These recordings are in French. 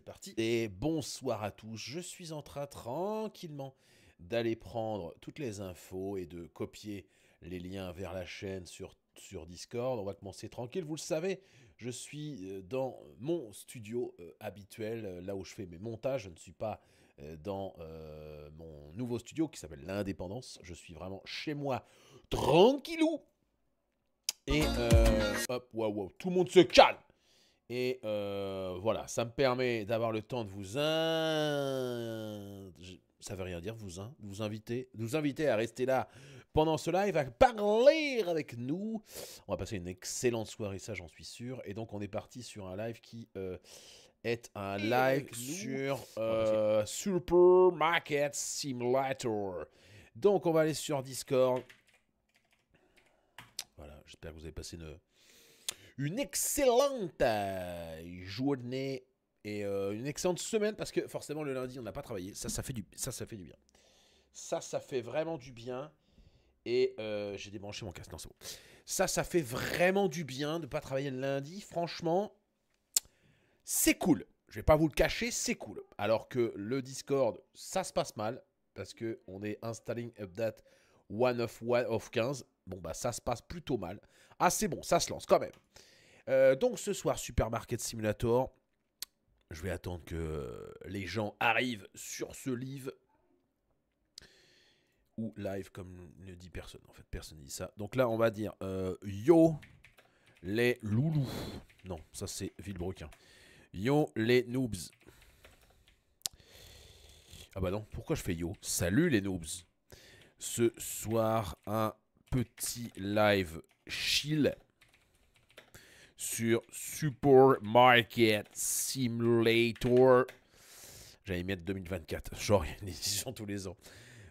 parti. Et bonsoir à tous, je suis en train tranquillement d'aller prendre toutes les infos et de copier les liens vers la chaîne sur, sur Discord. On va commencer tranquille, vous le savez, je suis euh, dans mon studio euh, habituel, euh, là où je fais mes montages. Je ne suis pas dans mon nouveau studio qui s'appelle l'Indépendance. Je suis vraiment chez moi, tranquillou. Et waouh, tout le monde se calme et euh, voilà, ça me permet d'avoir le temps de vous Ça veut rien dire, vous, vous inviter, nous inviter à rester là pendant ce live, à parler avec nous. On va passer une excellente soirée, ça j'en suis sûr. Et donc on est parti sur un live qui euh, est un live sur euh, Supermarket Simulator. Donc on va aller sur Discord. Voilà, j'espère que vous avez passé une une excellente euh, journée et euh, une excellente semaine parce que forcément le lundi on n'a pas travaillé. Ça, ça fait du, ça, ça fait du bien. Ça, ça fait vraiment du bien. Et euh, j'ai débranché mon casque, non c'est bon. Ça, ça fait vraiment du bien de ne pas travailler le lundi. Franchement, c'est cool. Je vais pas vous le cacher, c'est cool. Alors que le Discord, ça se passe mal parce qu'on est installing update one of, one of 15. Bon bah ça se passe plutôt mal. Ah c'est bon, ça se lance quand même. Euh, donc ce soir, Supermarket Simulator. Je vais attendre que les gens arrivent sur ce live. Ou live, comme ne dit personne. En fait, personne ne dit ça. Donc là, on va dire euh, Yo les loulous. Non, ça c'est Villebrequin. Yo les noobs. Ah bah non, pourquoi je fais yo Salut les noobs. Ce soir, un petit live chill sur Supermarket Simulator. J'allais mettre 2024. Genre, il y a tous les ans.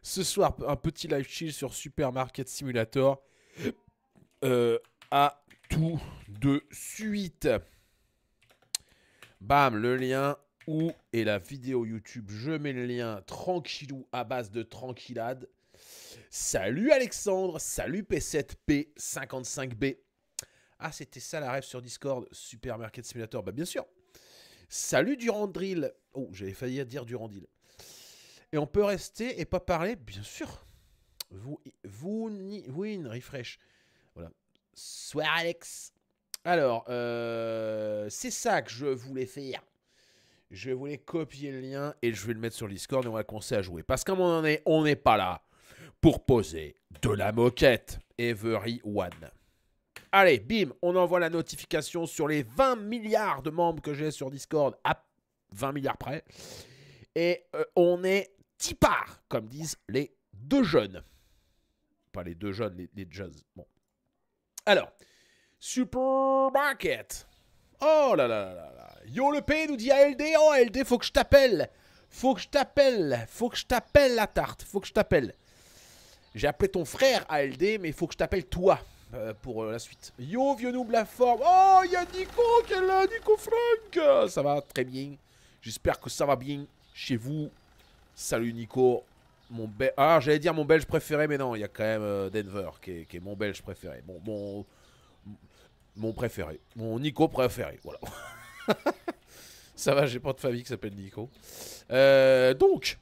Ce soir, un petit live chill sur Supermarket Simulator. A euh, à tout de suite. Bam, le lien où est la vidéo YouTube. Je mets le lien tranquillou à base de tranquillade. Salut Alexandre, salut P7P55B. Ah, c'était ça la rêve sur Discord, Supermarket Simulator. Bah, bien sûr. Salut Durandril. Oh, j'avais failli dire Durandil. Et on peut rester et pas parler, bien sûr. Vous, vous, win, refresh. Voilà. Soir Alex. Alors, euh, c'est ça que je voulais faire. Je voulais copier le lien et je vais le mettre sur Discord et on va commencer à jouer. Parce qu'à un moment on n'est pas là pour poser de la moquette. Every one. Allez, bim, on envoie la notification sur les 20 milliards de membres que j'ai sur Discord à 20 milliards près. Et euh, on est tipar, comme disent les deux jeunes. Pas les deux jeunes, les, jazz. Bon. Alors, Supermarket. Oh là là là là. Yo le P nous dit ALD. Oh ALD, faut que je t'appelle. Faut que je t'appelle. Faut que je t'appelle la tarte. Faut que je t'appelle. J'ai appelé ton frère ALD, mais faut que je t'appelle toi. Euh, pour euh, la suite. Yo, vieux noob, la forme. Oh, il y a Nico qui est là, Nico Frank. Ça va très bien. J'espère que ça va bien chez vous. Salut Nico. Mon belge. Ah, j'allais dire mon belge préféré, mais non, il y a quand même euh, Denver qui est, mon belge préféré. Bon, mon. Mon préféré. Mon Nico préféré. Voilà. ça va, j'ai pas de famille qui s'appelle Nico. donc.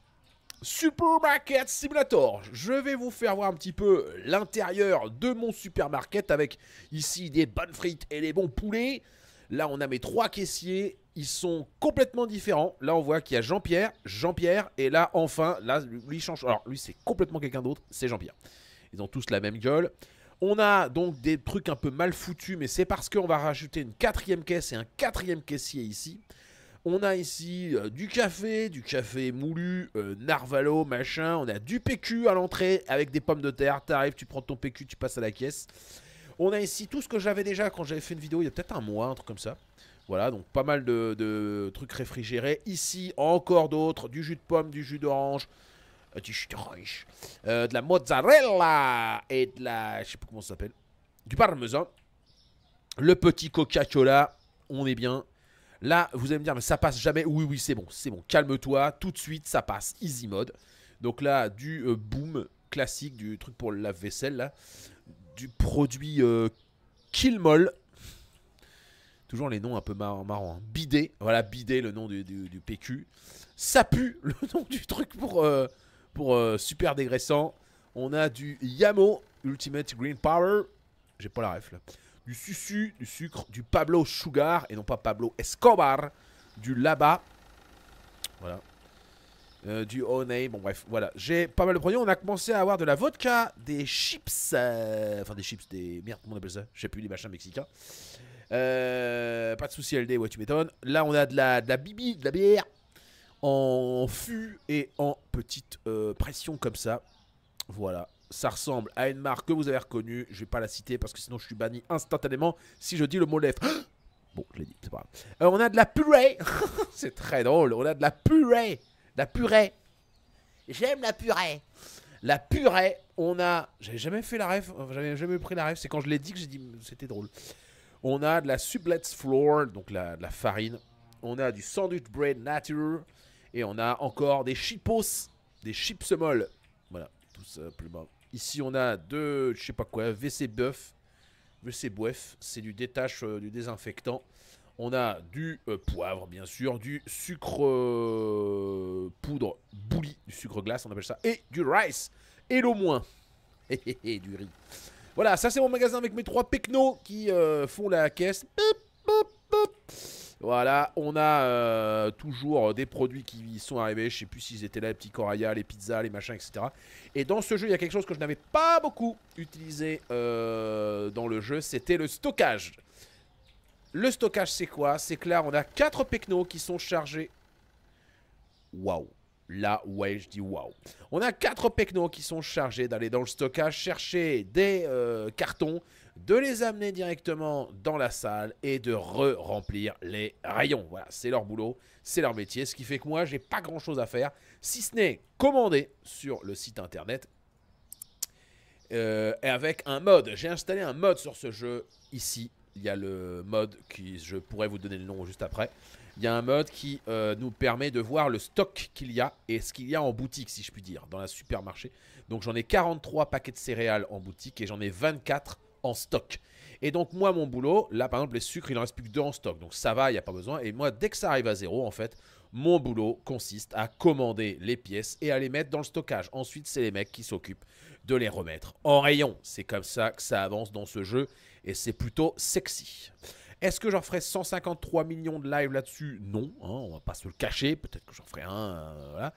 Supermarket Simulator. Je vais vous faire voir un petit peu l'intérieur de mon supermarket avec ici des bonnes frites et les bons poulets. Là, on a mes trois caissiers. Ils sont complètement différents. Là, on voit qu'il y a Jean-Pierre, Jean-Pierre, et là, enfin, là, lui change. Alors, lui, c'est complètement quelqu'un d'autre. C'est Jean-Pierre. Ils ont tous la même gueule. On a donc des trucs un peu mal foutus, mais c'est parce qu'on va rajouter une quatrième caisse et un quatrième caissier ici. On a ici euh, du café, du café moulu, euh, narvalo, machin. On a du PQ à l'entrée avec des pommes de terre. T'arrives, tu prends ton PQ, tu passes à la caisse. On a ici tout ce que j'avais déjà quand j'avais fait une vidéo il y a peut-être un mois, un truc comme ça. Voilà, donc pas mal de, trucs réfrigérés. Ici, encore d'autres. Du jus de pomme, du jus d'orange, euh, du jus d'orange, de la mozzarella et de la... Je sais pas comment ça s'appelle. Du parmesan. Le petit Coca-Cola. On est bien. Là, vous allez me dire, mais ça passe jamais. Oui, oui, c'est bon, c'est bon. Calme-toi, tout de suite, ça passe. Easy mode. Donc là, du euh, boom classique, du truc pour le lave-vaisselle, Du produit euh, Toujours les noms un peu marrants. Hein. voilà, Bidé, le nom du, PQ. Sapu, le nom du truc pour, euh, pour super dégraissant. On a du Yamo Ultimate Green Power. J'ai pas la ref là du du sucre, du Pablo Sugar, et non pas Pablo Escobar, du Laba Voilà. Euh, du Honey, bon bref, voilà. J'ai pas mal de produits. On a commencé à avoir de la vodka, des chips, euh, enfin des chips, des. Merde, comment on appelle ça Je sais plus, les machins mexicains. Euh, pas de souci LD, ouais, tu m'étonnes. Là, on a de la, de la bibi, de la bière en fût et en petite pression comme ça. Voilà ça ressemble à une marque que vous avez reconnue. Je vais pas la citer parce que sinon je suis banni instantanément si je dis le mot lèvre. Bon, je l'ai dit, c'est pas grave. Euh, on a de la purée. c'est très drôle. On a de la purée. la purée. J'aime la purée. La purée, on a. J'avais jamais fait la rêve euh, J'avais jamais pris la rêve. C'est quand je l'ai dit que j'ai dit. C'était drôle. On a de la sublette flour, donc la, de la farine. On a du sandwich bread nature. Et on a encore des chipos. Des chips molles. Voilà tout simplement. Ici, on a de, je sais pas quoi, VC bœuf. VC Buff, c'est du détache, euh, du désinfectant. On a du euh, poivre, bien sûr, du sucre euh, poudre bouilli du sucre glace, on appelle ça, et du rice, et l'au moins, et, du riz. Voilà, ça c'est mon magasin avec mes trois pecno qui font la caisse. Voilà, on a euh, toujours des produits qui sont arrivés. Je sais plus s'ils étaient là, les petits coraya, les pizzas, les machins, etc. Et dans ce jeu, il y a quelque chose que je n'avais pas beaucoup utilisé euh, dans le jeu, c'était le stockage. Le stockage, c'est quoi C'est que là, on a 4 pecnos qui sont chargés. Waouh Là, ouais, je dis waouh. On a 4 pecnos qui sont chargés d'aller dans le stockage, chercher des euh, cartons de les amener directement dans la salle et de re-remplir les rayons. Voilà, c'est leur boulot, c'est leur métier, ce qui fait que moi, j'ai pas grand-chose à faire, si ce n'est commander sur le site internet euh, et avec un mode. J'ai installé un mode sur ce jeu ici. Il y a le mode qui, je pourrais vous donner le nom juste après. Il y a un mode qui euh, nous permet de voir le stock qu'il y a et ce qu'il y a en boutique, si je puis dire, dans la supermarché. Donc j'en ai 43 paquets de céréales en boutique et j'en ai 24 en stock. Et donc moi, mon boulot, là par exemple, les sucres, il en reste plus que deux en stock. Donc ça va, il n'y a pas besoin. Et moi, dès que ça arrive à zéro, en fait, mon boulot consiste à commander les pièces et à les mettre dans le stockage. Ensuite, c'est les mecs qui s'occupent de les remettre en rayon. C'est comme ça que ça avance dans ce jeu et c'est plutôt sexy. Est-ce que j'en ferai 153 millions de lives là-dessus Non, hein, on va pas se le cacher, peut-être que j'en ferai un, euh,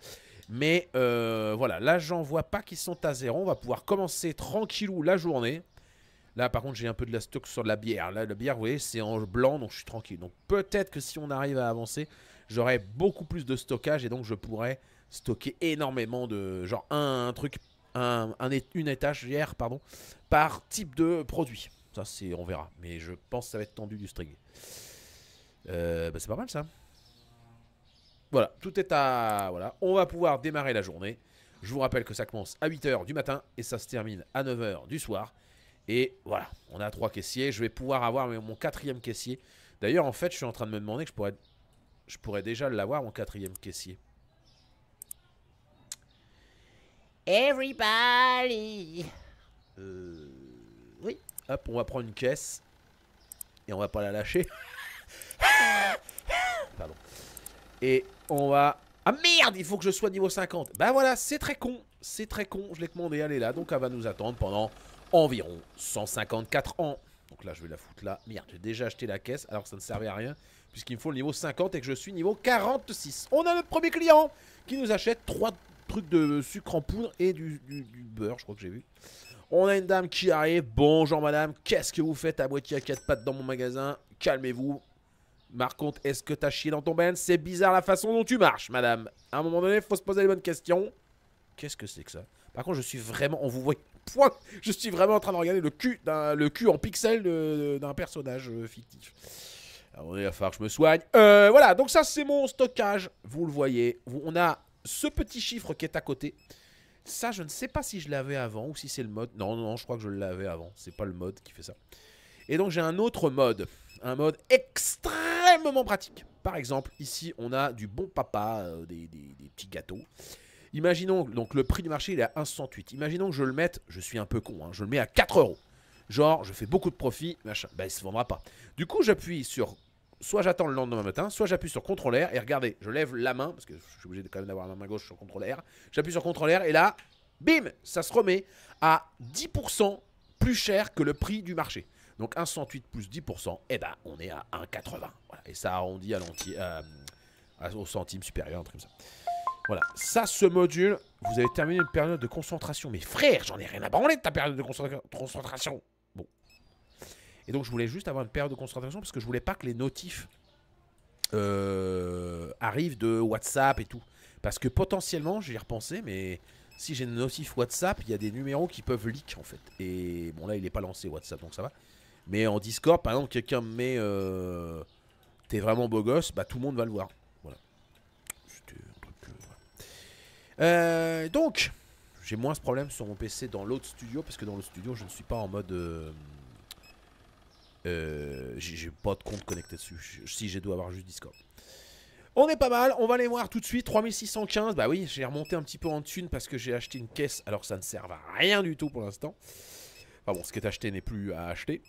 Mais euh, voilà, là j'en vois pas qui sont à zéro, on va pouvoir commencer tranquillou la journée Là, par contre, j'ai un peu de la stock sur la bière. Là, la bière, vous voyez, c'est en blanc, donc je suis tranquille. Donc peut-être que si on arrive à avancer, j'aurai beaucoup plus de stockage et donc je pourrais stocker énormément de genre un, truc, un, étage, une étagère, pardon, par type de produit. Ça, c'est, on verra. Mais je pense que ça va être tendu du string. Euh, bah, c'est pas mal ça. Voilà, tout est à... Voilà, on va pouvoir démarrer la journée. Je vous rappelle que ça commence à 8h du matin et ça se termine à 9h du soir. Et voilà, on a trois caissiers. Je vais pouvoir avoir mon quatrième caissier. D'ailleurs, en fait, je suis en train de me demander que je pourrais, je pourrais déjà l'avoir, mon quatrième caissier. Everybody euh, Oui. Hop, on va prendre une caisse. Et on va pas la lâcher. Pardon. Et on va... Ah merde, il faut que je sois niveau 50. Bah voilà, c'est très con. C'est très con. Je l'ai commandé, elle est là. Donc elle va nous attendre pendant environ 154 ans. Donc là, je vais la foutre là. Merde, j'ai déjà acheté la caisse alors que ça ne servait à rien puisqu'il me faut le niveau 50 et que je suis niveau 46. On a notre premier client qui nous achète 3 trucs de sucre en poudre et du, beurre, je crois que j'ai vu. On a une dame qui arrive. Bonjour madame, qu'est-ce que vous faites à moitié à 4 pattes dans mon magasin Calmez-vous. Par contre, est-ce que t'as chié dans ton bain C'est bizarre la façon dont tu marches, madame. À un moment donné, faut se poser les bonnes questions. Qu'est-ce que c'est que ça Par contre, je suis vraiment... On vous voit point je suis vraiment en train de regarder le cul, le cul en pixel d'un personnage euh, fictif. Alors, il va falloir que je me soigne. Euh, voilà, donc ça c'est mon stockage, vous le voyez. On a ce petit chiffre qui est à côté. Ça, je ne sais pas si je l'avais avant ou si c'est le mode. Non, non, je crois que je l'avais avant. C'est pas le mode qui fait ça. Et donc j'ai un autre mode, un mode extrêmement pratique. Par exemple, ici on a du bon papa, euh, des, des petits gâteaux. Imaginons, donc le prix du marché il est à 1,68. Imaginons que je le mette, je suis un peu con, hein, je le mets à 4 euros. Genre, je fais beaucoup de profit, machin. ben il se vendra pas. Du coup, j'appuie sur. Soit j'attends le lendemain matin, soit j'appuie sur CTRL R et regardez, je lève la main, parce que je suis obligé de quand même d'avoir la main gauche sur CTRL R. J'appuie sur CTRL R et là, bim, ça se remet à 10% plus cher que le prix du marché. Donc 1,08 plus 10%, et eh ben on est à 1,80. Et ça arrondit euh, à au centime supérieur, un truc comme ça. Voilà, ça, ce module, vous avez terminé une période de concentration. Mais frère, j'en ai rien à branler de ta période de concentration. Bon. Et donc, je voulais juste avoir une période de concentration parce que je voulais pas que les notifs euh, arrivent de WhatsApp et tout. Parce que potentiellement, j'y ai repensé, mais si j'ai une notif WhatsApp, il y a des numéros qui peuvent leak en fait. Et bon, là, il n'est pas lancé WhatsApp, donc ça va. Mais en Discord, par exemple, quelqu'un me met euh, T'es vraiment beau gosse, bah tout le monde va le voir. Euh, donc, j'ai moins ce problème sur mon PC dans l'autre studio, parce que dans l'autre studio, je ne suis pas en mode... Euh, euh, j'ai pas de compte connecté dessus. Si, j'ai dois avoir juste Discord. On est pas mal, on va les voir tout de suite. 3615, bah oui, j'ai remonté un petit peu en thune parce que j'ai acheté une caisse, alors ça ne sert à rien du tout pour l'instant. Enfin bon, ce qui est acheté n'est plus à acheter.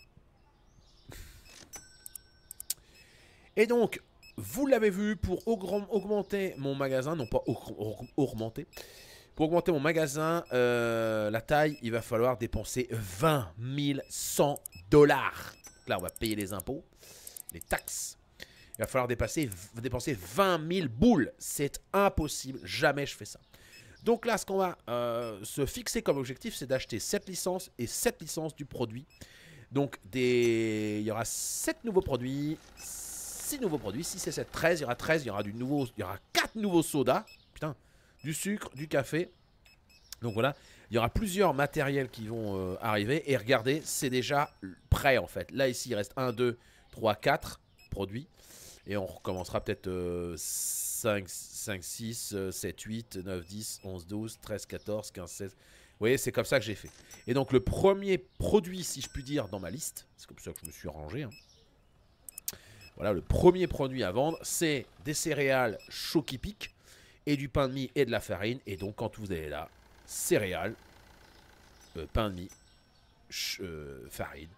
Et donc, vous l'avez vu, pour augmenter mon magasin, non pas augmenter, pour augmenter mon magasin, euh, la taille, il va falloir dépenser 20 100 dollars. Là, on va payer les impôts, les taxes. Il va falloir dépenser 20 000 boules. C'est impossible. Jamais je fais ça. Donc là, ce qu'on va euh, se fixer comme objectif, c'est d'acheter 7 licences et 7 licences du produit. Donc il y aura 7 nouveaux produits, 6 nouveaux produits. 6 c'est 7, 13. Il y aura 13. Il y aura, du nouveau, il y aura 4 nouveaux sodas. Putain. Du sucre, du café. Donc voilà. Il y aura plusieurs matériels qui vont euh, arriver. Et regardez, c'est déjà prêt en fait. Là, ici, il reste 1, 2, 3, 4 produits. Et on recommencera peut-être 5, 5, 6, 7, 8, 9, 10, 11, 12, 13, 14, 15, 16. Vous voyez, c'est comme ça que j'ai fait. Et donc le premier produit, si je puis dire, dans ma liste, c'est comme ça que je me suis rangé, hein, voilà, le premier produit à vendre, c'est des céréales chaud et du pain de mie et de la farine. Et donc, quand vous allez là, céréales, euh, pain de mie, euh, farine,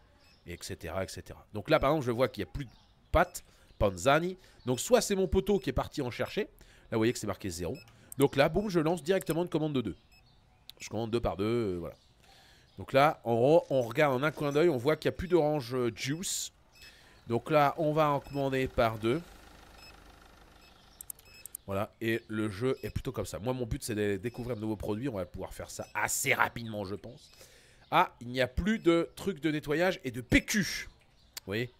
etc., etc. Donc là, par exemple, je vois qu'il n'y a plus de pâtes, panzani. Donc, soit c'est mon poteau qui est parti en chercher. Là, vous voyez que c'est marqué 0. Donc là, boum, je lance directement une commande de 2. Je commande deux par deux, euh, voilà. Donc là, en gros, on regarde en un coin d'œil, on voit qu'il n'y a plus d'orange juice. Donc là, on va en commander par deux. Voilà, et le jeu est plutôt comme ça. Moi, mon but, c'est de découvrir de nouveaux produits. On va pouvoir faire ça assez rapidement, je pense. Ah, il n'y a plus de trucs de nettoyage et de PQ. Vous voyez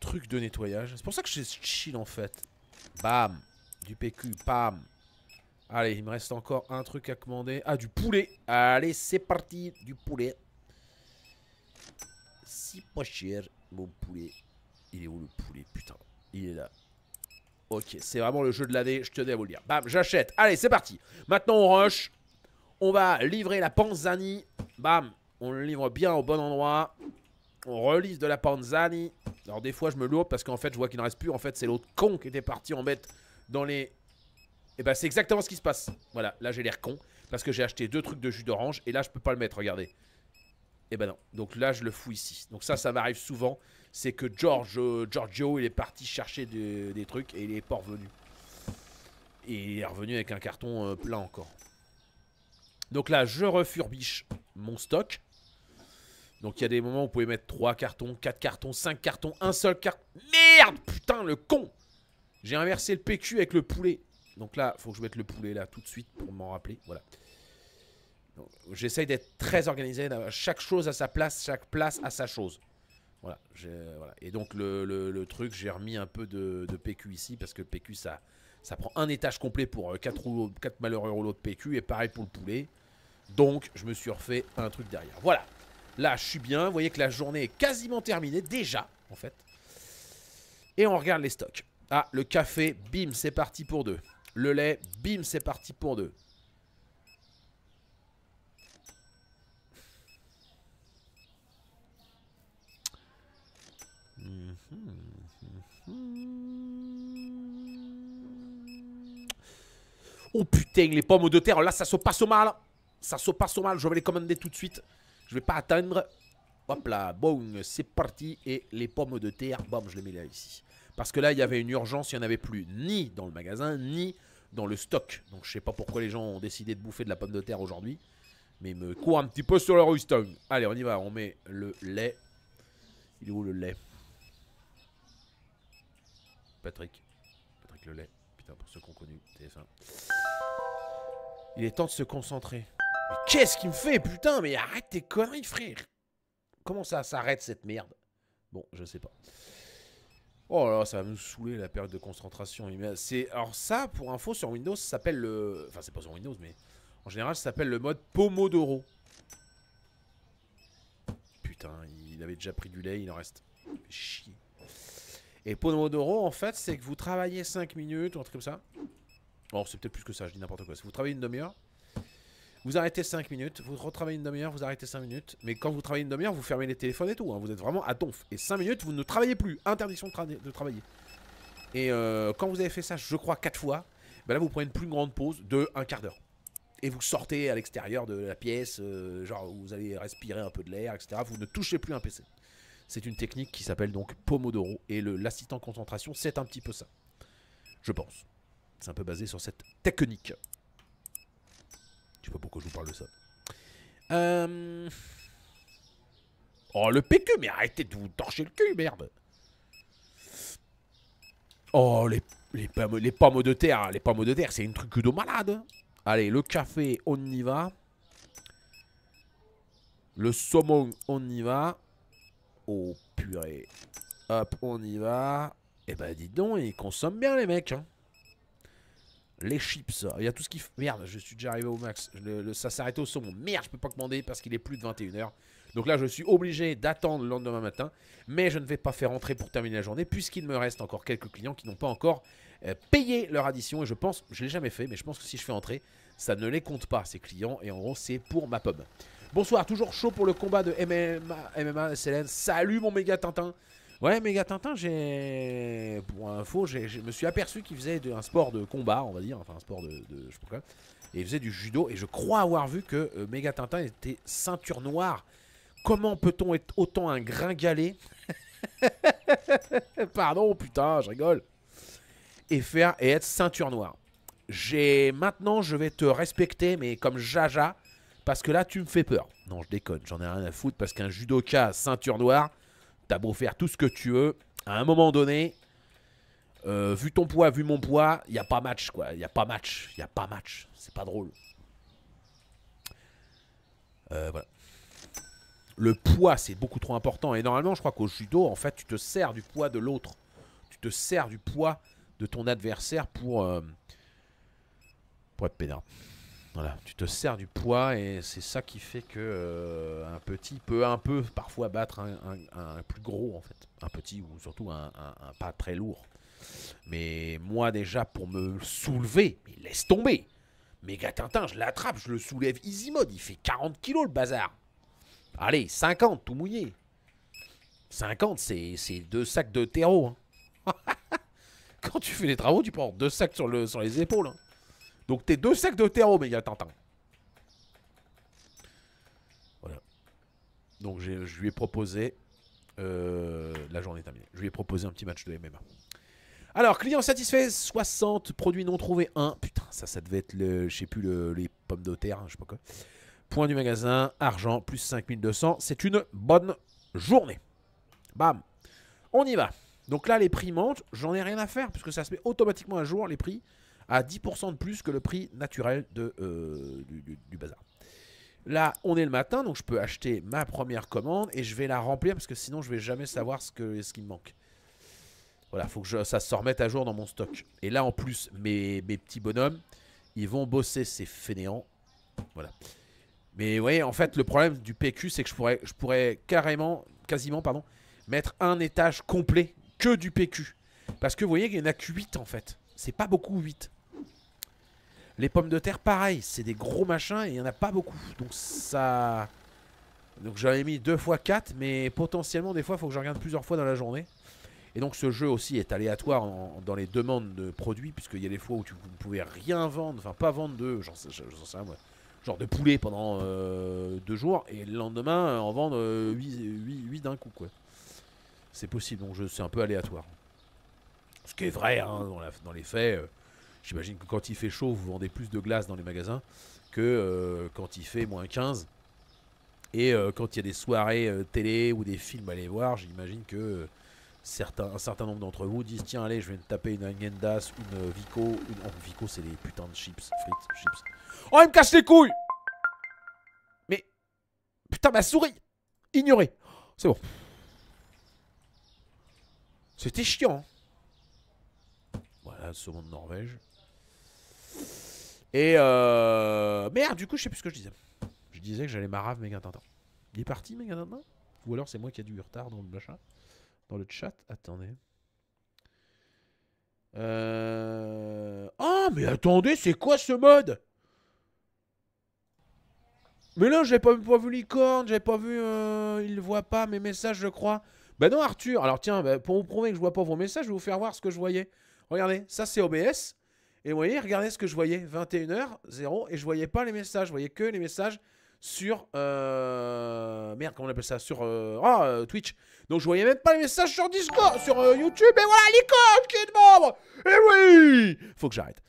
Trucs de nettoyage. C'est pour ça que je chill, en fait. Bam Du PQ, pam Allez, il me reste encore un truc à commander. Ah, du poulet Allez, c'est parti Du poulet. Si pas cher, mon poulet. Il est où le poulet Putain, il est là. Ok, c'est vraiment le jeu de l'année, je tenais à vous le dire. Bam, j'achète. Allez, c'est parti. Maintenant, on rush. On va livrer la Panzani. Bam, on le livre bien au bon endroit. On relise de la Panzani. Alors, des fois, je me loupe parce qu'en fait, je vois qu'il ne reste plus. En fait, c'est l'autre con qui était parti en mettre dans les... Et eh bah, ben, c'est exactement ce qui se passe. Voilà, là, j'ai l'air con parce que j'ai acheté deux trucs de jus d'orange et là, je peux pas le mettre, regardez. Et eh bah ben non. Donc là, je le fous ici. Donc ça, ça m'arrive souvent c'est que George, euh, Giorgio, il est parti chercher des, trucs et il est pas revenu. Et il est revenu avec un carton euh, plein encore. Donc là, je refurbiche mon stock. Donc il y a des moments où vous pouvez mettre 3 cartons, 4 cartons, 5 cartons, un seul carton. Merde Putain, le con J'ai inversé le PQ avec le poulet. Donc là, faut que je mette le poulet là tout de suite pour m'en rappeler. Voilà. J'essaye d'être très organisé. Chaque chose à sa place, chaque place à sa chose. Voilà, Et donc le, truc, j'ai remis un peu de, PQ ici parce que le PQ ça, prend un étage complet pour 4, euh, 4 malheureux rouleaux de PQ et pareil pour le poulet. Donc je me suis refait un truc derrière. Voilà, là je suis bien, vous voyez que la journée est quasiment terminée, déjà en fait. Et on regarde les stocks. Ah, le café, bim, c'est parti pour deux. Le lait, bim, c'est parti pour deux. Oh putain, les pommes de terre, là, ça se passe mal. Ça se passe mal, je vais les commander tout de suite. Je vais pas attendre. Hop là, bon, c'est parti. Et les pommes de terre, bon je les mets là, ici. Parce que là, il y avait une urgence, il n'y en avait plus ni dans le magasin, ni dans le stock. Donc je sais pas pourquoi les gens ont décidé de bouffer de la pomme de terre aujourd'hui. Mais me court un petit peu sur le stone Allez, on y va, on met le lait. Il est où le lait Patrick. Patrick le lait pour ceux qui ont Il est temps de se concentrer. Mais qu'est-ce qu'il me fait, putain Mais arrête tes conneries, frère Comment ça s'arrête cette merde Bon, je sais pas. Oh là, ça va nous saouler la période de concentration. alors ça, pour info, sur Windows, ça s'appelle le. Enfin, c'est pas sur Windows, mais en général, ça s'appelle le mode Pomodoro. Putain, il avait déjà pris du lait, il en reste. chier. Et Pomodoro, en fait, c'est que vous travaillez 5 minutes ou un truc comme ça. Bon, c'est peut-être plus que ça, je dis n'importe quoi. Si vous travaillez une demi-heure, vous arrêtez 5 minutes, vous retravaillez une demi-heure, vous arrêtez 5 minutes. Mais quand vous travaillez une demi-heure, vous fermez les téléphones et tout. Hein. Vous êtes vraiment à donf. Et 5 minutes, vous ne travaillez plus. Interdiction de, travailler. Et euh, quand vous avez fait ça, je crois, 4 fois, ben là, vous prenez une plus grande pause de un quart d'heure. Et vous sortez à l'extérieur de la pièce, euh, genre vous allez respirer un peu de l'air, etc. Vous ne touchez plus un PC c'est une technique qui s'appelle donc Pomodoro. Et l'assistant concentration, c'est un petit peu ça. Je pense. C'est un peu basé sur cette technique. Je sais pas pourquoi je vous parle de ça. Euh, oh, le PQ, mais arrêtez de vous torcher le cul, merde Oh, les, pommes, les pommes de terre, hein, les pommes de terre, c'est une truc de malade Allez, le café, on y va. Le saumon, on y va. Oh purée. Hop, on y va. Et eh ben, dis donc, ils consomment bien les mecs. Hein. Les chips. Il y a tout ce qui... Merde, je suis déjà arrivé au max. Le, ça s'arrête au saumon. Merde, je peux pas commander parce qu'il est plus de 21h. Donc là, je suis obligé d'attendre le lendemain matin. Mais je ne vais pas faire entrer pour terminer la journée puisqu'il me reste encore quelques clients qui n'ont pas encore euh, payé leur addition. Et je pense, je l'ai jamais fait, mais je pense que si je fais entrer, ça ne les compte pas, ces clients. Et en gros, c'est pour ma pomme. Bonsoir, toujours chaud pour le combat de MMA, MMA SLN. Salut mon méga Tintin. Ouais, méga Tintin, j'ai. Pour info, je me suis aperçu qu'il faisait de, un sport de combat, on va dire, enfin un sport de. je sais pas quoi. Et il faisait du judo. Et je crois avoir vu que euh, méga Tintin était ceinture noire. Comment peut-on être autant un gringalet Pardon, putain, je rigole. Et faire et être ceinture noire. J'ai maintenant, je vais te respecter, mais comme Jaja, parce que là, tu me fais peur. Non, je déconne, j'en ai rien à foutre parce qu'un judoka ceinture noire, t'as beau faire tout ce que tu veux, à un moment donné, euh, vu ton poids, vu mon poids, il n'y a pas match, quoi. Il n'y a pas match, il n'y a pas match. C'est pas drôle. Euh, Le poids, c'est beaucoup trop important. Et normalement, je crois qu'au judo, en fait, tu te sers du poids de l'autre. Tu te sers du poids de ton adversaire pour... Euh, pour être pénard. Voilà, tu te sers du poids et c'est ça qui fait que euh, un petit peut un peu parfois battre un, plus gros en fait, un petit ou surtout un, pas très lourd. Mais moi déjà pour me soulever, mais laisse tomber. Méga Tintin, je l'attrape, je le soulève easy mode, il fait 40 kilos le bazar. Allez, 50 tout mouillé. 50 c'est deux sacs de terreau. Hein. Quand tu fais les travaux, tu prends deux sacs sur, le, sur les épaules. Hein. Donc t'es deux sacs de terreau, mais il y a tantin. Voilà. Donc je lui ai proposé. Euh, la journée est terminée. Je lui ai proposé un petit match de MMA. Alors, client satisfait 60, produits non trouvés 1. Putain, ça, ça devait être, le, je sais plus, les pommes de terre, hein, je sais pas quoi. Point du magasin, argent, plus 5200. C'est une bonne journée. Bam. On y va. Donc là, les prix montent J'en ai rien à faire, puisque ça se met automatiquement à jour, les prix à 10% de plus que le prix naturel de, euh, du, bazar. Là, on est le matin, donc je peux acheter ma première commande et je vais la remplir parce que sinon je vais jamais savoir ce, que, ce qui me manque. Voilà, faut que ça se remette à jour dans mon stock. Et là, en plus, mes, mes petits bonhommes, ils vont bosser ces fainéants. Voilà. Mais vous voyez, en fait, le problème du PQ, c'est que je pourrais, je pourrais carrément, quasiment, pardon, mettre un étage complet que du PQ. Parce que vous voyez qu'il n'y en a que 8 en fait. C'est pas beaucoup 8. Les pommes de terre, pareil, c'est des gros machins et il n'y en a pas beaucoup. Donc ça... Donc j'avais mis deux fois 4, mais potentiellement des fois il faut que je regarde plusieurs fois dans la journée. Et donc ce jeu aussi est aléatoire dans les demandes de produits, puisqu'il y a des fois où tu, ne pouvais rien vendre, enfin pas vendre de, genre, moi. genre de poulet pendant euh, deux jours, et le lendemain euh, en vendre euh, huit d'un coup. quoi. C'est possible, donc c'est un peu aléatoire. Ce qui est vrai, hein, dans les faits, J'imagine que quand il fait chaud, vous vendez plus de glace dans les magasins que euh, quand il fait moins 15. Et euh, quand il y a des soirées euh, télé ou des films à aller voir, j'imagine que certains, un certain nombre d'entre vous disent Tiens, allez, je vais me taper une Agendas, une Vico. Une... Oh, Vico, c'est des putains de chips, frites, chips. Oh, il me cache les couilles Mais. Putain, ma souris Ignoré C'est bon. C'était chiant. Hein. Voilà, le saumon de Norvège. Et euh... merde, du coup, je sais plus ce que je disais. Je disais que j'allais marave méga tintin. Il est parti méga tintin Ou alors c'est moi qui ai du retard dans le machin Dans le chat Attendez. Euh... Ah, mais attendez, c'est quoi ce mode Mais là, j'ai pas, pas, vu licorne, J'ai pas vu... Euh, il voit pas mes messages, je crois. Bah non, Arthur Alors tiens, bah, pour vous prouver que je vois pas vos messages, je vais vous faire voir ce que je voyais. Regardez, ça c'est OBS. Et vous voyez, regardez ce que je voyais, 21h, 0, et je voyais pas les messages, je voyais que les messages sur... Euh, merde, comment on appelle ça Sur... Euh, ah, euh, Twitch. Donc je voyais même pas les messages sur Discord, sur YouTube, et voilà, Licorne qui est membre Et oui Faut que j'arrête.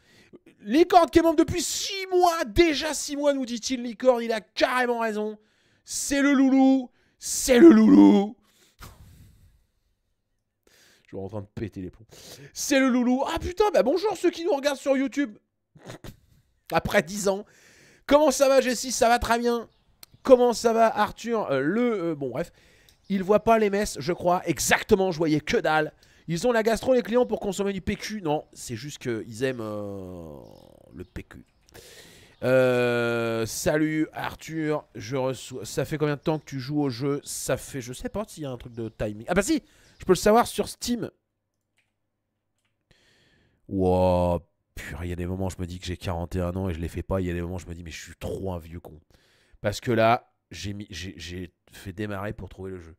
Licorne qui est membre depuis 6 mois, déjà 6 mois, nous dit-il, Licorne, il a carrément raison. C'est le loulou, c'est le loulou. Je suis en train de péter les plombs. C'est le loulou. Ah putain, bah bonjour ceux qui nous regardent sur YouTube. Après 10 ans. Comment ça va, Jessie Ça va très bien. Comment ça va, Arthur euh, Le. Euh, bon, bref. Ils voient pas les messes, je crois. Exactement, je voyais que dalle. Ils ont la gastro, les clients, pour consommer du PQ. Non, c'est juste qu'ils aiment euh, le PQ. salut Arthur, je Ça fait combien de temps que tu joues au jeu Ça fait, je sais pas s'il y a un truc de timing. Ah bah si, je peux le savoir sur Steam. Wow, il y a des moments où je me dis que j'ai 41 ans et je l'ai fait pas. Il y a des moments où je me dis, mais je suis trop un vieux con. Parce que là, j'ai fait démarrer pour trouver le jeu.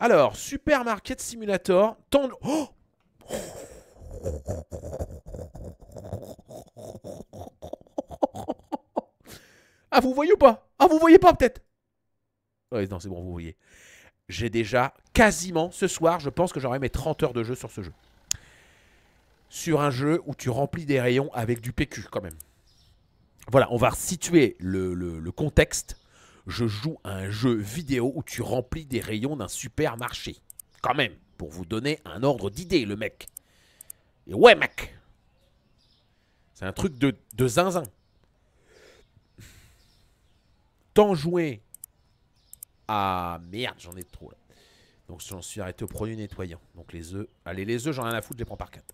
Alors, Supermarket Simulator. Oh ah, vous voyez ou pas Ah, vous voyez pas peut-être Ouais, non, c'est bon, vous voyez j'ai déjà quasiment ce soir, je pense que j'aurai mes 30 heures de jeu sur ce jeu. Sur un jeu où tu remplis des rayons avec du PQ quand même. Voilà, on va situer le, contexte. Je joue à un jeu vidéo où tu remplis des rayons d'un supermarché. Quand même, pour vous donner un ordre d'idée, le mec. Et ouais, mec C'est un truc de, zinzin. Tant joué ah merde, j'en ai trop là. Donc j'en suis arrêté au produit nettoyant. Donc les œufs. Allez, les œufs, j'en ai rien à foutre, je les prends par 4.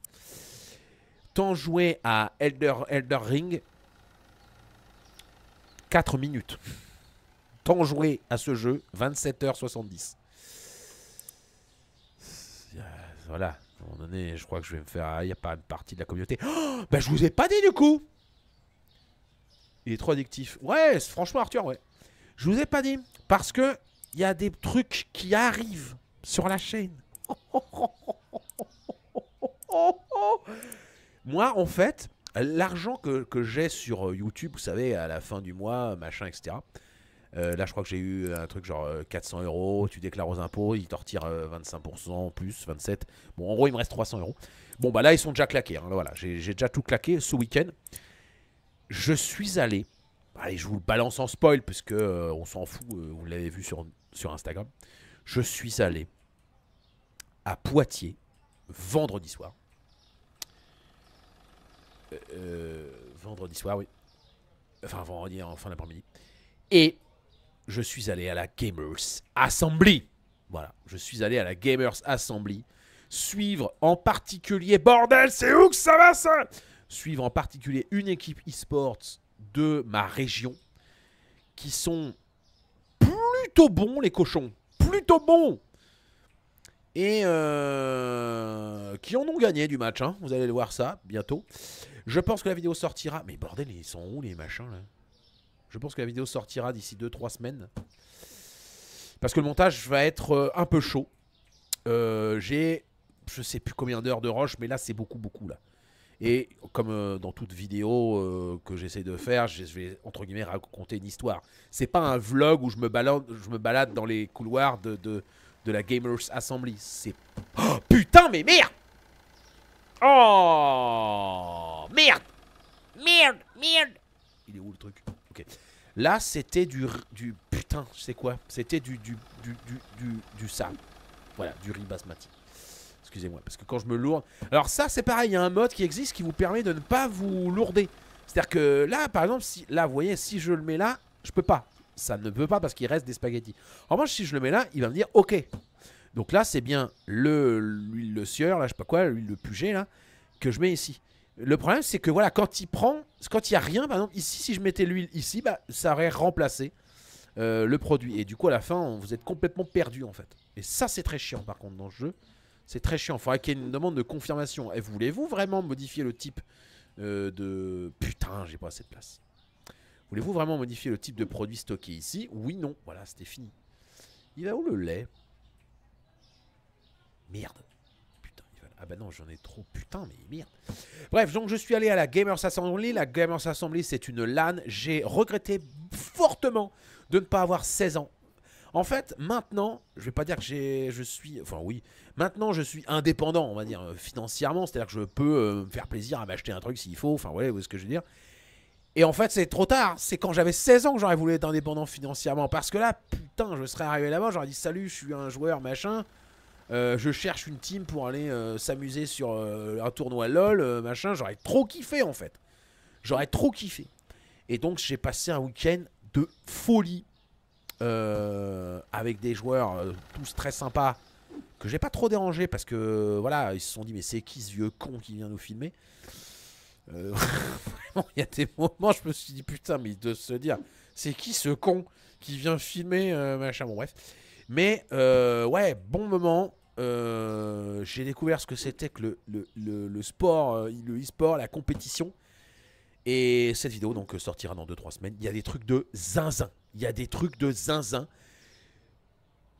Temps joué à Elder, Ring. 4 minutes. Temps joué à ce jeu, 27h70. Euh, voilà. À un moment donné, je crois que je vais me faire. Ah, il n'y a pas une partie de la communauté. Oh bah, je vous ai pas dit du coup! Il est trop addictif. Ouais, franchement, Arthur, ouais. Je vous ai pas dit, parce que il y a des trucs qui arrivent sur la chaîne. Moi, en fait, l'argent que, j'ai sur euh, YouTube, vous savez, à la fin du mois, machin, etc. Euh, là, je crois que j'ai eu un truc genre 400 euh, euros. Tu déclares aux impôts, ils te retirent 25% plus, 27. Bon, en gros, il me reste 300 euros. Bon, bah là, ils sont déjà claqués. Hein, voilà, j'ai déjà tout claqué ce week-end. Je suis allé Allez, je vous le balance en spoil, parce que euh, on s'en fout, euh, vous l'avez vu sur, sur Instagram. Je suis allé à Poitiers vendredi soir. Euh, vendredi soir, oui. Enfin, vendredi en fin d'après-midi. Et je suis allé à la Gamers Assembly. Voilà, je suis allé à la Gamers Assembly. Suivre en particulier, bordel, c'est où que ça va ça Suivre en particulier une équipe e-sports de ma région qui sont plutôt bons, les cochons. Plutôt bons et euh, qui en ont gagné du match. Hein. Vous allez le voir ça bientôt. Je pense que la vidéo sortira. Mais bordel, ils sont où les machins là Je pense que la vidéo sortira d'ici 2-3 semaines. Parce que le montage va être euh, un peu chaud. Euh, j'ai je sais plus combien d'heures de roche, mais là c'est beaucoup beaucoup là. Et comme euh, dans toute vidéo euh, que j'essaie de faire, je vais entre guillemets raconter une histoire. C'est pas un vlog où je me balade, je me balade dans les couloirs de, de, la Gamers Assembly. C'est. Oh, putain, mais merde Oh Merde Merde Merde Il est où le truc Ok. Là, c'était du, du. Putain, je sais quoi C'était du du, du, du, du. du ça. Voilà, du ribasmatique. Excusez-moi, parce que quand je me lourde... Alors ça, c'est pareil, il y a un mode qui existe qui vous permet de ne pas vous lourder. C'est-à-dire que là, par exemple, si, là, vous voyez, si je le mets là, je peux pas. Ça ne peut pas parce qu'il reste des spaghettis. En revanche, si je le mets là, il va me dire OK. Donc là, c'est bien le l'huile de sieur, là, je sais pas quoi, l'huile de puget, là, que je mets ici. Le problème, c'est que voilà, quand il prend, quand il n'y a rien, par exemple, ici, si je mettais l'huile ici, bah, ça aurait remplacé euh, le produit. Et du coup, à la fin, vous êtes complètement perdu, en fait. Et ça, c'est très chiant, par contre, dans ce jeu. C'est très chiant. Il faudrait qu'il y ait une demande de confirmation. Et eh, voulez-vous vraiment modifier le type euh, de... Putain, j'ai pas assez de place. Voulez-vous vraiment modifier le type de produit stocké ici Oui, non. Voilà, c'était fini. Il va où le lait Merde. Putain, il va... Ah bah non, j'en ai trop. Putain, mais merde. Bref, donc je suis allé à la Gamers Assembly. La Gamers Assembly, c'est une LAN. J'ai regretté fortement de ne pas avoir 16 ans en fait, maintenant, je vais pas dire que j'ai, je suis, enfin oui, maintenant je suis indépendant, on va dire euh, financièrement, c'est-à-dire que je peux euh, me faire plaisir à m'acheter un truc s'il faut. Enfin ouais, vous voyez ce que je veux dire. Et en fait, c'est trop tard. C'est quand j'avais 16 ans que j'aurais voulu être indépendant financièrement. Parce que là, putain, je serais arrivé là-bas, j'aurais dit salut, je suis un joueur machin. Euh, je cherche une team pour aller s'amuser sur un tournoi LOL, machin. J'aurais trop kiffé en fait. J'aurais trop kiffé. Et donc j'ai passé un week-end de folie euh, avec des joueurs euh, tous très sympas que j'ai pas trop dérangé parce que voilà, ils se sont dit mais c'est qui ce vieux con qui vient nous filmer euh, Vraiment, il y a des moments je me suis dit putain mais de se dire c'est qui ce con qui vient filmer machin bon bref. Mais ouais, bon moment. j'ai découvert ce que c'était que le, le, le, le sport, le e-sport, la compétition. Et cette vidéo donc sortira dans 2-3 semaines. Il y a des trucs de zinzin. Il y a des trucs de zinzin.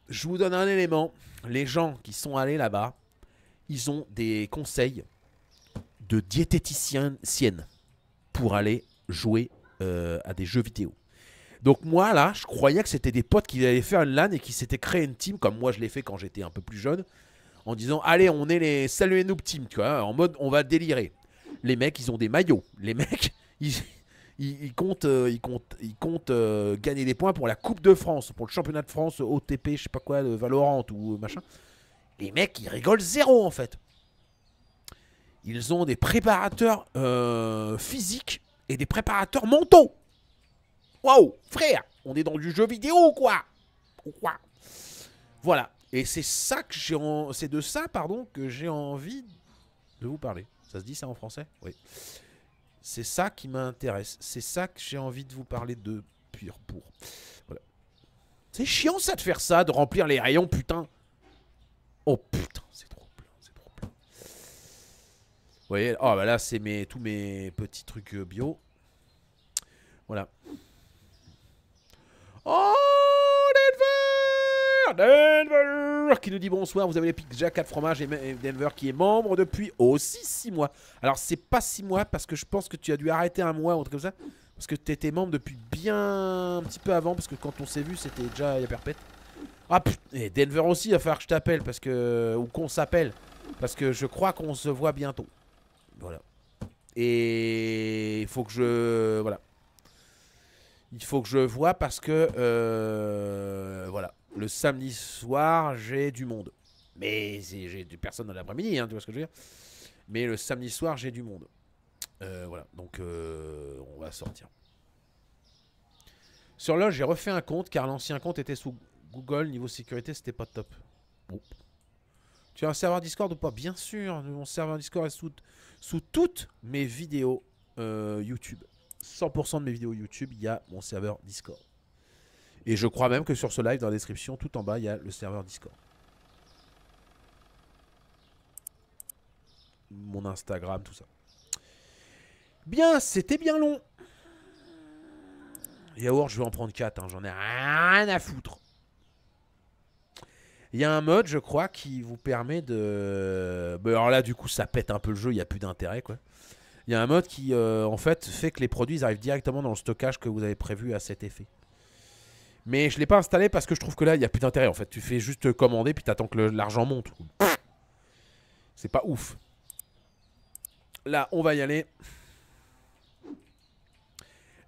Je vous donne un élément. Les gens qui sont allés là-bas, ils ont des conseils de siennes pour aller jouer euh, à des jeux vidéo. Donc moi là, je croyais que c'était des potes qui allaient faire une LAN et qui s'étaient créé une team comme moi je l'ai fait quand j'étais un peu plus jeune en disant allez, on est les salut nous team, tu vois, en mode on va délirer. Les mecs, ils ont des maillots. Les mecs, ils, ils comptent compte, euh, il compte, il compte euh, gagner des points pour la Coupe de France, pour le championnat de France euh, OTP, je sais pas quoi, Valorant ou machin. Les mecs, ils rigolent zéro en fait. Ils ont des préparateurs physiques et des préparateurs mentaux. Waouh, frère, on est dans du jeu vidéo quoi Quoi Voilà. Et c'est ça que j'ai, c'est de ça pardon que j'ai envie de vous parler. Ça se dit ça en français Oui. C'est ça qui m'intéresse. C'est ça que j'ai envie de vous parler de pur pour. Voilà. C'est chiant ça de faire ça, de remplir les rayons, putain. Oh putain, c'est trop plein, c'est trop plein. Vous voyez, oh bah là c'est mes, tous mes petits trucs euh, bio. Voilà. Oh Denver qui nous dit bonsoir. Vous avez les pics Jack 4 fromages et Denver qui est membre depuis aussi 6 mois. Alors c'est pas 6 mois parce que je pense que tu as dû arrêter un mois ou un truc comme ça. Parce que tu étais membre depuis bien un petit peu avant. Parce que quand on s'est vu, c'était déjà il y a perpète. Ah putain, et Denver aussi, il va falloir que je t'appelle parce que. Ou qu'on s'appelle. Parce que je crois qu'on se voit bientôt. Voilà. Et il faut que je. Voilà. Il faut que je vois parce que. Euh, voilà le samedi soir, j'ai du monde. Mais j'ai personne dans l'après-midi, hein, tu vois ce que je veux dire. Mais le samedi soir, j'ai du monde. Euh, voilà, donc euh, on va sortir. Sur l'un, j'ai refait un compte car l'ancien compte était sous Google. Niveau sécurité, c'était pas top. Tu as un serveur Discord ou pas Bien sûr, mon serveur Discord est sous, sous toutes mes vidéos euh, YouTube. 100% de mes vidéos YouTube, il y a mon serveur Discord. Et je crois même que sur ce live, dans la description, tout en bas, il y a le serveur Discord. Mon Instagram, tout ça. Bien, c'était bien long. alors, je vais en prendre 4, hein. j'en ai rien à foutre. Il y a un mode, je crois, qui vous permet de... Bah, alors là, du coup, ça pète un peu le jeu, il n'y a plus d'intérêt, quoi. Il y a un mode qui, euh, en fait, fait que les produits arrivent directement dans le stockage que vous avez prévu à cet effet. Mais je l'ai pas installé parce que je trouve que là, il n'y a plus d'intérêt en fait. Tu fais juste commander puis attends que l'argent monte. C'est pas ouf. Là, on va y aller.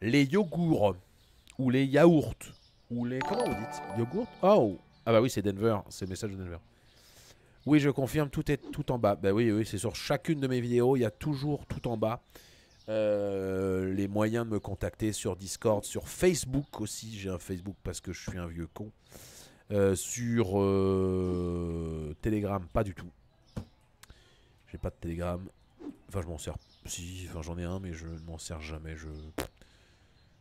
Les yogourts. Ou les yaourts. Ou les... Comment vous dites Yogourt Oh Ah bah oui, c'est Denver. C'est le message de Denver. Oui, je confirme, tout est tout en bas. Bah oui, oui, c'est sur chacune de mes vidéos, il y a toujours tout en bas. Euh, les moyens de me contacter sur Discord, sur Facebook aussi. J'ai un Facebook parce que je suis un vieux con. Euh, sur euh, Telegram, pas du tout. J'ai pas de Telegram. Enfin, je m'en sers. Si, enfin, j'en ai un, mais je ne m'en sers jamais. Je.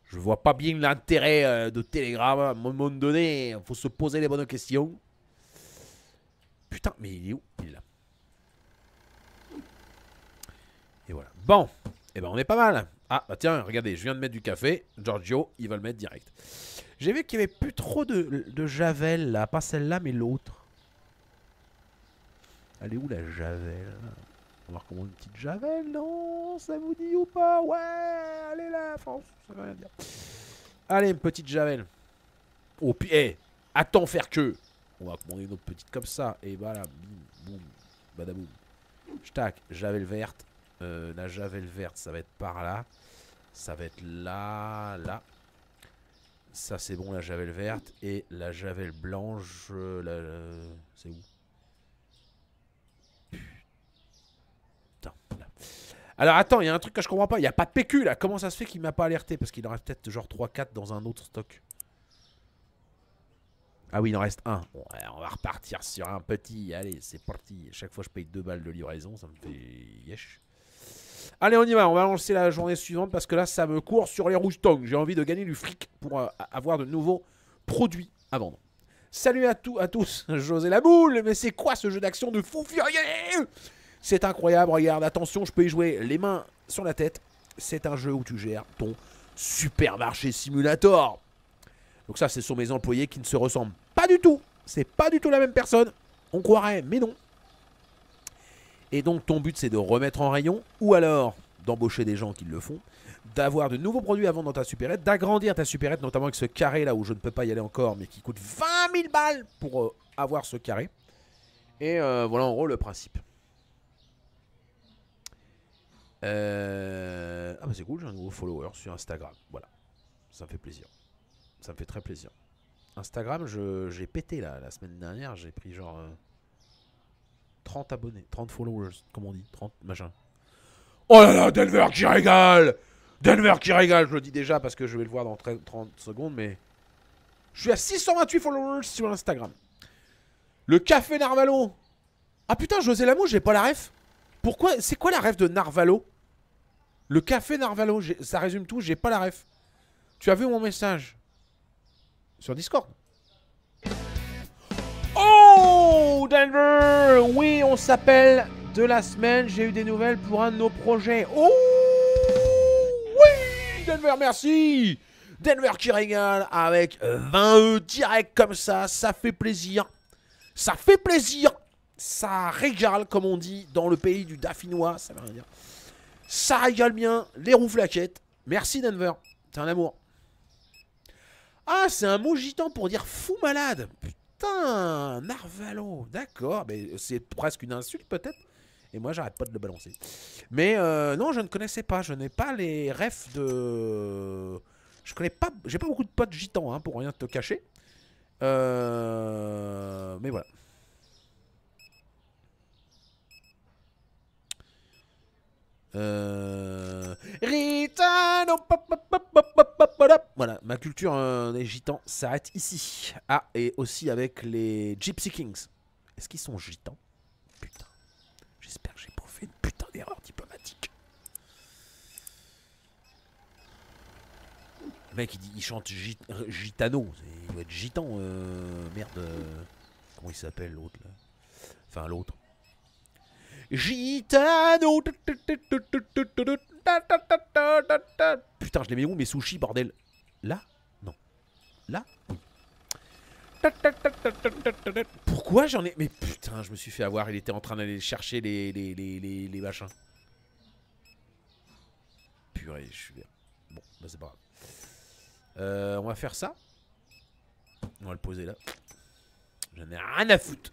Je vois pas bien l'intérêt de Telegram. À un moment donné, faut se poser les bonnes questions. Putain, mais il est où Il est là. Et voilà. Bon. Eh ben, on est pas mal. Ah, bah tiens, regardez, je viens de mettre du café. Giorgio, il va le mettre direct. J'ai vu qu'il n'y avait plus trop de, de Javel, là. Pas celle-là, mais l'autre. Elle est où la Javel On va recommander une petite Javel, non Ça vous dit ou pas Ouais, Allez, là, France. Ça veut rien dire. Allez, une petite Javel. Oh, pied. Eh, attends faire que. On va commander une autre petite comme ça. Et voilà, boum, boum, badaboum. stack Javel verte. Euh, la javel verte, ça va être par là. Ça va être là, là. Ça, c'est bon, la javel verte. Et la javel blanche, euh, euh, c'est où Putain, Alors, attends, il y a un truc que je comprends pas. Il n'y a pas de PQ, là. Comment ça se fait qu'il m'a pas alerté Parce qu'il en reste peut-être genre 3-4 dans un autre stock. Ah oui, il en reste un. on va repartir sur un petit. Allez, c'est parti. Chaque fois, je paye 2 balles de livraison. Ça me fait yesh. Allez, on y va. On va lancer la journée suivante parce que là, ça me court sur les rouges tongs. J'ai envie de gagner du fric pour euh, avoir de nouveaux produits à vendre. Salut à, tous à tous, José boule, Mais c'est quoi ce jeu d'action de fou furieux C'est incroyable. Regarde, attention, je peux y jouer les mains sur la tête. C'est un jeu où tu gères ton supermarché simulator. Donc ça, ce sont mes employés qui ne se ressemblent pas du tout. C'est pas du tout la même personne. On croirait, mais non. Et donc ton but c'est de remettre en rayon ou alors d'embaucher des gens qui le font, d'avoir de nouveaux produits à vendre dans ta supérette, d'agrandir ta supérette, notamment avec ce carré là où je ne peux pas y aller encore, mais qui coûte 20 000 balles pour euh, avoir ce carré. Et euh, voilà en gros le principe. Euh, ah bah c'est cool, j'ai un nouveau follower sur Instagram. Voilà, ça me fait plaisir. Ça me fait très plaisir. Instagram, j'ai pété là, la semaine dernière, j'ai pris genre... 30 abonnés, 30 followers, comme on dit, 30 machin. Oh là là, Denver qui régale Denver qui régale, je le dis déjà parce que je vais le voir dans 30 secondes, mais... Je suis à 628 followers sur Instagram. Le Café Narvalo. Ah putain, José Lamou, j'ai pas la ref. Pourquoi C'est quoi la ref de Narvalo Le Café Narvalo, ça résume tout, j'ai pas la ref. Tu as vu mon message Sur Discord Denver Oui, on s'appelle de la semaine. J'ai eu des nouvelles pour un de nos projets. Oh Oui Denver, merci Denver qui régale avec 20 E direct comme ça. Ça fait plaisir. Ça fait plaisir ça régale, comme on dit dans le pays du Daffinois, ça veut rien dire. Ça régale bien, les rouflaquettes. Merci Denver, c'est un amour. Ah, c'est un mot gitan pour dire fou malade. Putain, Narvalo, d'accord. Mais c'est presque une insulte peut-être. Et moi, j'arrête pas de le balancer. Mais euh, non, je ne connaissais pas. Je n'ai pas les refs de. Je connais pas. J'ai pas beaucoup de potes gitans, hein, pour rien te cacher. Euh, mais voilà. Euh... Voilà, ma culture euh, des gitans s'arrête ici. Ah, et aussi avec les Gypsy Kings. Est-ce qu'ils sont gitans Putain. J'espère que j'ai pas fait une putain d'erreur diplomatique. mec, il, dit, il chante euh, gitano. Il doit être gitan. Euh, merde. comment il s'appelle l'autre là Enfin, l'autre. Gitano Putain, je les mets où mes sushis, bordel Là Non. Là Pourquoi j'en ai... Mais putain, je me suis fait avoir. Il était en train d'aller chercher les, les, les, les, machins. Purée, je suis bien. Bon, bah c'est pas grave. Euh, on va faire ça. On va le poser là. J'en ai rien à foutre.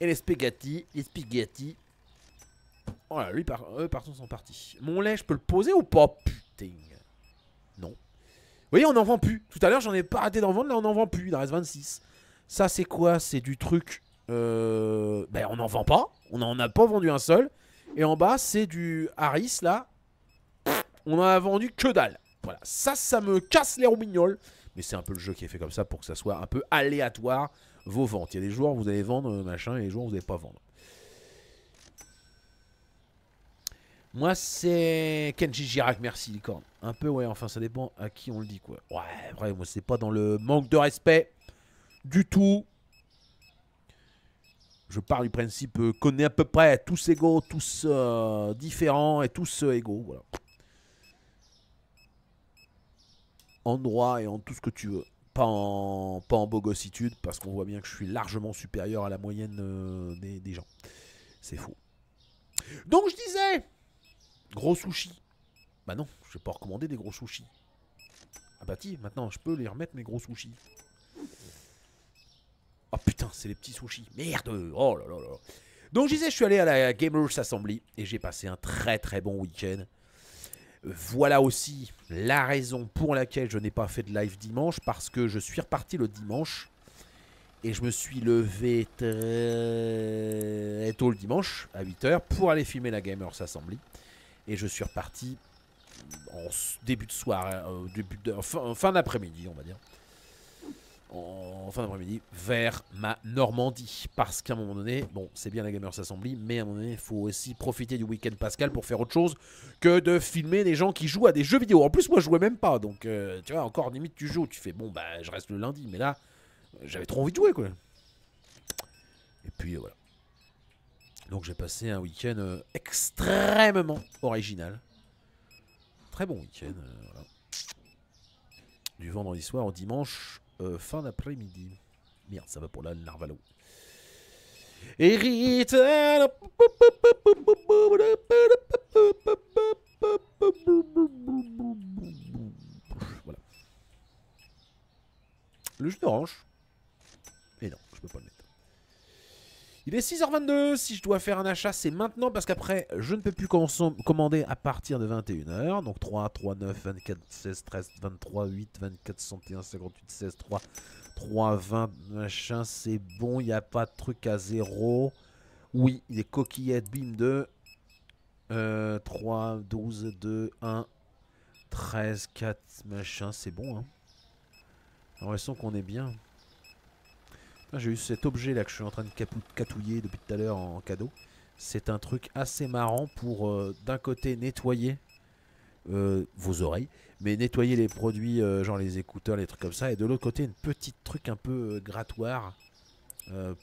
Et les spaghettis, les spaghettis. Voilà, oh lui, par... eux, partons, sont partis. Mon lait, je peux le poser ou pas Putain. Non. Vous voyez, on n'en vend plus. Tout à l'heure, j'en ai pas arrêté d'en vendre. Là, on n'en vend plus. Il en reste 26. Ça, c'est quoi C'est du truc. Euh, ben, on n'en vend pas. On n'en a pas vendu un seul. Et en bas, c'est du Harris, là. On en a vendu que dalle. Voilà. Ça, ça me casse les roubignoles. Mais c'est un peu le jeu qui est fait comme ça pour que ça soit un peu aléatoire vos ventes. Il y a des joueurs, vous allez vendre euh, machin, et les joueurs, vous n'allez pas vendre. Moi, c'est Kenji Girac, merci, licorne. Un peu, ouais, enfin, ça dépend à qui on le dit, quoi. Ouais, vrai, moi, c'est pas dans le manque de respect du tout. Je parle du principe qu'on est à peu près tous égaux, tous euh, différents et tous euh, égaux, En droit et en tout ce que tu veux. Pas en, pas en bogossitude, parce qu'on voit bien que je suis largement supérieur à la moyenne euh, des, des gens. C'est faux. Donc, je disais... Gros sushis. Bah non, je vais pas recommander des gros sushis. Ah bah tiens, maintenant je peux les remettre mes gros sushis. Oh putain, c'est les petits sushis. Merde Oh là là là. Donc je disais, je suis allé à la Gamers Assembly et j'ai passé un très très bon week-end. Voilà aussi la raison pour laquelle je n'ai pas fait de live dimanche, parce que je suis reparti le dimanche et je me suis levé très tôt le dimanche à 8h pour aller filmer la Gamers Assembly. Et je suis reparti en début de soirée, euh, début euh, fin, d'après-midi, on va dire. En, fin d'après-midi, vers ma Normandie. Parce qu'à un moment donné, bon, c'est bien la Gamers Assembly, mais à un moment donné, il faut aussi profiter du week-end Pascal pour faire autre chose que de filmer des gens qui jouent à des jeux vidéo. En plus, moi, je jouais même pas. Donc, euh, tu vois, encore limite, tu joues. Tu fais, bon, bah, je reste le lundi. Mais là, j'avais trop envie de jouer, quoi. Et puis, voilà. Donc j'ai passé un week-end extrêmement original. Très bon week-end. Du vendredi soir au dimanche, fin d'après-midi. Merde, ça va pour la Narvalo. Voilà. Le jus d'orange. Et non, je peux pas le mettre. Il est 6h22, si je dois faire un achat, c'est maintenant parce qu'après, je ne peux plus commander à partir de 21h. Donc 3, 3, 9, 24, 16, 13, 23, 8, 24, 61, 58, 16, 3, 3, 20, machin, c'est bon, il n'y a pas de truc à zéro. Oui, il est coquillette, bim, 2, 3, 12, 2, 1, 13, 4, machin, c'est bon. Hein. L'impression qu'on est bien. Ah, j'ai eu cet objet là que je suis en train de catouiller depuis tout à l'heure en cadeau. C'est un truc assez marrant pour euh, d'un côté nettoyer euh, vos oreilles, mais nettoyer les produits, euh, genre les écouteurs, les trucs comme ça, et de l'autre côté, une petite truc un peu grattoir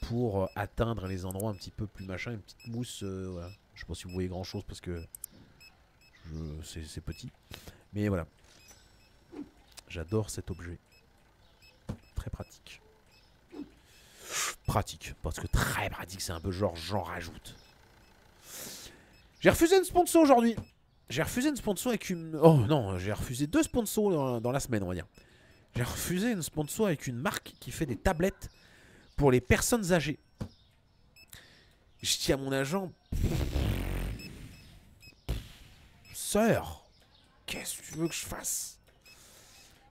pour atteindre les endroits un petit peu plus machin, une petite mousse. je ne sais pas si vous voyez grand chose parce que c'est petit, mais voilà. J'adore cet objet, très pratique pratique. Parce que très pratique, c'est un peu genre j'en rajoute. J'ai refusé une sponsor aujourd'hui. J'ai refusé une sponsor avec une... Oh non, j'ai refusé deux sponsors dans la semaine, on va dire. J'ai refusé une sponsor avec une marque qui fait des tablettes pour les personnes âgées. Je dis à mon agent... Sœur, qu'est-ce que tu veux que je fasse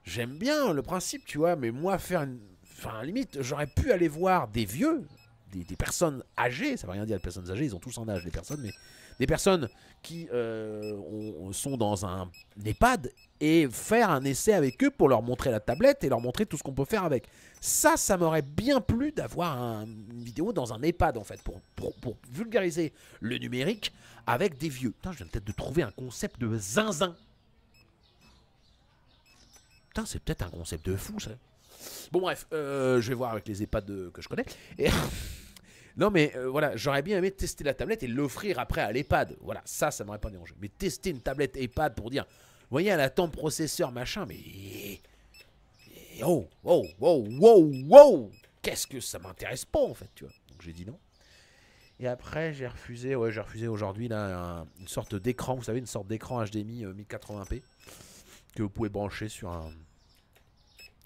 J'aime bien le principe, tu vois, mais moi faire une enfin, limite, j'aurais pu aller voir des vieux, des, personnes âgées, ça veut rien dire les personnes âgées, ils ont tous un âge, des personnes, mais des personnes qui euh, euh, sont dans un EHPAD et faire un essai avec eux pour leur montrer la tablette et leur montrer tout ce qu'on peut faire avec. Ça, ça m'aurait bien plu d'avoir une vidéo dans un EHPAD en fait, pour, pour vulgariser le numérique avec des vieux. Putain, je viens peut-être de trouver un concept de zinzin. Putain, c'est peut-être un concept de fou ça. Bon, bref, je vais voir avec les EHPAD que je connais. Non, mais voilà, j'aurais bien aimé tester la tablette et l'offrir après à l'EHPAD. Voilà, ça, ça m'aurait pas dérangé. Mais tester une tablette EHPAD pour dire, voyez, elle a attend processeur, machin, mais. Oh, oh, oh, oh, oh Qu'est-ce que ça m'intéresse pas, en fait, tu vois. Donc j'ai dit non. Et après, j'ai refusé, ouais, j'ai refusé aujourd'hui, là, une sorte d'écran, vous savez, une sorte d'écran HDMI 1080p que vous pouvez brancher sur un.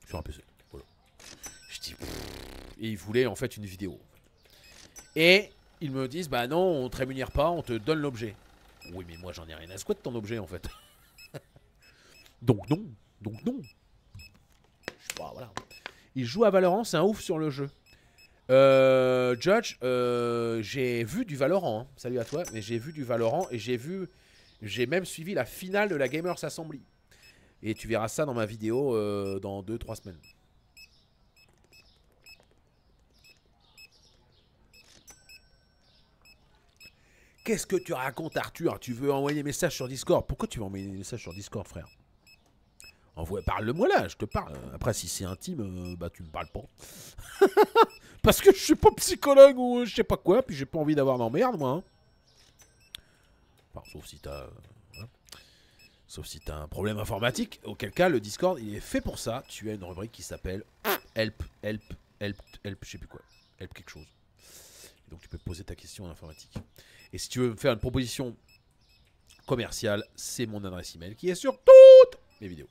sur un PC et ils voulaient en fait une vidéo. Et ils me disent, bah non, on te rémunère pas, on te donne l'objet. Oui, mais moi j'en ai rien à secouer de ton objet en fait. donc non, donc non. voilà. Il joue à Valorant, c'est un ouf sur le jeu. Euh, Judge, euh, j'ai vu du Valorant. Hein. Salut à toi, mais j'ai vu du Valorant et j'ai vu, j'ai même suivi la finale de la Gamers Assembly. Et tu verras ça dans ma vidéo euh, dans 2-3 semaines. Qu'est-ce que tu racontes, Arthur Tu veux envoyer des messages sur Discord Pourquoi tu veux envoyer des messages sur Discord, frère Envoie, parle-moi là, je te parle. Euh, après, si c'est intime, tu euh, bah tu me parles pas. Parce que je suis pas psychologue ou je sais pas quoi, puis j'ai pas envie d'avoir d'emmerde, moi. Hein. sauf si t'as. Euh, hein. Sauf si t'as un problème informatique, auquel cas le Discord il est fait pour ça. Tu as une rubrique qui s'appelle Help, Help, Help, Help, je sais plus quoi. Help quelque chose. donc tu peux poser ta question en informatique. Et si tu veux me faire une proposition commerciale, c'est mon adresse email qui est sur toutes mes vidéos.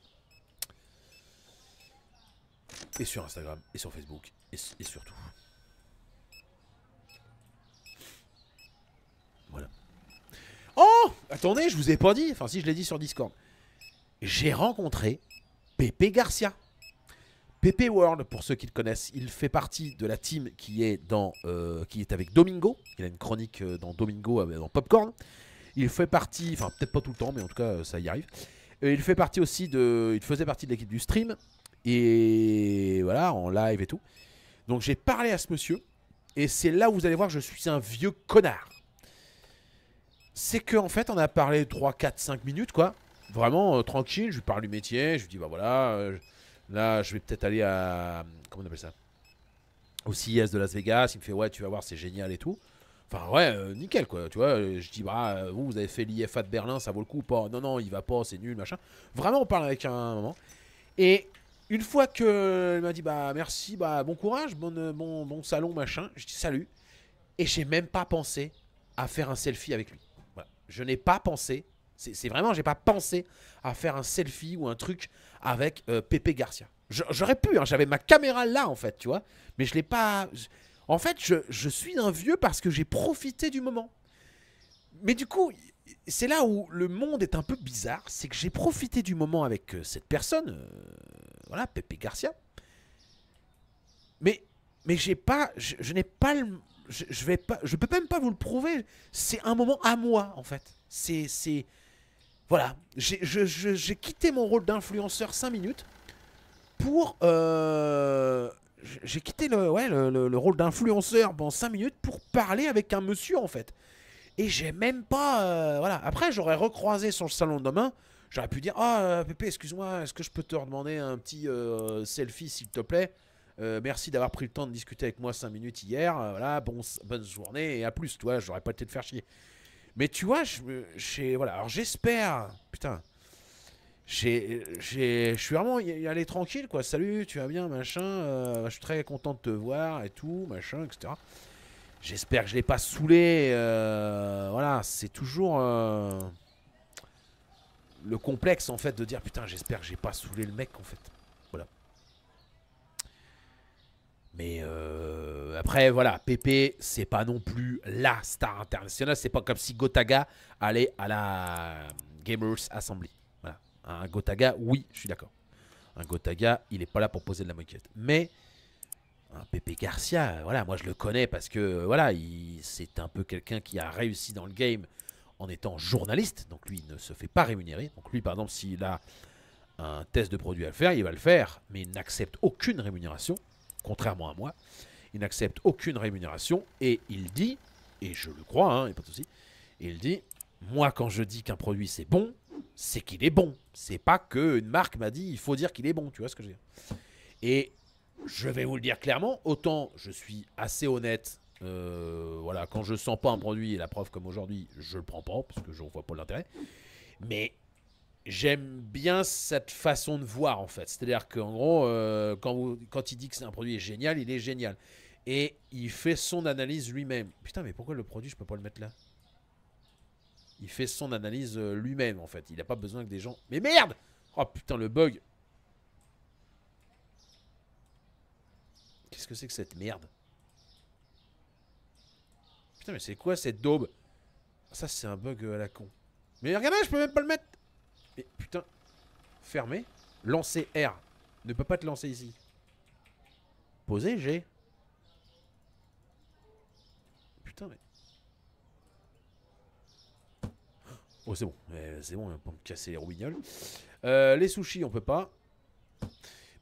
Et sur Instagram, et sur Facebook, et, surtout. Voilà. Oh Attendez, je vous ai pas dit. Enfin, si, je l'ai dit sur Discord. J'ai rencontré Pépé Garcia. PP World, pour ceux qui le connaissent, il fait partie de la team qui est, dans, euh, qui est avec Domingo. Il a une chronique euh, dans Domingo, euh, dans Popcorn. Il fait partie, enfin peut-être pas tout le temps, mais en tout cas ça y arrive. il fait partie aussi de, il faisait partie de l'équipe du stream et voilà en live et tout. Donc j'ai parlé à ce monsieur et c'est là où vous allez voir, je suis un vieux connard. C'est que en fait on a parlé 3, 4, 5 minutes quoi, vraiment tranquille. Je lui parle du métier, je lui dis bah voilà. Là, je vais peut-être aller à. Comment on appelle ça Au CIS e de Las Vegas. Il me fait Ouais, tu vas voir, c'est génial et tout. Enfin, ouais, euh, nickel quoi. Tu vois, euh, je dis Bah, euh, vous, avez fait l'IFA de Berlin, ça vaut le coup pas Non, non, il va pas, c'est nul, machin. Vraiment, on parle avec un moment. Et une fois qu'il m'a dit Bah, merci, bah, bon courage, bon, bon, bon salon, machin, je dis Salut. Et j'ai même pas pensé à faire un selfie avec lui. Je n'ai pas pensé, c'est vraiment, j'ai pas pensé à faire un selfie ou un truc avec euh, pépé Garcia. J'aurais pu, hein, j'avais ma caméra là en fait, tu vois, mais je l'ai pas. En fait, je, suis un vieux parce que j'ai profité du moment. Mais du coup, c'est là où le monde est un peu bizarre, c'est que j'ai profité du moment avec euh, cette personne, euh, voilà, Pepe Garcia. Mais mais j'ai pas, je, n'ai pas je, je, vais pas, je peux même pas vous le prouver. C'est un moment à moi en fait. C'est c'est voilà, j'ai quitté mon rôle d'influenceur 5 minutes pour... Euh, j'ai quitté le, le, rôle d'influenceur bon 5 minutes pour parler avec un monsieur en fait. Et j'ai même pas... Euh, voilà, après j'aurais recroisé son salon demain, j'aurais pu dire, ah euh, Pépé, excuse-moi, est-ce que je peux te redemander un petit selfie s'il te plaît merci d'avoir pris le temps de discuter avec moi 5 minutes hier. voilà, bonne journée et à plus. Toi, j'aurais pas été de faire chier. Mais tu vois, je, voilà, alors j'espère, putain, je suis vraiment allé tranquille, quoi. Salut, tu vas bien, machin. Euh, je suis très content de te voir et tout, machin, etc. J'espère que je l'ai pas saoulé. Euh, voilà, c'est toujours euh, le complexe en fait de dire putain, j'espère que j'ai pas saoulé le mec en fait. Mais euh, après, voilà, Pépé, c'est pas non plus la star internationale. C'est pas comme si Gotaga allait à la euh, Gamers Assembly. Un Gotaga, oui, je suis d'accord. Un Gotaga, il est pas là pour poser de la moquette. Mais un Pépé Garcia, voilà, moi je le connais parce que voilà, c'est un peu quelqu'un qui a réussi dans le game en étant journaliste. Donc lui, il ne se fait pas rémunérer. Donc lui, par exemple, s'il a un test de produit à le faire, il va le faire, mais il n'accepte aucune rémunération contrairement à moi. Il n'accepte aucune rémunération et il dit, et je le crois, hein, il n'y pas de souci, il dit, moi quand je dis qu'un produit c'est bon, c'est qu'il est bon. C'est pas que une marque m'a dit il faut dire qu'il est bon, tu vois ce que je veux dire. Et je vais vous le dire clairement, autant je suis assez honnête, euh, voilà, quand je sens pas un produit, et la preuve comme aujourd'hui, je le prends pas parce que je ne vois pas l'intérêt. Mais j'aime bien cette façon de voir en fait. C'est-à-dire qu'en gros, euh, quand, il dit que c'est un produit génial, il est génial. Et il fait son analyse lui-même. Putain, mais pourquoi le produit, je peux pas le mettre là Il fait son analyse euh, lui-même en fait. Il n'a pas besoin que des gens. Mais merde Oh putain, le bug Qu'est-ce que c'est que cette merde Putain, mais c'est quoi cette daube ah, Ça, c'est un bug euh, à la con. Mais regardez, je peux même pas le mettre mais putain, fermé, lancer R. Ne peut pas te lancer ici. Poser G. Putain, mais... Oh, c'est bon. Eh, c'est bon, pour me casser les roubignoles. Euh, les sushis, on peut pas.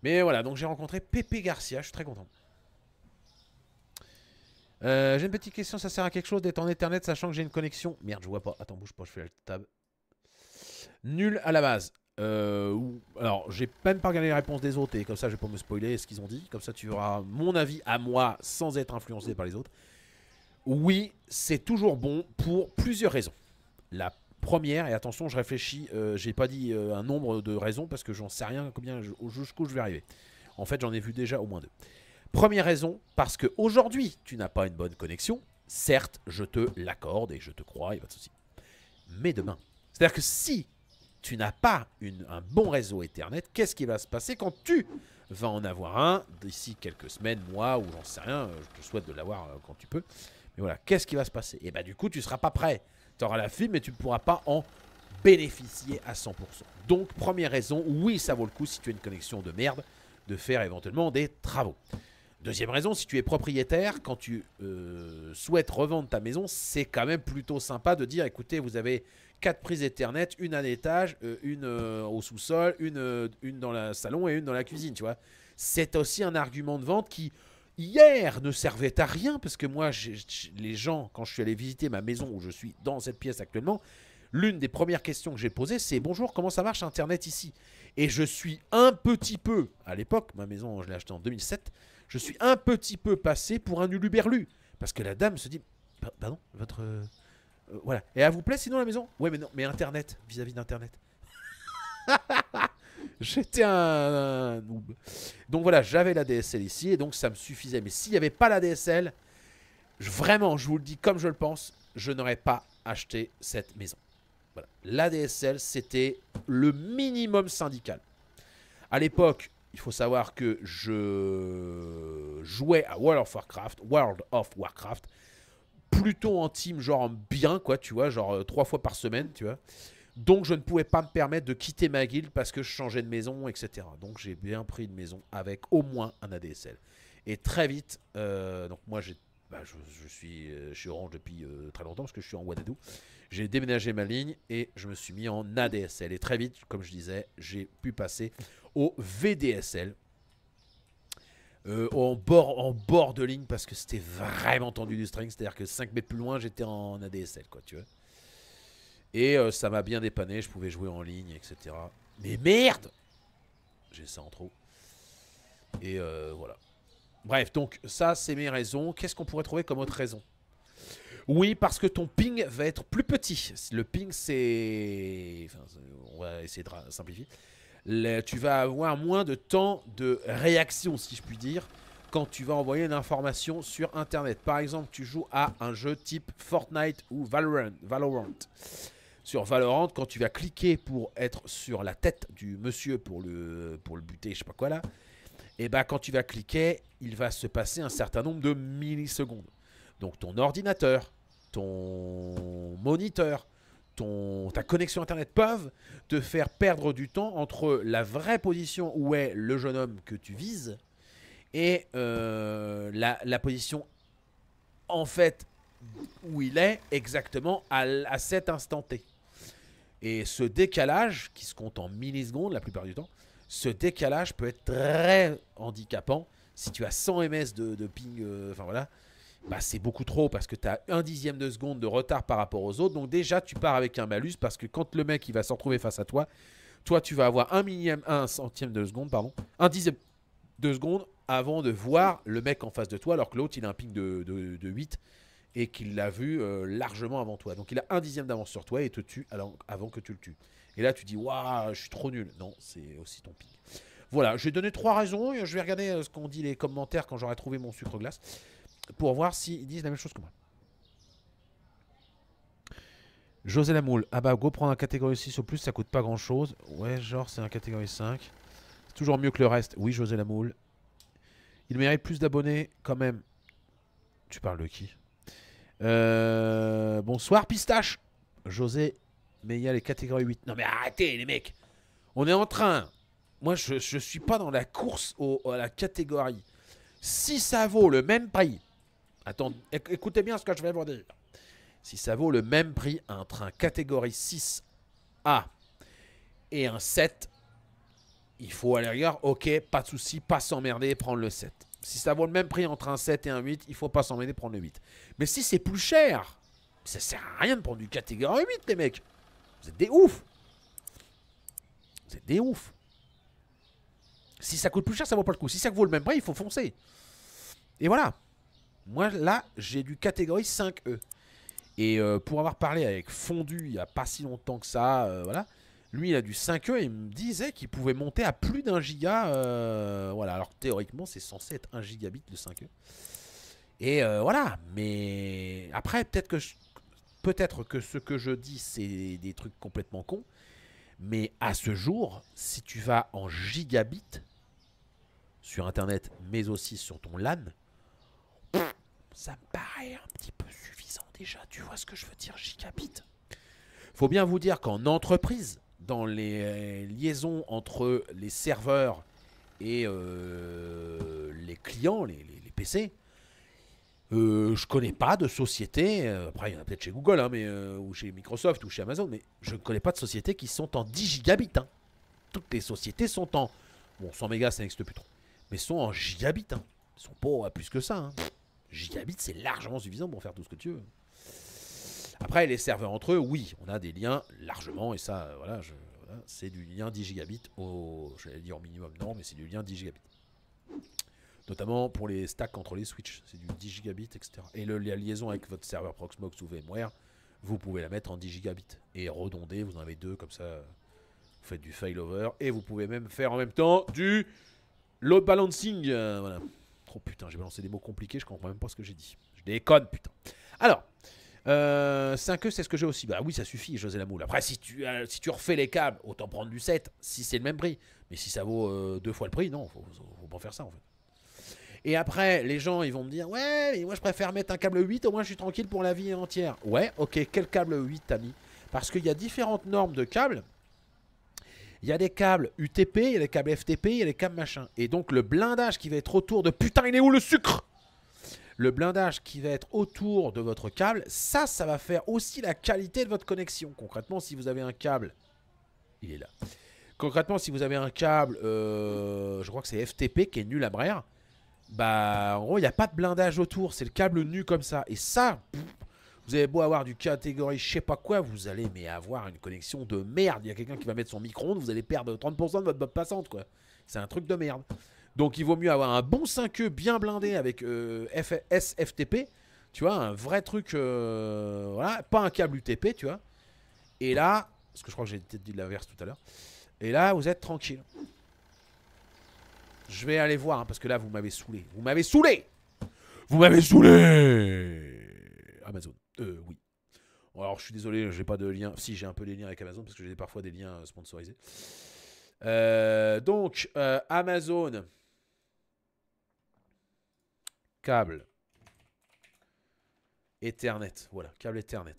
Mais voilà, donc j'ai rencontré Pépé Garcia. Je suis très content. Euh, j'ai une petite question. Ça sert à quelque chose d'être en Ethernet, sachant que j'ai une connexion... Merde, je vois pas. Attends, bouge pas, je fais la table. Nul à la base. Euh, alors, j'ai peine pas regardé les réponses des autres et comme ça, je vais pas me spoiler ce qu'ils ont dit. Comme ça, tu auras mon avis à moi sans être influencé par les autres. Oui, c'est toujours bon pour plusieurs raisons. La première, et attention, je réfléchis, euh, j'ai pas dit euh, un nombre de raisons parce que j'en sais rien combien jusqu'où je vais arriver. En fait, j'en ai vu déjà au moins deux. Première raison, parce que aujourd'hui, tu n'as pas une bonne connexion. Certes, je te l'accorde et je te crois, il n'y a pas de souci. Mais demain, c'est-à-dire que si tu n'as pas un bon réseau Ethernet, qu'est-ce qui va se passer quand tu vas en avoir un d'ici quelques semaines, mois ou j'en sais rien, je te souhaite de l'avoir euh, quand tu peux. Mais voilà, qu'est-ce qui va se passer Et eh bah ben, du coup, tu ne seras pas prêt. Tu auras la fibre mais tu ne pourras pas en bénéficier à 100%. Donc première raison, oui, ça vaut le coup si tu as une connexion de merde de faire éventuellement des travaux. Deuxième raison, si tu es propriétaire, quand tu euh, souhaites revendre ta maison, c'est quand même plutôt sympa de dire écoutez, vous avez quatre prises Ethernet, une à l'étage, euh, une euh, au sous-sol, une, euh, une dans le salon et une dans la cuisine, tu vois. C'est aussi un argument de vente qui, hier, ne servait à rien, parce que moi, les gens, quand je suis allé visiter ma maison où je suis dans cette pièce actuellement, l'une des premières questions que j'ai posées, c'est bonjour, comment ça marche Internet ici Et je suis un petit peu, à l'époque, ma maison, je l'ai achetée en 2007, je suis un petit peu passé pour un uluberlu. Parce que la dame se dit, pardon, votre, euh, voilà. Et elle vous plaît sinon la maison Ouais, mais non, mais Internet, vis-à-vis d'Internet. J'étais un, noob. Donc voilà, j'avais la DSL ici et donc ça me suffisait. Mais s'il n'y avait pas la DSL, vraiment, je vous le dis comme je le pense, je n'aurais pas acheté cette maison. Voilà. La DSL, c'était le minimum syndical. À l'époque, il faut savoir que je jouais à World of Warcraft, World of Warcraft plutôt en team, genre bien, quoi, tu vois, genre euh, trois fois par semaine, tu vois. Donc je ne pouvais pas me permettre de quitter ma guilde parce que je changeais de maison, etc. Donc j'ai bien pris une maison avec au moins un ADSL. Et très vite, euh, donc moi bah, euh, je, suis, orange depuis très longtemps parce que je suis en Ouadadou. J'ai déménagé ma ligne et je me suis mis en ADSL. Et très vite, comme je disais, j'ai pu passer au VDSL. Euh, en, bord, en bord de ligne parce que c'était vraiment tendu du string. C'est-à-dire que 5 mètres plus loin, j'étais en ADSL, quoi, tu vois. Et euh, ça m'a bien dépanné, je pouvais jouer en ligne, etc. Mais merde J'ai ça en trop. Et euh, voilà. Bref, donc ça, c'est mes raisons. Qu'est-ce qu'on pourrait trouver comme autre raison oui, parce que ton ping va être plus petit. Le ping, c'est. on va essayer de simplifier tu vas avoir moins de temps de réaction, si je puis dire, quand tu vas envoyer une information sur Internet. Par exemple, tu joues à un jeu type Fortnite ou Valorant. Sur Valorant, quand tu vas cliquer pour être sur la tête du monsieur pour le, pour le buter, je sais pas quoi là, et eh bah ben, quand tu vas cliquer, il va se passer un certain nombre de millisecondes. Donc ton ordinateur, ton moniteur, ton, ta connexion Internet peuvent te faire perdre du temps entre la vraie position où est le jeune homme que tu vises et euh, la, position en fait où il est exactement à, cet instant T. Et ce décalage, qui se compte en millisecondes la plupart du temps, ce décalage peut être très handicapant si tu as 100 ms de, de ping, euh, enfin voilà, bah, c'est beaucoup trop parce que tu as un dixième de seconde de retard par rapport aux autres. Donc déjà, tu pars avec un malus parce que quand le mec il va s'en trouver face à toi, toi tu vas avoir un millième, un centième de seconde, pardon, un dixième de seconde avant de voir le mec en face de toi alors que l'autre il a un pic de, de, 8 et qu'il l'a vu euh, largement avant toi. Donc il a un dixième d'avance sur toi et te tue avant que tu le tues. Et là tu dis, waouh, je suis trop nul. Non, c'est aussi ton pic. Voilà, j'ai donné trois raisons. Je vais regarder euh, ce qu'ont dit les commentaires quand j'aurai trouvé mon sucre glace pour voir s'ils disent la même chose que moi. José Lamoule. Ah bah, go prendre un catégorie 6 au plus, ça coûte pas grand chose. Ouais, genre, c'est un catégorie 5. C'est toujours mieux que le reste. Oui, José Lamoule. Il mérite plus d'abonnés, quand même. Tu parles de qui euh, Bonsoir, Pistache. José, mais il y a les catégories 8. Non, mais arrêtez, les mecs. On est en train. Moi, je, suis pas dans la course à la catégorie. Si ça vaut le même prix Attends, écoutez bien ce que je vais vous dire. Si ça vaut le même prix entre un catégorie 6A et un 7, il faut aller regarder, ok, pas de souci, pas s'emmerder et prendre le 7. Si ça vaut le même prix entre un 7 et un 8, il faut pas s'emmerder prendre le 8. Mais si c'est plus cher, ça sert à rien de prendre du catégorie 8, les mecs. Vous êtes des oufs. Vous êtes des oufs. Si ça coûte plus cher, ça vaut pas le coup. Si ça vaut le même prix, il faut foncer. Et voilà. Moi, là, j'ai du catégorie 5E. Et euh, pour avoir parlé avec Fondu il n'y a pas si longtemps que ça, euh, voilà. Lui, il a du 5E et il me disait qu'il pouvait monter à plus d'un giga. Euh, voilà, alors théoriquement, c'est censé être Un gigabit de 5E. Et voilà, mais après, peut-être que, peut-être que ce que je dis, c'est des trucs complètement cons. Mais à ce jour, si tu vas en gigabit sur Internet, mais aussi sur ton LAN, ça me paraît un petit peu suffisant déjà. Tu vois ce que je veux dire, Gigabit Faut bien vous dire qu'en entreprise, dans les euh, liaisons entre les serveurs et euh, les clients, les, PC, euh, je connais pas de société, euh, après il y en a peut-être chez Google, hein, mais, ou chez Microsoft, ou chez Amazon, mais je ne connais pas de sociétés qui sont en 10 gigabits. Hein. Toutes les sociétés sont en... Bon, 100 mégas, ça n'existe plus trop. Mais sont en gigabit. Hein. Ils sont pas plus que ça. Hein. Gigabit, c'est largement suffisant pour faire tout ce que tu veux. Après, les serveurs entre eux, oui, on a des liens largement, et ça, euh, voilà, c'est du lien 10 gigabits au. Je vais dire au minimum, non, mais c'est du lien 10 gigabits. Notamment pour les stacks entre les switches, c'est du 10 gigabits, etc. Et le, la liaison avec votre serveur Proxmox ou VMware, vous pouvez la mettre en 10 gigabits. Et redonder, vous en avez deux, comme ça, vous faites du failover, et vous pouvez même faire en même temps du load balancing. Euh, voilà. Oh putain, j'ai balancé des mots compliqués, je comprends même pas ce que j'ai dit. Je déconne, putain. Alors, 5E, euh, c'est ce que j'ai aussi. Bah oui, ça suffit, José Lamoule. Après, si tu, euh, si tu refais les câbles, autant prendre du 7, si c'est le même prix. Mais si ça vaut euh, deux fois le prix, non, faut, faut, pas faire ça en fait. Et après, les gens, ils vont me dire Ouais, moi je préfère mettre un câble 8, au moins je suis tranquille pour la vie entière. Ouais, ok, quel câble 8 t'as mis Parce qu'il y a différentes normes de câbles il y a des câbles UTP, il y a des câbles FTP, il y a des câbles machin. Et donc le blindage qui va être autour de putain, il est où le sucre Le blindage qui va être autour de votre câble, ça, ça va faire aussi la qualité de votre connexion. Concrètement, si vous avez un câble, il est là. Concrètement, si vous avez un câble, euh, je crois que c'est FTP qui est nul à brère, bah en gros, il n'y a pas de blindage autour, c'est le câble nu comme ça. Et ça, vous avez beau avoir du catégorie je sais pas quoi, vous allez mais avoir une connexion de merde. Il y a quelqu'un qui va mettre son micro-ondes, vous allez perdre 30% de votre bob passante, quoi. C'est un truc de merde. Donc il vaut mieux avoir un bon 5E bien blindé avec euh, SFTP, tu vois, un vrai truc, euh, voilà, pas un câble UTP, tu vois. Et là, parce que je crois que j'ai peut-être dit l'inverse tout à l'heure, et là vous êtes tranquille. Je vais aller voir, hein, parce que là vous m'avez saoulé. Vous m'avez saoulé Vous m'avez saoulé Amazon. Euh, oui. Alors, je suis désolé, j'ai pas de lien. Si, j'ai un peu des liens avec Amazon parce que j'ai parfois des liens euh, sponsorisés. Euh, donc, Amazon. Câble. Ethernet. Voilà, câble Ethernet.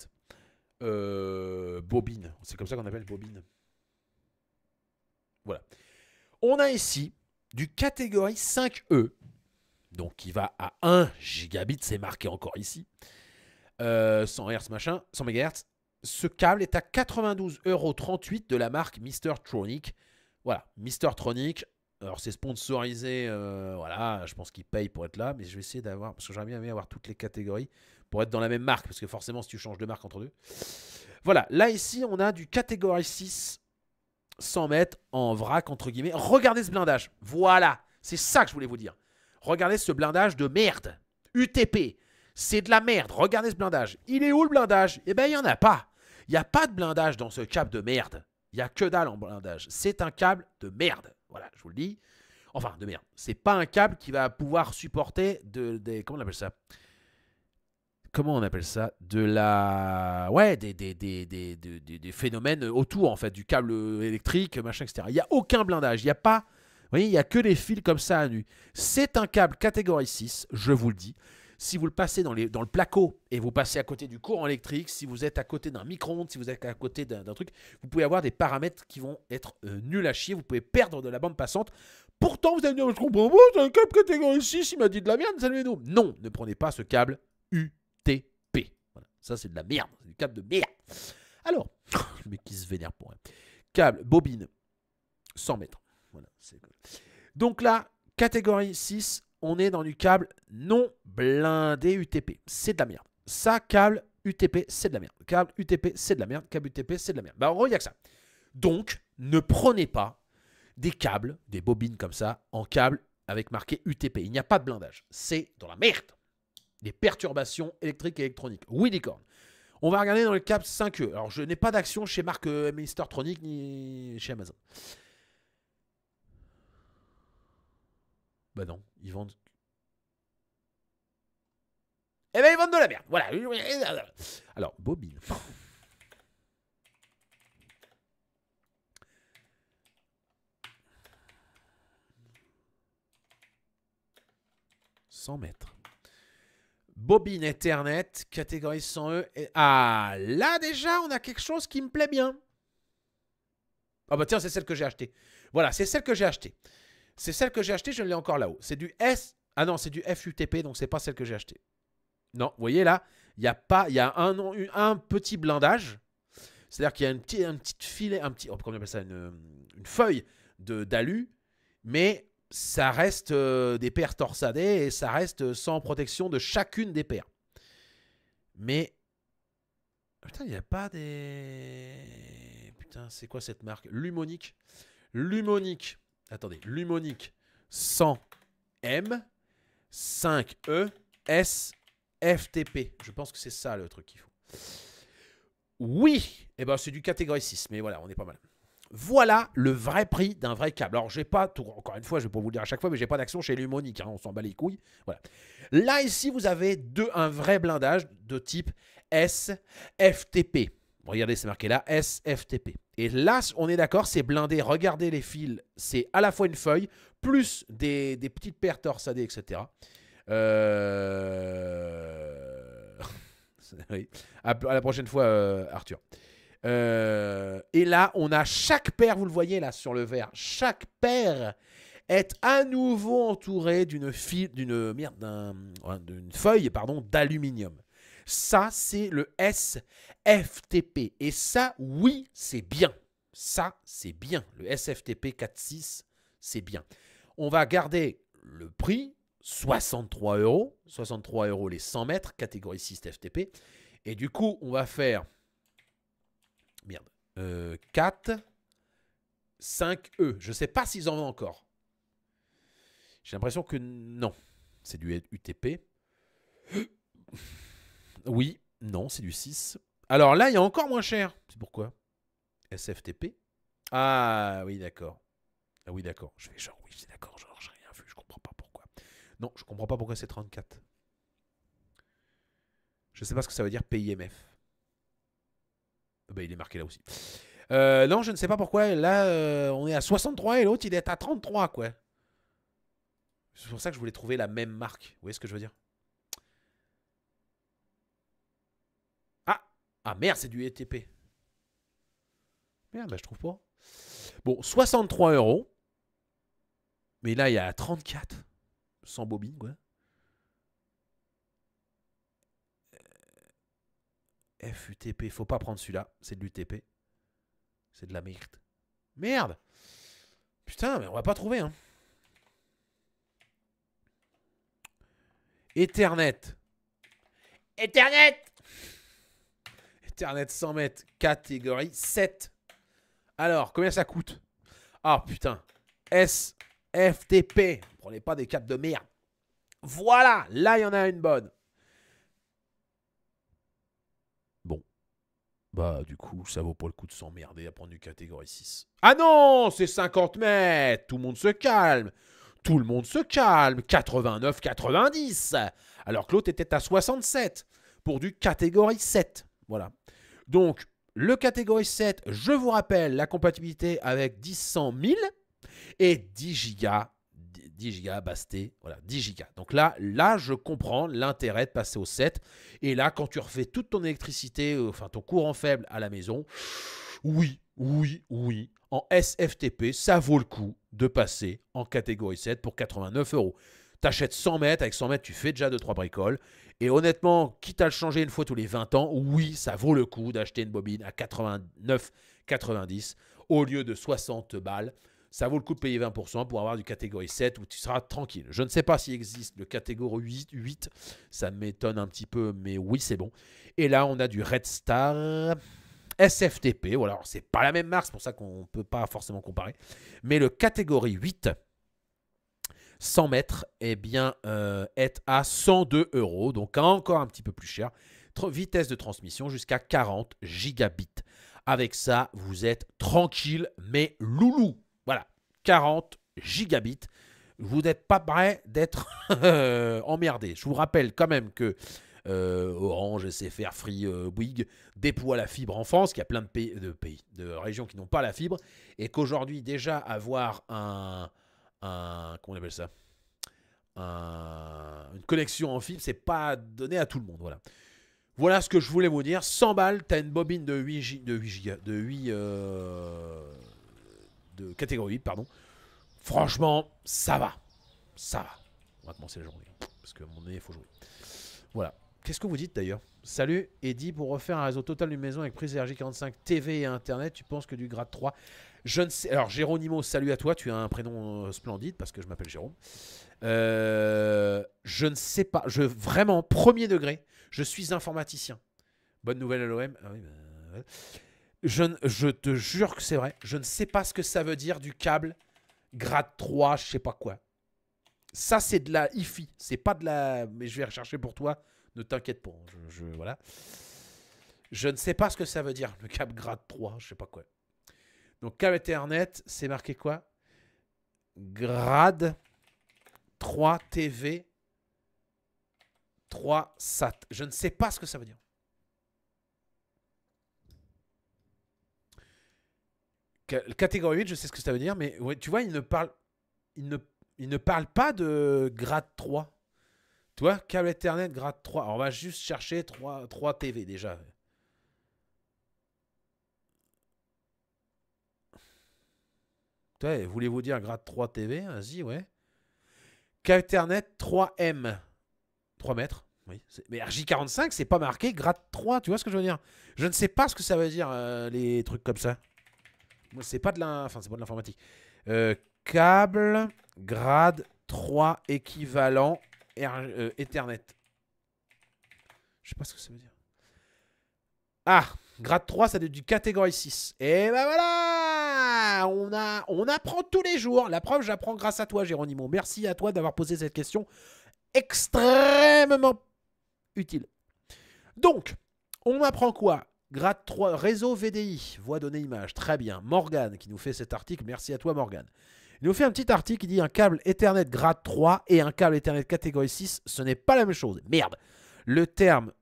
bobine. C'est comme ça qu'on appelle bobine. Voilà. On a ici du catégorie 5E. Donc, qui va à 1 gigabit. C'est marqué encore ici. 100 euh, Hz machin, 100 MHz. Ce câble est à 92,38€ de la marque Mister Tronic. Voilà, Mister Tronic. Alors c'est sponsorisé, euh, voilà, je pense qu'il paye pour être là, mais je vais essayer d'avoir, parce que j'aimerais bien avoir toutes les catégories pour être dans la même marque, parce que forcément si tu changes de marque entre deux. Voilà, là ici on a du catégorie 6, 100 mètres en vrac entre guillemets. Regardez ce blindage, voilà, c'est ça que je voulais vous dire. Regardez ce blindage de merde, UTP, c'est de la merde. Regardez ce blindage. Il est où le blindage Eh bien, il n'y en a pas. Il n'y a pas de blindage dans ce câble de merde. Il n'y a que dalle en blindage. C'est un câble de merde. Voilà, je vous le dis. Enfin, de merde. C'est pas un câble qui va pouvoir supporter de, des. Comment on appelle ça Comment on appelle ça De la. Ouais, des, des, des, phénomènes autour, en fait, du câble électrique, machin, etc. Il n'y a aucun blindage. Il n'y a pas. Vous voyez, il n'y a que des fils comme ça à nu. C'est un câble catégorie 6, je vous le dis. Si vous le passez dans, le placo et vous passez à côté du courant électrique, si vous êtes à côté d'un micro-ondes, si vous êtes à côté d'un truc, vous pouvez avoir des paramètres qui vont être euh, nuls à chier. Vous pouvez perdre de la bande passante. Pourtant, vous allez me dire, je comprends pas, c'est un câble catégorie 6, il m'a dit de la merde, salut nous. Non, ne prenez pas ce câble UTP. Ça, c'est de la merde, c'est du câble de merde. Alors, mais qui se vénère pour un Câble, bobine, 100 mètres. Voilà, Donc là, catégorie 6, on est dans du câble non blindé UTP. C'est de la merde. Ça, câble UTP, c'est de la merde. Câble UTP, c'est de la merde. Câble UTP, c'est de la merde. Bah, en il a que ça. Donc, ne prenez pas des câbles, des bobines comme ça, en câble avec marqué UTP. Il n'y a pas de blindage. C'est dans la merde. Des perturbations électriques et électroniques. Oui, les cornes. On va regarder dans le câble 5E. Alors, je n'ai pas d'action chez marque euh, Tronic ni chez Amazon. Bah non, ils vendent. Eh ben ils vendent de la merde. Voilà. Alors, bobine. 100 mètres. Bobine Ethernet, catégorie 100E. Ah, là déjà, on a quelque chose qui me plaît bien. Ah bah tiens, c'est celle que j'ai achetée. Voilà, c'est celle que j'ai achetée. C'est celle que j'ai achetée, je l'ai encore là-haut. C'est du S. Ah non, c'est du FUTP, donc ce n'est pas celle que j'ai achetée. Non, vous voyez là, il y a pas, il y a un, petit blindage. C'est-à-dire qu'il y a un petit, un petit filet, un petit, oh, ça, une, feuille de d'alu, mais ça reste euh, des paires torsadées et ça reste sans protection de chacune des paires. Mais putain, il n'y a pas des putain, c'est quoi cette marque Lumonique. Lumonique. Attendez, lumonique 100 M 5 E S FTP. Je pense que c'est ça le truc qu'il faut. Oui, et eh ben, c'est du catégorie 6, mais voilà, on est pas mal. Voilà le vrai prix d'un vrai câble. Alors, j'ai pas, encore une fois, je vais pas vous le dire à chaque fois, mais j'ai pas d'action chez Lumonic, hein, on s'en bat les couilles. Voilà. Là, ici, vous avez deux, un vrai blindage de type SFTP. Regardez, c'est marqué là, SFTP. Et là, on est d'accord, c'est blindé. Regardez les fils, c'est à la fois une feuille, plus des, petites paires torsadées, etc. Euh, à, la prochaine fois, euh, Arthur. Euh, et là, on a chaque paire, vous le voyez là sur le verre, chaque paire est à nouveau entourée d'une feuille, pardon, d'aluminium. Ça, c'est le SFTP. Et ça, oui, c'est bien. Ça, c'est bien. Le SFTP 46, c'est bien. On va garder le prix, 63 euros. 63 euros les 100 mètres, catégorie 6 FTP. Et du coup, on va faire... Merde. 4, euh, 5E. E. Je ne sais pas s'ils en ont encore. J'ai l'impression que non. C'est du UTP. Oui, non, c'est du 6. Alors là, il y a encore moins cher. C'est pourquoi SFTP Ah oui, d'accord. Ah oui, d'accord. Je fais genre, oui, c'est d'accord, genre, j'ai rien vu, je comprends pas pourquoi. Non, je comprends pas pourquoi c'est 34. Je sais pas ce que ça veut dire PIMF. Ah bah, il est marqué là aussi. Euh, non, je ne sais pas pourquoi. Là, euh, on est à 63 et l'autre, il est à 33, quoi. C'est pour ça que je voulais trouver la même marque. Vous voyez ce que je veux dire Ah merde, c'est du ETP. Merde, là ben, je trouve pas. Bon, 63 euros. Mais là, il y a 34. Sans bobine, quoi. Euh, FUTP, faut pas prendre celui-là. C'est de l'UTP. C'est de la merde. Merde Putain, mais on va pas trouver, hein. Ethernet. Ethernet Internet 100 mètres, catégorie 7. Alors, combien ça coûte Ah putain. SFTP. Prenez pas des câbles de merde. Voilà, là il y en a une bonne. Bon. Bah du coup, ça vaut pas le coup de s'emmerder à prendre du catégorie 6. Ah non, c'est 50 mètres. Tout le monde se calme. Tout le monde se calme. 89, 90. Alors que l'autre était à 67 pour du catégorie 7. Voilà. Donc, le catégorie 7, je vous rappelle la compatibilité avec 100 000 et 10 gigas, 10 gigas, basté, voilà, 10 gigas. Donc là, là, je comprends l'intérêt de passer au 7. Et là, quand tu refais toute ton électricité, euh, enfin ton courant faible à la maison, oui, oui, oui, en SFTP, ça vaut le coup de passer en catégorie 7 pour 89 euros. Tu achètes 100 mètres, avec 100 mètres, tu fais déjà 2-3 bricoles. Et honnêtement, quitte à le changer une fois tous les 20 ans, oui, ça vaut le coup d'acheter une bobine à 89,90 au lieu de 60 balles. Ça vaut le coup de payer 20% pour avoir du catégorie 7 où tu seras tranquille. Je ne sais pas s'il existe le catégorie 8, 8. ça m'étonne un petit peu, mais oui, c'est bon. Et là, on a du Red Star. SFTP, voilà, c'est pas la même marque, c'est pour ça qu'on ne peut pas forcément comparer. Mais le catégorie 8, 100 mètres, eh bien, euh, est à 102 euros, donc encore un petit peu plus cher. vitesse de transmission jusqu'à 40 gigabits. Avec ça, vous êtes tranquille, mais loulou. Voilà, 40 gigabits. Vous n'êtes pas prêt d'être euh, emmerdé. Je vous rappelle quand même que euh, Orange, SFR, Free, Bouygues déploient la fibre en France, qu'il y a plein de, pays, de régions qui n'ont pas la fibre, et qu'aujourd'hui déjà avoir un, comment on appelle ça Une connexion en fibre, c'est pas donné à tout le monde. Voilà. Voilà ce que je voulais vous dire. 100 balles, t'as une bobine de 8 G, de 8 de 8 euh, de catégorie 8, pardon. Franchement, ça va. Ça va. On va commencer la journée hein, parce que mon nez, il faut jouer. Voilà. Qu'est-ce que vous dites d'ailleurs Salut Eddy, pour refaire un réseau total d'une maison avec prise RG45 TV et internet, tu penses que du grade 3 je ne sais. Alors, Jérôme, salut à toi. Tu as un prénom euh, splendide parce que je m'appelle Jérôme. Euh, je ne sais pas. Je vraiment premier degré. Je suis informaticien. Bonne nouvelle à l'OM. Ah bah, je, te jure que c'est vrai. Je ne sais pas ce que ça veut dire du câble grade 3, je sais pas quoi. Ça, c'est de la IFI. C'est pas de la. Mais je vais rechercher pour toi. Ne t'inquiète pas. Je, voilà. Je ne sais pas ce que ça veut dire, le câble grade 3, je sais pas quoi. Donc câble Ethernet, c'est marqué quoi Grade 3 TV 3 SAT. Je ne sais pas ce que ça veut dire. Catégorie 8, je sais ce que ça veut dire, mais ouais, tu vois, il ne parle, il ne, il ne parle pas de grade 3. Tu vois, câble Ethernet, grade 3. Alors, on va juste chercher 3, 3 TV déjà. voulez-vous dire grade 3 TV Vas-y, ouais. k 3M. 3 mètres. Mais RJ45, c'est pas marqué grade 3, tu vois ce que je veux dire Je ne sais pas ce que ça veut dire, euh, les trucs comme ça. c'est pas de l'informatique. euh, câble grade 3 équivalent euh, Ethernet. Je sais pas ce que ça veut dire. Ah, grade 3, ça doit être du catégorie 6. Et eh ben voilà on, on apprend tous les jours. La preuve, j'apprends grâce à toi, Géronimo. Merci à toi d'avoir posé cette question extrêmement utile. Donc, on apprend quoi Grade 3, réseau VDI, voix donnée image, très bien. Morgane qui nous fait cet article, merci à toi Morgane. Il nous fait un petit article qui dit un câble Ethernet grade 3 et un câble Ethernet catégorie 6, ce n'est pas la même chose. Merde. Le terme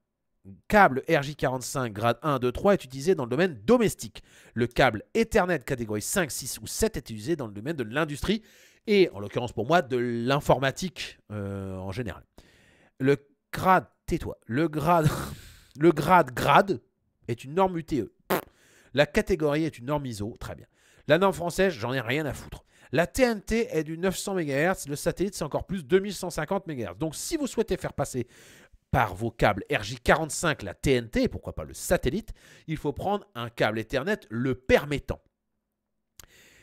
câble RJ45 grade 1, 2, 3 est utilisé dans le domaine domestique. Le câble Ethernet catégorie 5, 6 ou 7 est utilisé dans le domaine de l'industrie et, en l'occurrence pour moi, de l'informatique euh, en général. Le grade, tais-toi, le grade, le grade grade est une norme UTE. La catégorie est une norme ISO, très bien. La norme française, j'en ai rien à foutre. La TNT est du 900 MHz, le satellite c'est encore plus 2150 MHz. Donc si vous souhaitez faire passer par vos câbles RJ45, la TNT, pourquoi pas le satellite, il faut prendre un câble Ethernet le permettant.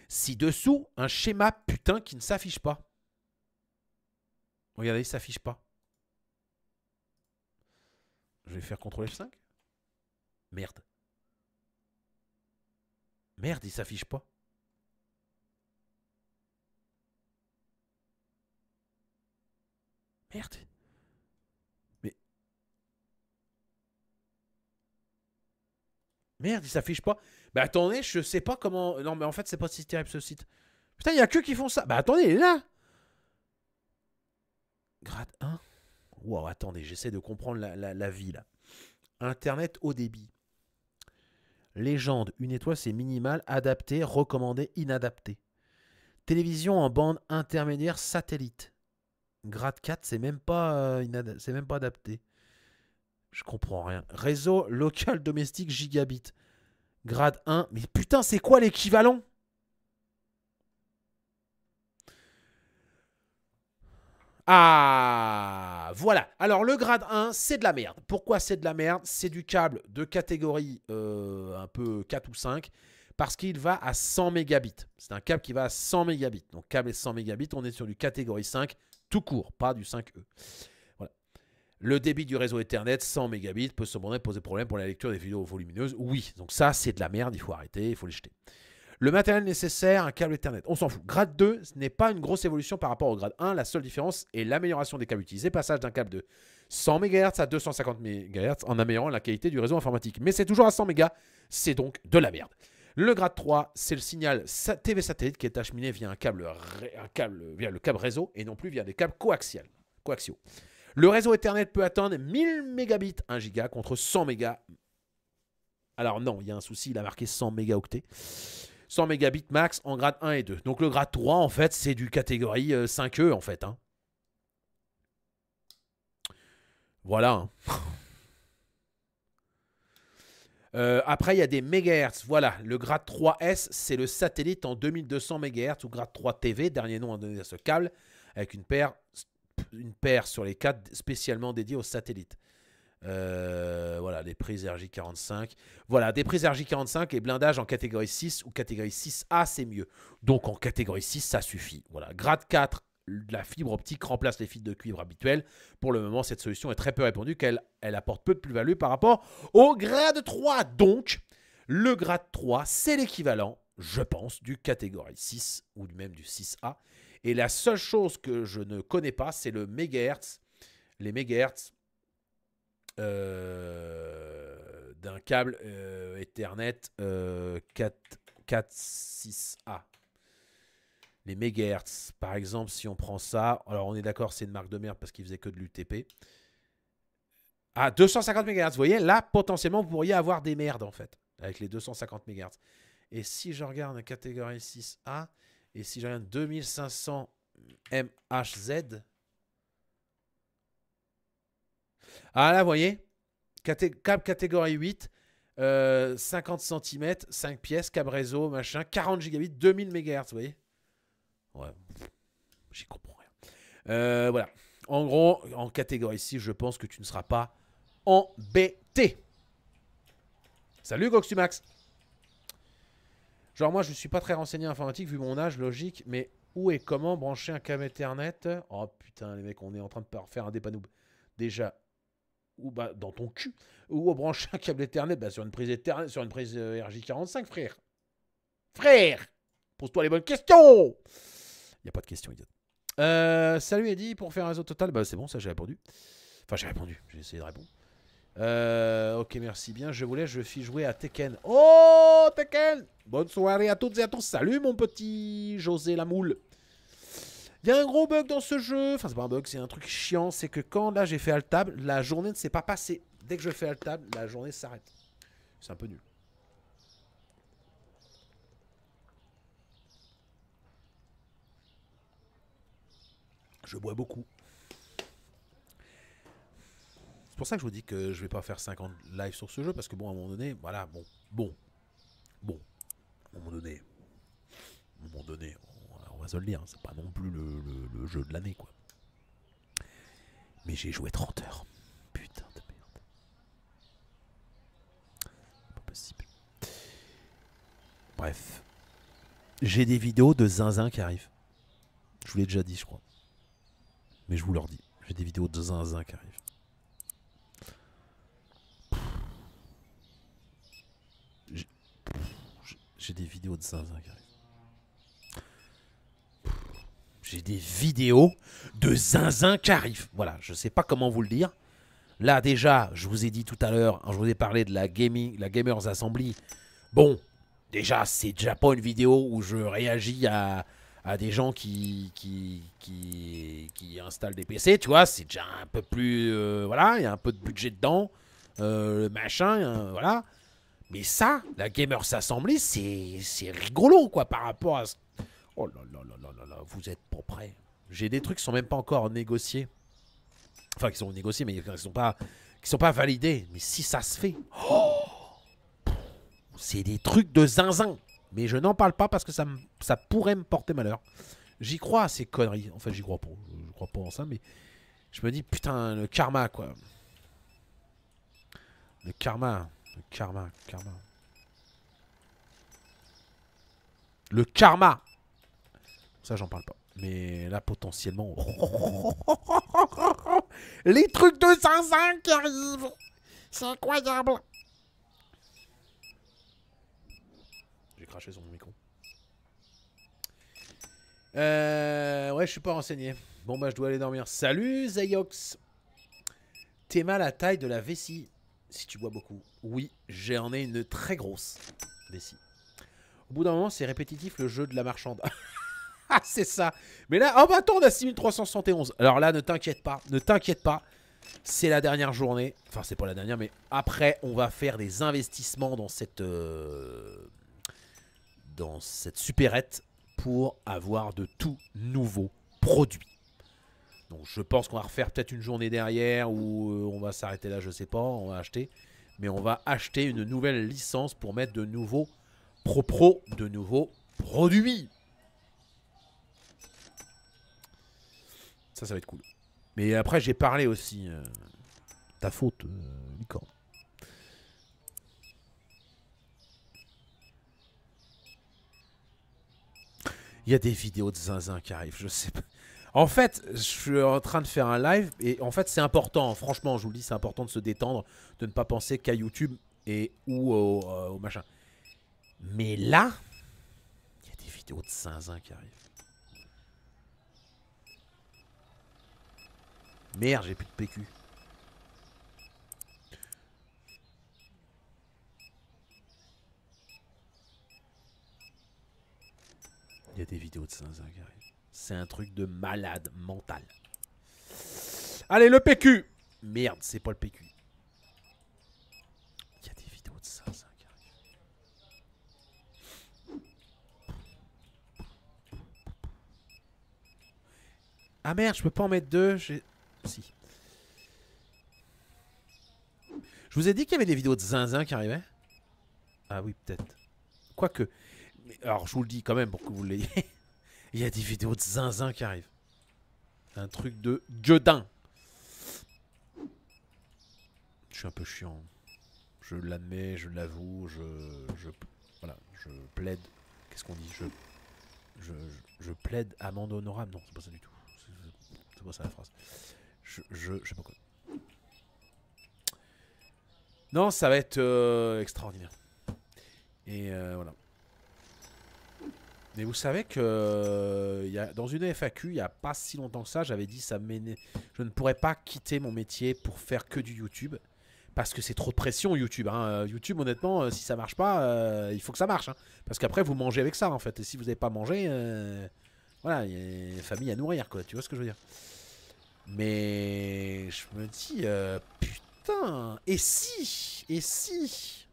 Ci-dessous, un schéma putain qui ne s'affiche pas. Regardez, il ne s'affiche pas. Je vais faire CTRL F5. Merde. Merde, il s'affiche pas. Merde. Merde, il s'affiche pas. Bah attendez, je sais pas comment. Non, mais en fait, c'est pas si terrible ce site. Putain, il y a que qui font ça. Bah attendez, là. Grade 1. Wow, attendez, j'essaie de comprendre la, la, vie là. Internet haut débit. Légende, une étoile c'est minimal, adapté, recommandé, inadapté. Télévision en bande intermédiaire satellite. Grade 4, c'est même euh, c'est même pas adapté. Je comprends rien. Réseau local domestique gigabit. Grade 1. Mais putain, c'est quoi l'équivalent Ah Voilà. Alors le grade 1, c'est de la merde. Pourquoi c'est de la merde C'est du câble de catégorie euh, un peu 4 ou 5. Parce qu'il va à 100 mégabits. C'est un câble qui va à 100 mégabits. Donc câble et 100 mégabits, on est sur du catégorie 5 tout court, pas du 5E. Le débit du réseau Ethernet 100 mégabits peut cependant poser problème pour la lecture des vidéos volumineuses. Oui, donc ça c'est de la merde, il faut arrêter, il faut les jeter. Le matériel nécessaire, un câble Ethernet, on s'en fout. Grade 2, ce n'est pas une grosse évolution par rapport au grade 1. La seule différence est l'amélioration des câbles utilisés, passage d'un câble de 100 MHz à 250 MHz en améliorant la qualité du réseau informatique. Mais c'est toujours à 100 MHz, c'est donc de la merde. Le grade 3, c'est le signal TV satellite qui est acheminé via un câble, un câble, via le câble réseau et non plus via des câbles coaxiaux. Le réseau Ethernet peut atteindre 1000 mégabits 1 giga contre 100 Mbps. Alors non, il y a un souci, il a marqué 100 Mbps. 100 mégabits max en grade 1 et 2. Donc le grade 3, en fait, c'est du catégorie 5E, euh, en fait. Hein. Voilà. Hein. Euh, après, il y a des mégahertz. Voilà, le grade 3S, c'est le satellite en 2200 mégahertz ou grade 3 TV, dernier nom à donner à ce câble, avec une paire E une paire sur les quatre spécialement dédiée aux satellites. Euh, voilà, des prises RJ45. Voilà, des prises RJ45 et blindage en catégorie 6 ou catégorie 6A, c'est mieux. Donc en catégorie 6, ça suffit. Voilà, grade 4, la fibre optique remplace les fils de cuivre habituels. Pour le moment, cette solution est très peu répandue, qu'elle elle apporte peu de plus-value par rapport au grade 3. Donc, le grade 3, c'est l'équivalent, je pense, du catégorie 6 ou même du 6A. Et la seule chose que je ne connais pas, c'est le mégahertz. Les mégahertz euh, d'un câble euh, Ethernet 4 euh, 4.6a. Les mégahertz, par exemple, si on prend ça, alors on est d'accord, c'est une marque de merde parce qu'il faisait que de l'UTP. Ah, 250 MHz, vous voyez, là, potentiellement, vous pourriez avoir des merdes, en fait, avec les 250 MHz. Et si je regarde la catégorie 6A, et si j'ai un 2500 MHZ. Ah là, vous voyez Câble catégorie 8, 50 cm, 5 pièces, câble réseau, machin, 40 gigabits, 2000 MHz, vous voyez Ouais, j'y comprends rien. Euh, voilà. En gros, en catégorie 6, je pense que tu ne seras pas embêté. Salut Goxtumax Genre moi je suis pas très renseigné informatique vu mon âge, logique, mais où et comment brancher un câble Ethernet Oh putain les mecs, on est en train de faire un dépanouble. Déjà, ou bah dans ton cul, ou brancher un câble Ethernet bah, sur une prise Ethernet, sur une prise euh, RJ45 frère. Frère Pose-toi les bonnes questions Il n'y a pas de questions, idiot. Euh, salut Eddy, pour faire un réseau total, bah c'est bon, ça j'ai répondu. Enfin j'ai répondu, j'ai essayé de répondre. Euh, ok, merci bien. Je voulais je vais jouer à Tekken. Oh, Tekken Bonne soirée à toutes et à tous. Salut, mon petit José Lamoule. Il y a un gros bug dans ce jeu. Enfin, c'est pas un bug, c'est un truc chiant. C'est que quand là, j'ai fait alt table la journée ne s'est pas passée. Dès que je fais alt la journée s'arrête. C'est un peu nul. Je bois beaucoup pour ça que je vous dis que je vais pas faire 50 lives sur ce jeu, parce que bon, à un moment donné, voilà, bon, bon, bon, à un moment donné, à un moment donné, on, va se le dire, hein, c'est pas non plus le, le jeu de l'année, quoi. Mais j'ai joué 30 heures. Putain de merde. Pas possible. Bref. J'ai des vidéos de zinzin qui arrivent. Je vous l'ai déjà dit, je crois. Mais je vous leur dis J'ai des vidéos de zinzin qui arrivent. j'ai des vidéos de qui arrivent. J'ai des vidéos de zinzin qui Voilà, je sais pas comment vous le dire. Là déjà, je vous ai dit tout à l'heure, hein, je vous ai parlé de la gaming, la Gamers Assembly. Bon, déjà, c'est déjà pas une vidéo où je réagis à, des gens qui, qui, installent des PC, tu vois, c'est déjà un peu plus... Euh, voilà, il y a un peu de budget dedans, euh, le machin, euh, voilà. Mais ça, la Gamers Assemblée, c'est rigolo, quoi, par rapport à... Oh là là là là là là, vous êtes pas prêts. J'ai des trucs qui sont même pas encore négociés. Enfin, qui sont négociés, mais qui sont pas, qui sont pas validés. Mais si ça se fait... Oh, c'est des trucs de zinzin. Mais je n'en parle pas parce que ça, ça pourrait me porter malheur. J'y crois à ces conneries. en fait j'y crois pas. Je crois pas en ça, mais... Je me dis, putain, le karma, quoi. Le karma karma, karma. Le karma Ça, j'en parle pas. Mais là, potentiellement... Les trucs de zinzin qui arrivent C'est incroyable J'ai craché sur mon micro. Euh... Ouais, je suis pas renseigné. Bon bah, je dois aller dormir. Salut, Zayox T'es mal à la taille de la vessie si tu bois beaucoup. Oui, j'en ai une très grosse. Décis. Au bout d'un moment, c'est répétitif le jeu de la marchande. ah, c'est ça. Mais là, en oh, bah attends, on a 6371. Alors là, ne t'inquiète pas, ne t'inquiète pas. C'est la dernière journée. Enfin, c'est pas la dernière, mais après, on va faire des investissements dans cette... Euh, dans cette supérette pour avoir de tout nouveaux produits. Donc je pense qu'on va refaire peut-être une journée derrière où euh, on va s'arrêter là, je sais pas, on va acheter. Mais on va acheter une nouvelle licence pour mettre de nouveaux propos, de nouveaux produits. Ça, ça va être cool. Mais après, j'ai parlé aussi. Euh, ta faute, euh, licorne. Il y a des vidéos de zinzin qui arrivent, je sais pas. En fait, je suis en train de faire un live et en fait, c'est important. Franchement, je vous le dis, c'est important de se détendre, de ne pas penser qu'à YouTube et ou au, euh, machin. Mais là, il y a des vidéos de zinzin qui arrivent. Merde, j'ai plus de PQ. Il y a des vidéos de zinzin qui arrivent. C'est un truc de malade mental. Allez, le PQ. Merde, c'est pas le PQ. Il y a des vidéos de ça, ça. Ah merde, je peux pas en mettre deux. Si. Je vous ai dit qu'il y avait des vidéos de zinzin qui arrivaient Ah oui, peut-être. Quoique. alors, je vous le dis quand même pour que vous l'ayez. il y a des vidéos de zinzin qui arrivent. Un truc de gueudin. Je suis un peu chiant. Je l'admets, je l'avoue, je, je, Voilà, je plaide. Qu'est-ce qu'on dit je, je, je, plaide amende honorable. Non, c'est pas ça du tout. C'est pas ça la phrase. Je, je, je sais pas quoi. Non, ça va être euh, extraordinaire. Et euh, voilà. Mais vous savez que euh, dans une FAQ, il n'y a pas si longtemps que ça, j'avais dit ça je ne pourrais pas quitter mon métier pour faire que du YouTube. Parce que c'est trop de pression YouTube. Hein. Euh, YouTube, honnêtement, euh, si ça marche pas, il faut que ça marche. Hein. Parce qu'après, vous mangez avec ça, en fait. Et si vous n'avez pas mangé, voilà, il y a une famille à nourrir, quoi. Tu vois ce que je veux dire Mais je me dis, putain, et si Et si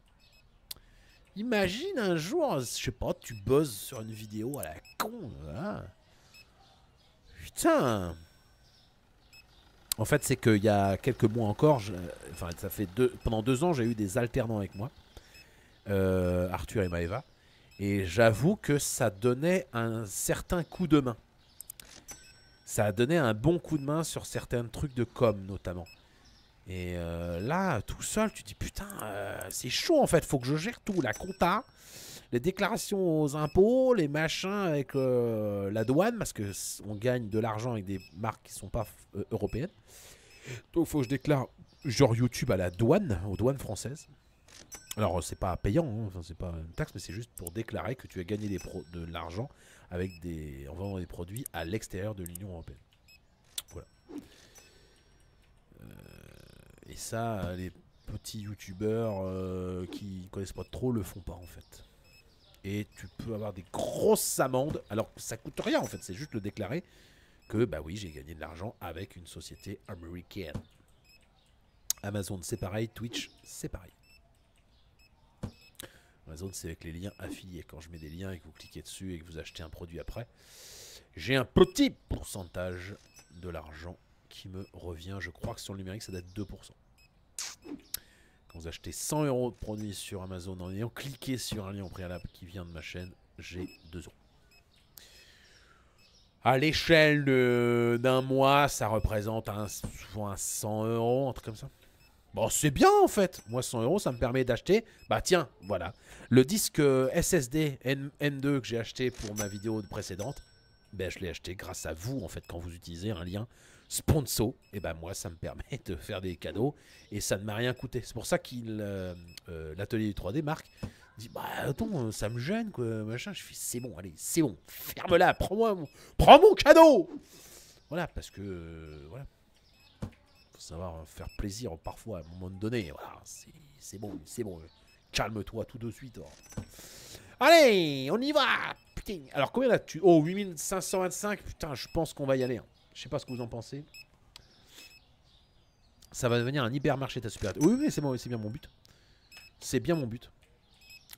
Imagine un jour, je sais pas, tu buzzes sur une vidéo à la con, hein. Putain En fait, c'est qu'il y a quelques mois encore, enfin, ça fait deux, pendant deux ans, j'ai eu des alternants avec moi, euh, Arthur et Maeva, et j'avoue que ça donnait un certain coup de main. Ça a donné un bon coup de main sur certains trucs de com, notamment. Et euh, là, tout seul, tu dis putain, euh, c'est chaud en fait, faut que je gère tout, la compta, les déclarations aux impôts, les machins avec euh, la douane, parce que on gagne de l'argent avec des marques qui sont pas européennes. Donc faut que je déclare genre YouTube à la douane, aux douanes françaises. Alors c'est pas payant, hein. c'est pas une taxe, mais c'est juste pour déclarer que tu as gagné de l'argent avec des en vendant des produits à l'extérieur de l'Union européenne. Voilà. Et ça, euh, les petits youtubeurs euh, qui ne connaissent pas trop le font pas en fait. Et tu peux avoir des grosses amendes alors que ça coûte rien en fait, c'est juste le déclarer que bah oui, j'ai gagné de l'argent avec une société américaine. Amazon c'est pareil, Twitch c'est pareil. Amazon c'est avec les liens affiliés. Quand je mets des liens et que vous cliquez dessus et que vous achetez un produit après, j'ai un petit pourcentage de l'argent qui me revient, je crois que sur le numérique ça date 2%. Quand vous achetez 100 euros de produits sur Amazon en ayant cliqué sur un lien au préalable qui vient de ma chaîne, j'ai 2 euros. À l'échelle d'un mois, ça représente un, un 100 euros, un truc comme ça. Bon, c'est bien en fait. Moi, 100 euros, ça me permet d'acheter. Bah tiens, voilà. Le disque SSD m 2 que j'ai acheté pour ma vidéo précédente, ben, je l'ai acheté grâce à vous en fait quand vous utilisez un lien sponsor, et eh ben moi ça me permet de faire des cadeaux et ça ne m'a rien coûté. C'est pour ça qu'il euh, euh, l'atelier du 3D Marc dit bah attends ça me gêne quoi machin. Je fais c'est bon allez c'est bon ferme là prends moi prends mon cadeau. Voilà parce que euh, voilà faut savoir faire plaisir parfois à un moment donné. Voilà c'est bon c'est bon calme-toi tout de suite. Hein. Allez on y va. Putain alors combien là tu oh 8525 putain je pense qu'on va y aller. Hein. Je sais pas ce que vous en pensez. Ça va devenir un hypermarché ta super. Oui, oui, c'est bien mon but. C'est bien mon but.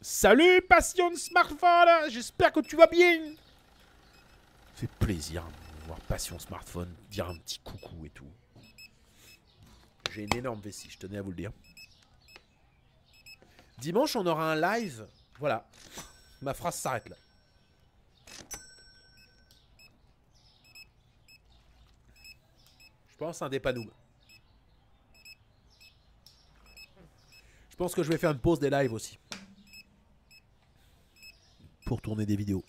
Salut, passion smartphone J'espère que tu vas bien fait plaisir de voir Passion Smartphone dire un petit coucou et tout. J'ai une énorme vessie, je tenais à vous le dire. Dimanche, on aura un live. Voilà. Ma phrase s'arrête là. pense un dépanou. Je pense que je vais faire une pause des lives aussi. Pour tourner des vidéos.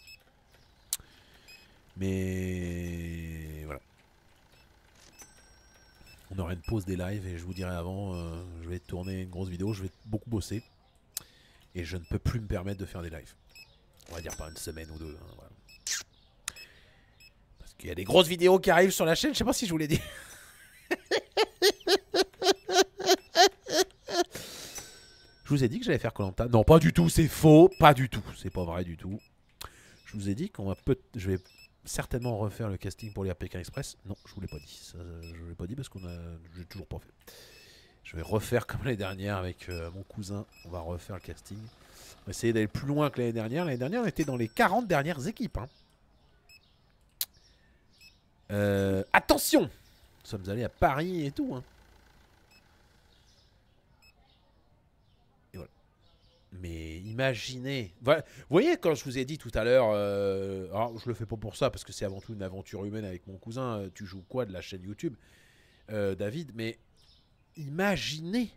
Mais voilà. On aura une pause des lives et je vous dirai avant, euh, je vais tourner une grosse vidéo, je vais beaucoup bosser. Et je ne peux plus me permettre de faire des lives. On va dire pas une semaine ou deux. Hein, Parce qu'il y a des grosses vidéos qui arrivent sur la chaîne, je sais pas si je vous l'ai dit. Je vous ai dit que j'allais faire Colanta. Non, pas du tout, c'est faux. Pas du tout. C'est pas vrai du tout. Je vous ai dit qu'on va peut Je vais certainement refaire le casting pour les apk Express. Non, je vous l'ai pas dit. je vous l'ai pas dit parce qu'on a. J'ai toujours pas fait. Je vais refaire comme l'année dernière avec euh, mon cousin. On va refaire le casting. On va essayer d'aller plus loin que l'année dernière. L'année dernière, on était dans les 40 dernières équipes. Hein. Euh, attention Nous sommes allés à Paris et tout. Hein. mais imaginez. Vous voyez, quand je vous ai dit tout à l'heure, euh, je le fais pas pour ça parce que c'est avant tout une aventure humaine avec mon cousin. Euh, tu joues quoi de la chaîne YouTube, euh, David Mais imaginez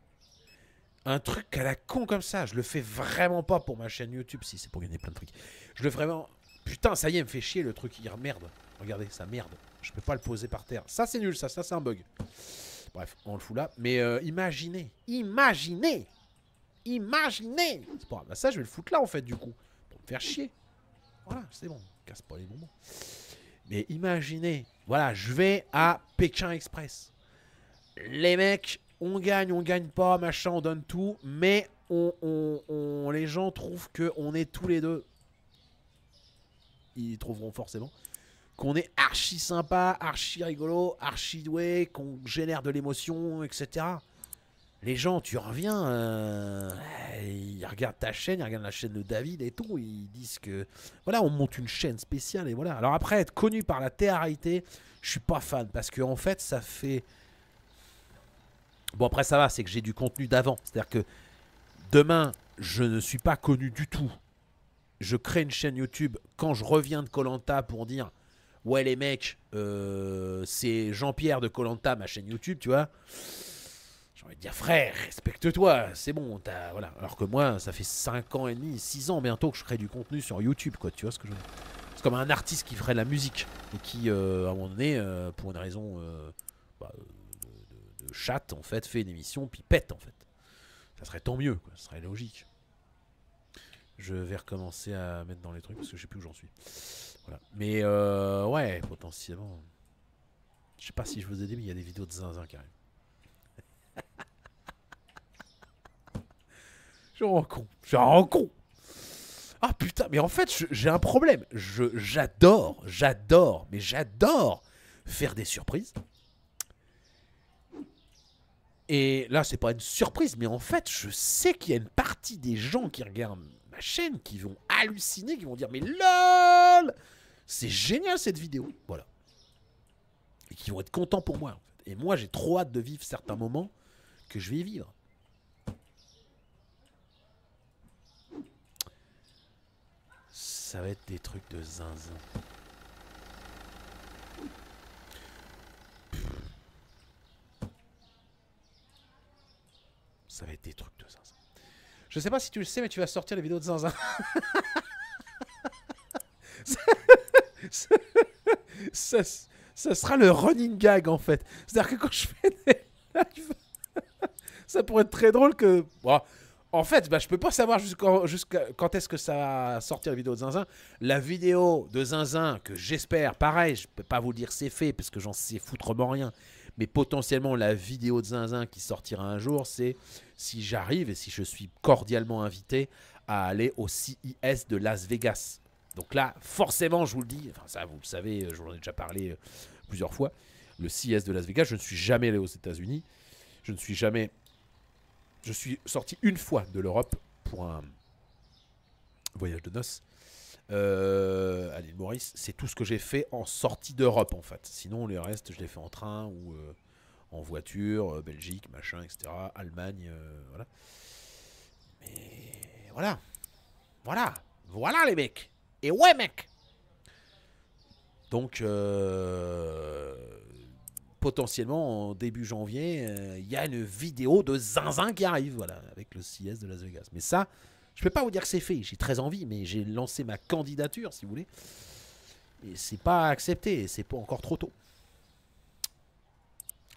un truc à la con comme ça. Je le fais vraiment pas pour ma chaîne YouTube, si c'est pour gagner plein de trucs. Je le fais vraiment. Putain, ça y est, me fait chier le truc. Il merde. Regardez, ça merde. Je peux pas le poser par terre. Ça, c'est nul, ça. Ça, c'est un bug. Bref, on le fout là. Mais imaginez, imaginez IMAGINEZ C'est pas bah ça, je vais le foutre là en fait du coup pour me faire chier. Voilà, c'est bon, casse pas les bonbons. Mais imaginez, voilà, je vais à Pékin Express. Les mecs, on gagne, on gagne pas, machin, on donne tout, mais on, on les gens trouvent que on est tous les deux. Ils trouveront forcément qu'on est archi sympa, archi rigolo, archi doué, qu'on génère de l'émotion, etc les gens, tu reviens, euh, ils regardent ta chaîne, ils regardent la chaîne de David et tout, ils disent que voilà, on monte une chaîne spéciale et voilà. Alors après, être connu par la théarité, je suis pas fan parce que en fait, ça fait. Bon, après, ça va, c'est que j'ai du contenu d'avant. C'est-à-dire que demain, je ne suis pas connu du tout. Je crée une chaîne YouTube quand je reviens de Colanta pour dire Ouais, les mecs, euh, c'est Jean-Pierre de Colanta, ma chaîne YouTube, tu vois j'ai frère, respecte-toi, c'est bon, t'as voilà. Alors que moi, ça fait 5 ans et demi, 6 ans bientôt que je crée du contenu sur YouTube, quoi, tu vois ce que je veux C'est comme un artiste qui ferait de la musique et qui, euh, à un moment donné, euh, pour une raison euh, bah, de, chat, en fait, fait une émission pipette pète, en fait. Ça serait tant mieux, ça serait logique. Je vais recommencer à mettre dans les trucs parce que je sais plus où j'en suis. Voilà. Mais ouais, potentiellement. Je sais pas si je vous ai dit, mais il y a des vidéos de zinzin carrément je rends con. Je rends con. Ah putain, mais en fait, j'ai un problème. J'adore, j'adore, mais j'adore faire des surprises. Et là, c'est pas une surprise, mais en fait, je sais qu'il y a une partie des gens qui regardent ma chaîne qui vont halluciner, qui vont dire Mais lol C'est génial cette vidéo Voilà. Et qui vont être contents pour moi. Et moi, j'ai trop hâte de vivre certains moments que je vais vivre. Ça va être des trucs de zinzin. Ça va être des trucs de zinzin. Je sais pas si tu le sais, mais tu vas sortir les vidéos de zinzin. ça, sera le running gag en fait. C'est-à-dire que quand je fais des ça pourrait être très drôle que. Bon, en fait, bah, je peux pas savoir jusqu'à quand est-ce que ça va sortir la vidéo de Zinzin. La vidéo de Zinzin, que j'espère, pareil, je peux pas vous dire c'est fait parce que j'en sais foutrement rien. Mais potentiellement, la vidéo de Zinzin qui sortira un jour, c'est si j'arrive et si je suis cordialement invité à aller au CIS e de Las Vegas. Donc là, forcément, je vous le dis, enfin ça vous le savez, je vous en ai déjà parlé euh, plusieurs fois, le CIS e de Las Vegas, je ne suis jamais allé aux États-Unis, je ne suis jamais je suis sorti une fois de l'Europe pour un voyage de noces. Euh, à Maurice, c'est tout ce que j'ai fait en sortie d'Europe en fait. Sinon, le reste, je l'ai fait en train ou euh, en voiture, euh, Belgique, machin, etc. Allemagne, euh, voilà. Mais voilà. Voilà. Voilà les mecs. Et ouais, mec. Donc, euh potentiellement en début janvier, euh, il y a une vidéo de zinzin qui arrive, voilà, avec le CS de Las Vegas. Mais ça, je ne peux pas vous dire que c'est fait. J'ai très envie, mais j'ai lancé ma candidature, si vous voulez. Et c'est pas accepté, c'est pas encore trop tôt.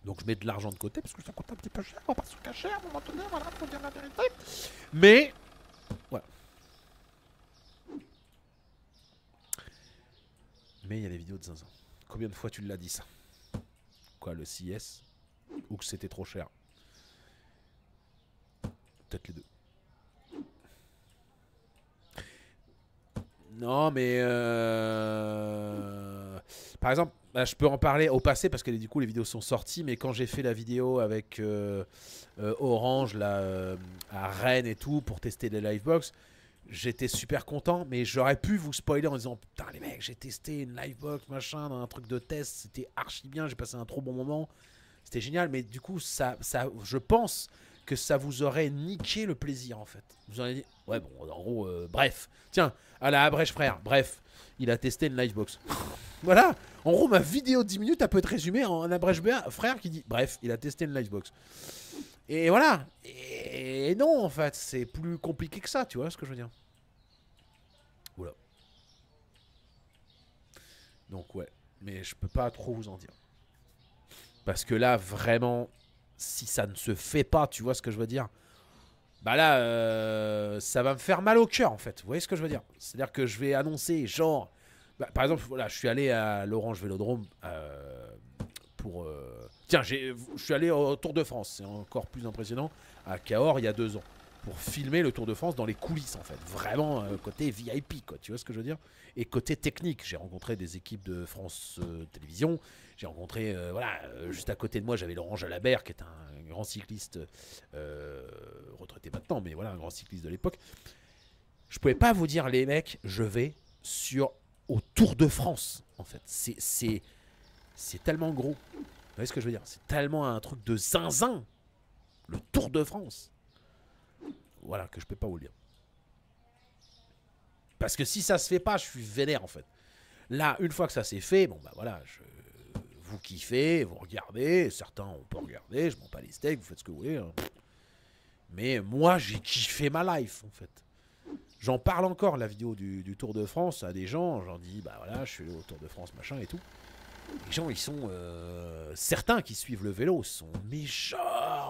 Donc je mets de l'argent de côté parce que ça coûte un petit peu cher, on va pas se cacher à un moment donné, voilà, pour dire la vérité. Mais voilà. Mais il y a des vidéos de Zinzin. Combien de fois tu l'as dit ça le 6 ou que c'était trop cher. Peut-être les deux. Non, mais euh, par exemple, bah, je peux en parler au passé parce que du coup les vidéos sont sorties. Mais quand j'ai fait la vidéo avec euh, euh, Orange là à Rennes et tout pour tester les Livebox, j'étais super content, mais j'aurais pu vous spoiler en disant Putain, les mecs, j'ai testé une livebox, machin, dans un truc de test, c'était archi bien, j'ai passé un trop bon moment, c'était génial, mais du coup, ça, ça, je pense que ça vous aurait niqué le plaisir en fait. Vous auriez dit Ouais, bon, en gros, euh, bref. Tiens, à la Abrèche frère, bref, il a testé une livebox. voilà, en gros, ma vidéo de 10 minutes, elle peut être résumée en un Abrèche frère qui dit Bref, il a testé une livebox. Et voilà. Et non, en fait, c'est plus compliqué que ça, tu vois ce que je veux dire. Voilà. Donc ouais, mais je peux pas trop vous en dire. Parce que là, vraiment, si ça ne se fait pas, tu vois ce que je veux dire bah là, euh, ça va me faire mal au cœur en fait. Vous voyez ce que je veux dire C'est-à-dire que je vais annoncer, genre, bah, par exemple, voilà, je suis allé à l'Orange Vélodrome euh, pour euh, Tiens, je suis allé au Tour de France, c'est encore plus impressionnant, à Cahors il y a deux ans, pour filmer le Tour de France dans les coulisses en fait. Vraiment euh, côté VIP, quoi, tu vois ce que je veux dire Et côté technique, j'ai rencontré des équipes de France euh, Télévisions, j'ai rencontré, euh, voilà, juste à côté de moi j'avais Laurent Jalabert qui est un, grand cycliste, retraité maintenant, mais voilà, un grand cycliste de l'époque. Je pouvais pas vous dire, les mecs, je vais sur au Tour de France en fait. C'est tellement gros. Vous voyez ce que je veux dire C'est tellement un truc de zinzin. Le Tour de France. Voilà, que je peux pas vous dire. Parce que si ça se fait pas, je suis vénère en fait. Là, une fois que ça s'est fait, bon bah voilà, je... vous kiffez, vous regardez, certains ont pas regardé, je m'en pas les steaks, vous faites ce que vous voulez. Hein. Mais moi, j'ai kiffé ma life en fait. J'en parle encore la vidéo du, du, Tour de France à des gens, j'en dis bah voilà, je suis au Tour de France machin et tout les gens, ils sont euh, certains qui suivent le vélo sont méchants,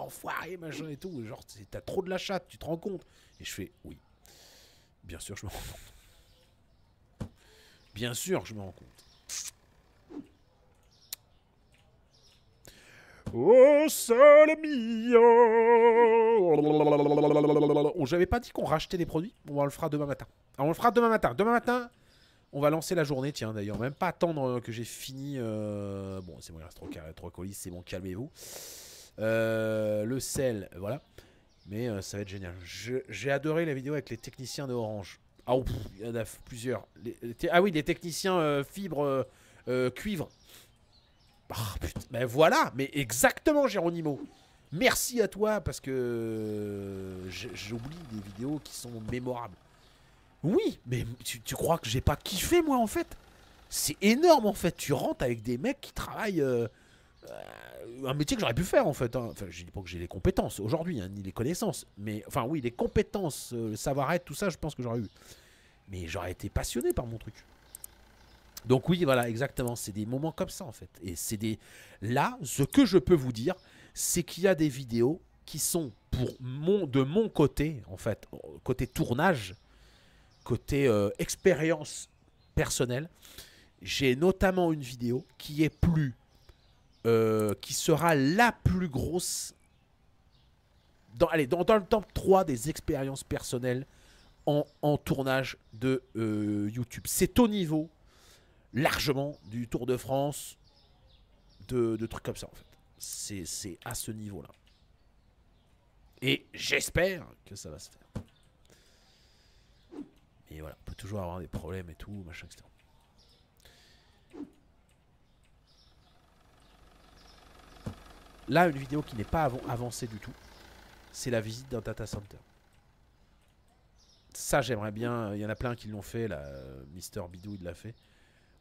enfoirés, machin et tout. Genre, t'as trop de la chatte, tu te rends compte Et je fais oui. Bien sûr, je me rends compte. Bien sûr, je me rends compte. Oh, seul mio J'avais pas dit qu'on rachetait des produits On le fera demain matin. Ah, on le fera demain matin. Demain matin, on va lancer la journée, tiens, d'ailleurs, même pas attendre euh, que j'ai fini. Euh, bon, c'est bon, il reste trois colis, c'est bon, calmez-vous. Euh, le sel, voilà. Mais ça va être génial. J'ai adoré la vidéo avec les techniciens de Orange. Ah, il y en a plusieurs. ah oui, les techniciens fibre cuivre. Ah putain, ben voilà, mais exactement, Géronimo. Merci à toi parce que j'oublie des vidéos qui sont mémorables. Oui, mais tu, crois que j'ai pas kiffé, moi, en fait C'est énorme, en fait. Tu rentres avec des mecs qui travaillent. Euh, euh, un métier que j'aurais pu faire, en fait. Hein. Enfin, je dis pas que j'ai les compétences aujourd'hui, hein, ni les connaissances. Mais, enfin, oui, les compétences, euh, le savoir-être, tout ça, je pense que j'aurais eu. Mais j'aurais été passionné par mon truc. Donc, oui, voilà, exactement. C'est des moments comme ça, en fait. Et c'est des. Là, ce que je peux vous dire, c'est qu'il y a des vidéos qui sont, pour mon, de mon côté, en fait, côté tournage, côté euh, expérience personnelle, j'ai notamment une vidéo qui est plus. Euh, qui sera la plus grosse. Dans, allez, dans, le top 3 des expériences personnelles en, tournage de euh, YouTube. C'est au niveau largement du Tour de France, de, de trucs comme ça en fait. C'est à ce niveau-là. Et j'espère que ça va se faire. Et voilà, on peut toujours avoir des problèmes et tout, machin, etc. Là, une vidéo qui n'est pas avancée du tout, c'est la visite d'un data center. Ça, j'aimerais bien. Il y en a plein qui l'ont fait. Là, euh, Mister Bidou, il l'a fait.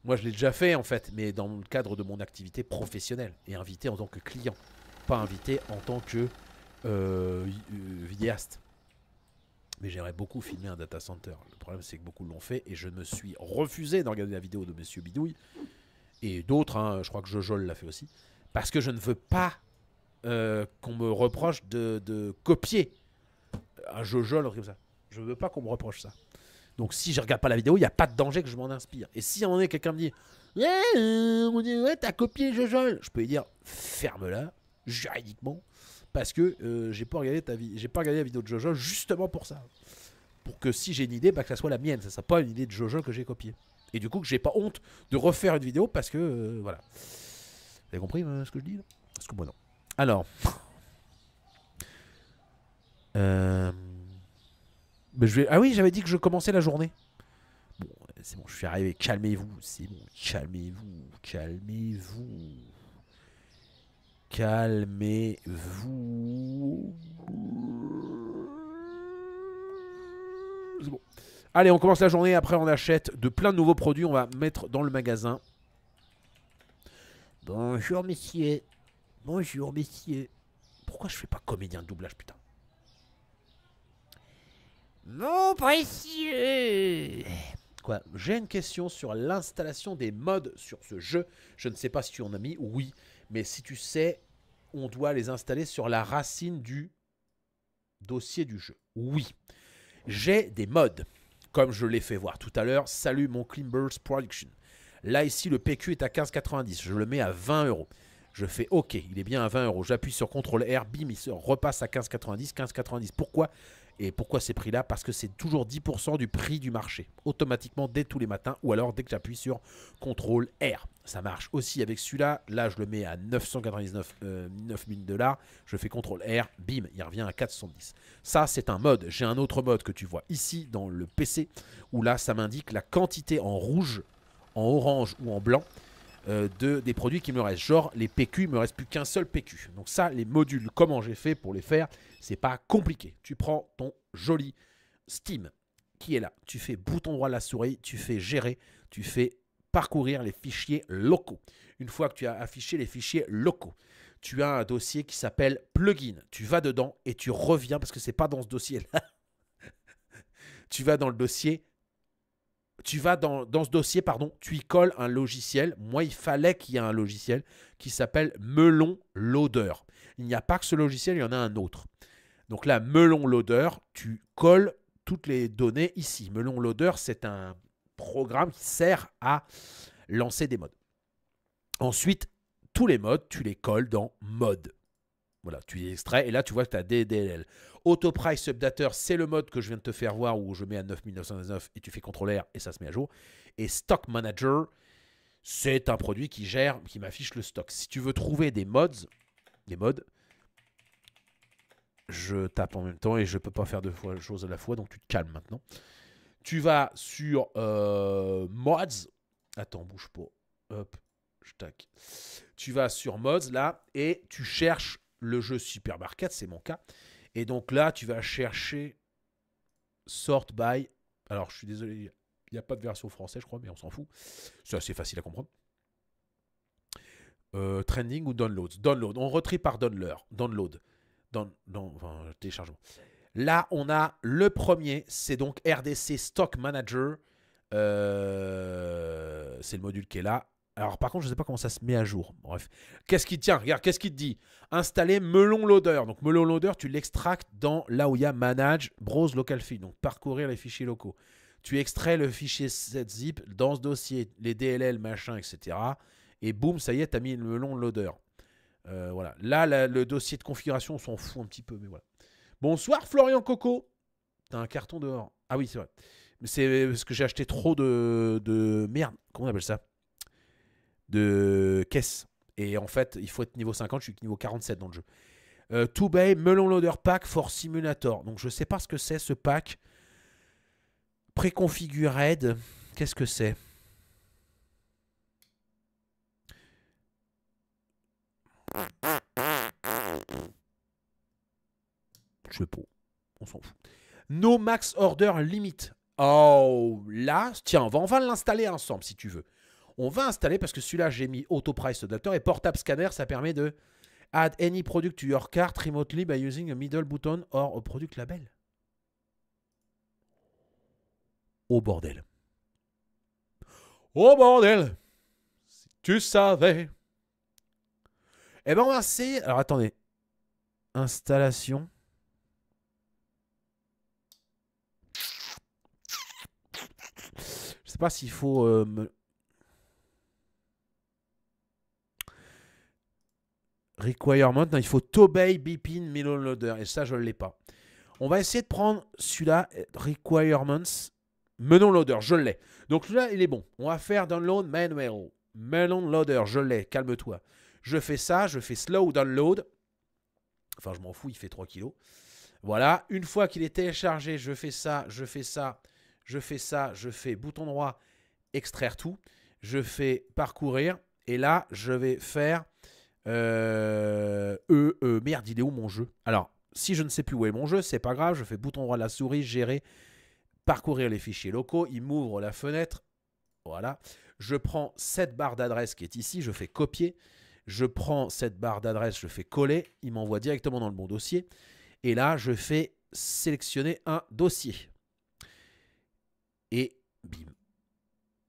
Moi, je l'ai déjà fait, en fait, mais dans le cadre de mon activité professionnelle et invité en tant que client, pas invité en tant que euh, euh, vidéaste. Mais j'aimerais beaucoup filmer un data center. Le problème, c'est que beaucoup l'ont fait et je me suis refusé de la vidéo de Monsieur Bidouille et d'autres. Hein, je crois que Jojol l'a fait aussi. Parce que je ne veux pas euh, qu'on me reproche de, copier un Jojol ça. Je ne veux pas qu'on me reproche ça. Donc si je regarde pas la vidéo, il n'y a pas de danger que je m'en inspire. Et si à un moment quelqu'un me dit eh, euh, on dit, ouais, t'as copié Jojol, je peux lui dire ferme-la, juridiquement parce que euh, j'ai pas regardé ta vie, j'ai pas regardé la vidéo de Jojo justement pour ça, pour que si j'ai une idée, bah, que ça soit la mienne, ça soit pas une idée de Jojo que j'ai copiée. Et du coup que j'ai pas honte de refaire une vidéo parce que euh, voilà. Vous avez compris euh, ce que je dis là Parce que moi non. Alors. Ah oui, j'avais dit que je commençais la journée. Bon, c'est bon, je suis arrivé. Calmez-vous, c'est bon. Calmez-vous, calmez-vous. Calmez-vous. C'est bon. Allez, on commence la journée. Après, on achète de plein de nouveaux produits. On va mettre dans le magasin. Bonjour, messieurs. Bonjour, messieurs. Pourquoi je fais pas comédien de doublage, putain Mon précieux Quoi J'ai une question sur l'installation des modes sur ce jeu. Je ne sais pas si tu en as mis, oui. Mais si tu sais, on doit les installer sur la racine du dossier du jeu. Oui, j'ai des modes, comme je l'ai fait voir tout à l'heure. Salut mon Climbers Production. Là, ici, le PQ est à 15,90. Je le mets à 20 euros. Je fais OK, il est bien à 20 euros. J'appuie sur CTRL R, bim, il se repasse à 15,90. 15,90. Pourquoi et pourquoi ces prix-là Parce que c'est toujours 10% du prix du marché, automatiquement dès tous les matins, ou alors dès que j'appuie sur CTRL R. Ça marche aussi avec celui-là. Là, je le mets à 999 9000 euh, dollars. Je fais CTRL R, bim, il revient à 410. Ça, c'est un mode. J'ai un autre mode que tu vois ici dans le PC, où là, ça m'indique la quantité en rouge, en orange ou en blanc euh, de, des produits qui me restent. Genre les PQ, me reste plus qu'un seul PQ. Donc ça, les modules, comment j'ai fait pour les faire, c'est pas compliqué. Tu prends ton joli Steam qui est là. Tu fais bouton droit de la souris, tu fais gérer, tu fais parcourir les fichiers locaux. Une fois que tu as affiché les fichiers locaux, tu as un dossier qui s'appelle plugin. Tu vas dedans et tu reviens parce que c'est pas dans ce dossier là. tu vas dans le dossier tu vas dans, ce dossier, pardon, tu y colles un logiciel. Moi, il fallait qu'il y ait un logiciel qui s'appelle Melon Loader. Il n'y a pas que ce logiciel, il y en a un autre. Donc là, Melon Loader, tu colles toutes les données ici. Melon Loader, c'est un programme qui sert à lancer des modes. Ensuite, tous les modes, tu les colles dans mode. Voilà, tu les extrais et là, tu vois que tu as DDL. Auto Price Updater, c'est le mode que je viens de te faire voir où je mets à 9999 et tu fais contrôler R et ça se met à jour. Et Stock Manager, c'est un produit qui gère, qui m'affiche le stock. Si tu veux trouver des mods, des mods, je tape en même temps et je ne peux pas faire deux fois, choses à la fois, donc tu te calmes maintenant. Tu vas sur euh, mods. Attends, bouge pas. Hop, je tac. Tu vas sur mods là et tu cherches le jeu Supermarket, c'est mon cas. Et donc là, tu vas chercher sort by. Alors, je suis désolé, il n'y a pas de version française, je crois, mais on s'en fout. C'est assez facile à comprendre. Euh, trending ou downloads. Download. On retrie par download. téléchargement. Là, on a le premier, c'est donc RDC Stock Manager. Euh, c'est le module qui est là. Alors par contre, je ne sais pas comment ça se met à jour. Bref. Qu'est-ce qui tient Regarde, qu'est-ce qui te dit Installer Melon Loader. Donc Melon Loader, tu l'extractes dans là où il y a Manage, Browse Local file Donc parcourir les fichiers locaux. Tu extrais le fichier zip dans ce dossier, les DLL, machin, etc. Et boum, ça y est, tu as mis le Melon Loader. Euh, voilà. Là, le dossier de configuration, on s'en fout un petit peu, mais voilà. Bonsoir Florian Coco. T'as un carton dehors. Ah oui, c'est vrai. C'est parce que j'ai acheté trop de, de... Merde, comment on appelle ça de caisse. Et en fait, il faut être niveau 50, je suis niveau 47 dans le jeu. Euh, Bay Melon Loader Pack for Simulator. Donc je sais pas ce que c'est ce pack. Préconfigured, qu'est-ce que c'est Je sais pas, on s'en fout. No Max Order Limit. Oh là, tiens, on va l'installer ensemble si tu veux. On va installer, parce que celui-là, j'ai mis auto price adapter et portable scanner, ça permet de add any product to your cart remotely by using a middle button or a product label. Au oh, bordel. Au oh, bordel Si tu savais Eh ben on va essayer... Alors attendez. Installation. Je sais pas s'il faut... Euh, Requirements. il faut Tobey Bipin Melon Loader, et ça, je ne l'ai pas. On va essayer de prendre celui-là, Requirements, Menon Loader, je l'ai. Donc là, il est bon. On va faire Download Manual, Melon Loader, je l'ai, calme-toi. Je fais ça, je fais Slow Download. Enfin, je m'en fous, il fait 3 kilos. Voilà, une fois qu'il est téléchargé, je fais ça, je fais ça, je fais ça, je fais bouton droit, extraire tout. Je fais parcourir, et là, je vais faire euh, euh, euh, merde, il est où mon jeu Alors, si je ne sais plus où est mon jeu, c'est pas grave, je fais bouton droit de la souris, gérer, parcourir les fichiers locaux, il m'ouvre la fenêtre. Voilà. Je prends cette barre d'adresse qui est ici, je fais copier. Je prends cette barre d'adresse, je fais coller, il m'envoie directement dans le bon dossier. Et là, je fais sélectionner un dossier. Et bim.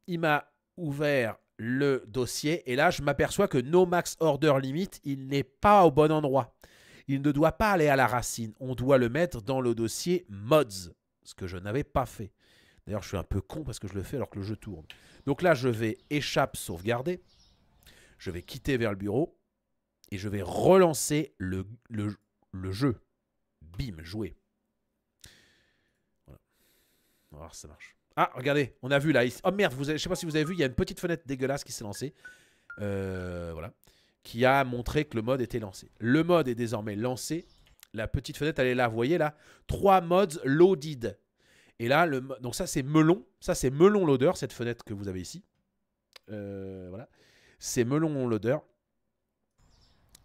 Il m'a ouvert le dossier. Et là, je m'aperçois que no max order limit, il n'est pas au bon endroit. Il ne doit pas aller à la racine. On doit le mettre dans le dossier mods, ce que je n'avais pas fait. D'ailleurs, je suis un peu con parce que je le fais alors que le jeu tourne. Donc là, je vais échappe sauvegarder. Je vais quitter vers le bureau. Et je vais relancer le, le, jeu. Bim, jouer. Voilà. On va voir si ça marche. Ah, regardez, on a vu là. Oh merde, vous ne sais pas si vous avez vu, il y a une petite fenêtre dégueulasse qui s'est lancée. Euh, voilà. Qui a montré que le mode était lancé. Le mode est désormais lancé. La petite fenêtre, elle est là, vous voyez là. Trois modes loaded. Et là, le, donc ça c'est melon. Ça c'est melon loader, cette fenêtre que vous avez ici. Euh, voilà. C'est melon loader.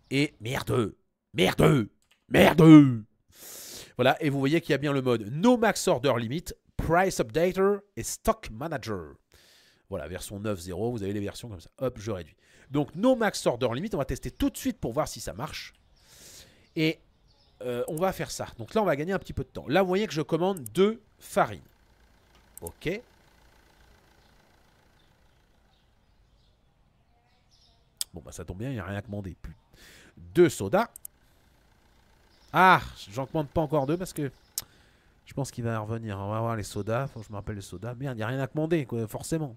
Et merde Merde Merde Voilà, et vous voyez qu'il y a bien le mode No Max Order Limit Price Updater et Stock Manager. Voilà, version 9.0, vous avez les versions comme ça. Hop, je réduis. Donc, no max order limit, on va tester tout de suite pour voir si ça marche. Et euh, on va faire ça. Donc là, on va gagner un petit peu de temps. Là, vous voyez que je commande deux farines. Ok. Bon, bah ça tombe bien, il n'y a rien à commander. Plus. Deux sodas. Ah, j'en commande pas encore deux parce que je pense qu'il va revenir. On va voir les sodas. je me rappelle les sodas. Merde, il a rien à commander, quoi, forcément.